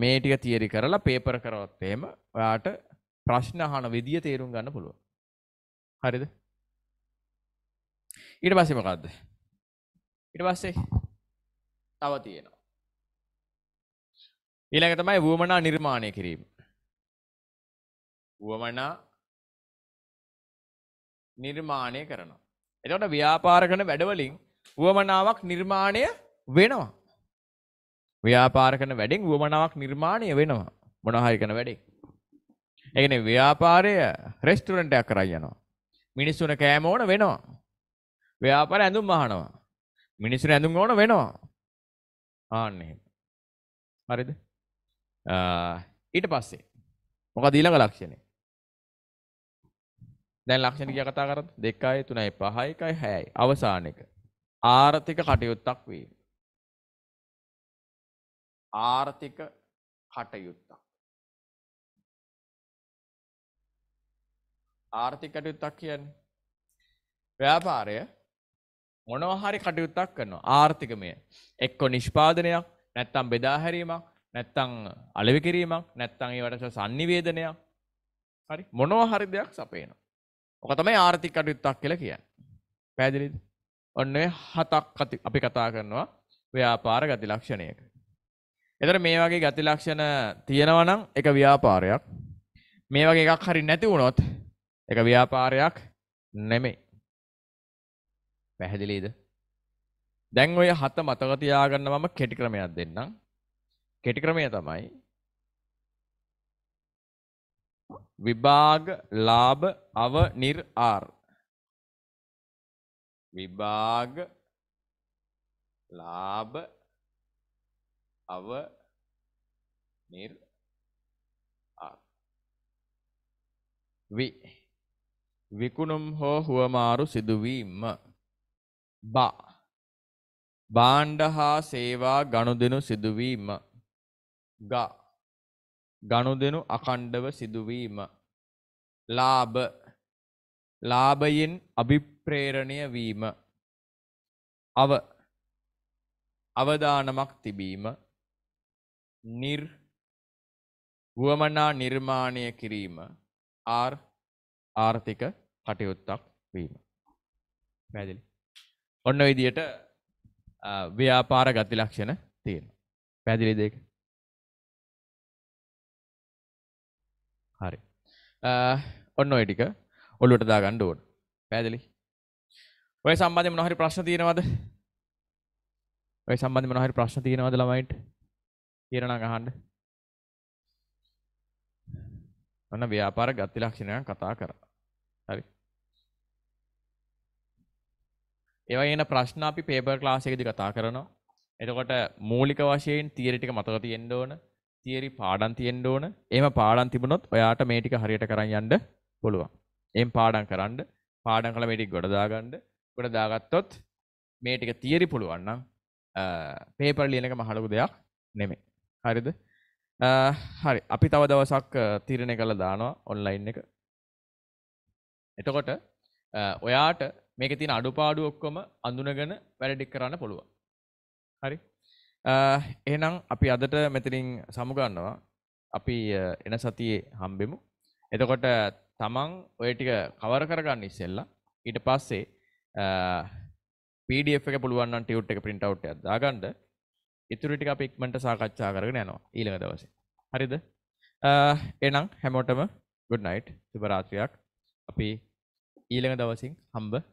මේ ටික තියරි කරලා පේපර් කරවත් එහෙම ඔයාට ප්‍රශ්න අහන විදිය තේරුම් ගන්න පුළුවන්. හරිද? ඊට පස්සේ මොකද්ද? ඊට පස්සේ තව තියෙනවා ඊළඟ තමයි වුවමනා නිර්මාණය කිරීම. වුවමනා නිර්මාණය කරනවා. එතකොට ව්‍යාපාර කරන වැඩවලින් වුවමනාවක් නිර්මාණය වෙනවා. ව්‍යාපාර කරන වැඩෙන් වුවමනාවක් නිර්මාණය වෙනවා. මොනවා හරි කරන වැඩේ. ඒ කියන්නේ ව්‍යාපාරය රෙස්ටුරන්ට් එකක් කරා යනවා. මිනිස්සුන කෑම ඕන වෙනවා. ව්‍යාපාර ඇඳුම් අහනවා. මිනිස්සුන ඇඳුම් ඕන වෙනවා. ආන්නේ. හරිද? ඊට පස්සේ මොකද ඊළඟ ලක්ෂණය? දැන් ලක්ෂණ කියා කතා කරත් 2යි 3යි 5යි 6යි අවසාන එක ආර්ථික කටයුත්තක් වේ. ආර්ථික කටයුත්තක්. ආර්ථික කටයුත්තක් කියන්නේ ව්‍යාපාරය මොනවා හරි කටයුත්තක් කරනවා ආර්ථිකමය එක්ක නිෂ්පාදනයක් නැත්නම් බෙදා හැරීමක් නැත්තං අලෙවි කිරීමක් නැත්තං ඒ වටස සංනිවේදනයක් හරි මොනව හරි දෙයක් සපේනවා. ඕක තමයි ආර්ථික කටයුත්තක් කියලා කියන්නේ. පැහැදිලිද? ඔන්න හතක් අපි කතා කරනවා ව්‍යාපාර ගති ලක්ෂණයක. එතකොට මේ වගේ ගති ලක්ෂණ තියෙනවා නම් ඒක ව්‍යාපාරයක්. මේ වගේ එකක් හරි නැති වුණොත් ඒක ව්‍යාපාරයක් නෙමෙයි. පැහැදිලිද? දැන් ඔය හත මතක තියාගන්න මම කෙටි ක්‍රමයක් දෙන්නම්. කෙටි ක්‍රමය තමයි විභාග ලාභ අව නිර් ආර් විභාග ලාභ අව නිර් ආර් වි විකුණුම් හෝ හුවමාරු සිදුවීම බා භාණ්ඩ හා සේවා ගනුදෙනු සිදුවීම ග ගනුදෙනු අකණ්ඩව සිදුවීම ලාභ ලාභයෙන් අභිප්‍රේරණය වීම අව අවදානමක් තිබීම නිර් වුවමනා නිර්මාණය කිරීම ආර් ආර්ථික කටයුත්තක් වීම පැදිලි ඔන්න විදියට ව්‍යාපාර ගති ලක්ෂණ තියෙන පැදිලි දෙක හරි. ඔන්න ඔය ටික ඔළුවට දාගන්න ඕන. පැහැදිලි? ඔය සම්බන්ධයෙන් මොනවා හරි ප්‍රශ්න තියෙනවද? ඔය සම්බන්ධයෙන් මොනවා හරි ප්‍රශ්න තියෙනවද ළමයින්ට? තියෙනවා අහන්න. ඔන්න ව්‍යාපාර ගති ලක්ෂණයන් කතා කරා. හරි. ඒවා එන ප්‍රශ්න අපි පේපර් ක්ලාස් එකේදී කතා කරනවා. එතකොට මූලික වශයෙන් තියරි ටික මතක තියෙන්න ඕන. තියරි පාඩම් තියෙන්න ඕන. එහෙම පාඩම් තිබුණොත් ඔයාට මේ ටික හරියට කරන් යන්න පුළුවන්. එහෙන් පාඩම් කරන්න, පාඩම් කළා මේ ටික ගොඩ දාගන්න. ගොඩ දාගත්තොත් මේ ටික තියරි පුළුවන් නම් පේපර් ලියන එක මහලු දෙයක් නෙමෙයි. හරිද? හරි. අපි තව දවසක් තීරණය කරලා දානවා ඔන්ලයින් එක. එතකොට ඔයාට මේක තියෙන අඩුපාඩු ඔක්කොම අඳුනගෙන වැඩ ටික කරන්න පුළුවන්. හරි? එහෙනම් අපි අදට මෙතනින් සමුගන්නවා. අපි එන සතියේ හම්බෙමු. එතකොට තමන් ඔය ටික කවර කරගන්න ඉස්සෙල්ලා ඊට පස්සේ PDF එක පුළුවන් නම් ටියුට් එක print out එකක් දාගන්න. ඉතුරු ටික අපි ඉක්මනට සාකච්ඡා කරගෙන යනවා ඊළඟ දවසේ. හරිද? එහෙනම් හැමෝටම good night. සුබ රාත්‍රියක්. අපි ඊළඟ දවසින් හම්බ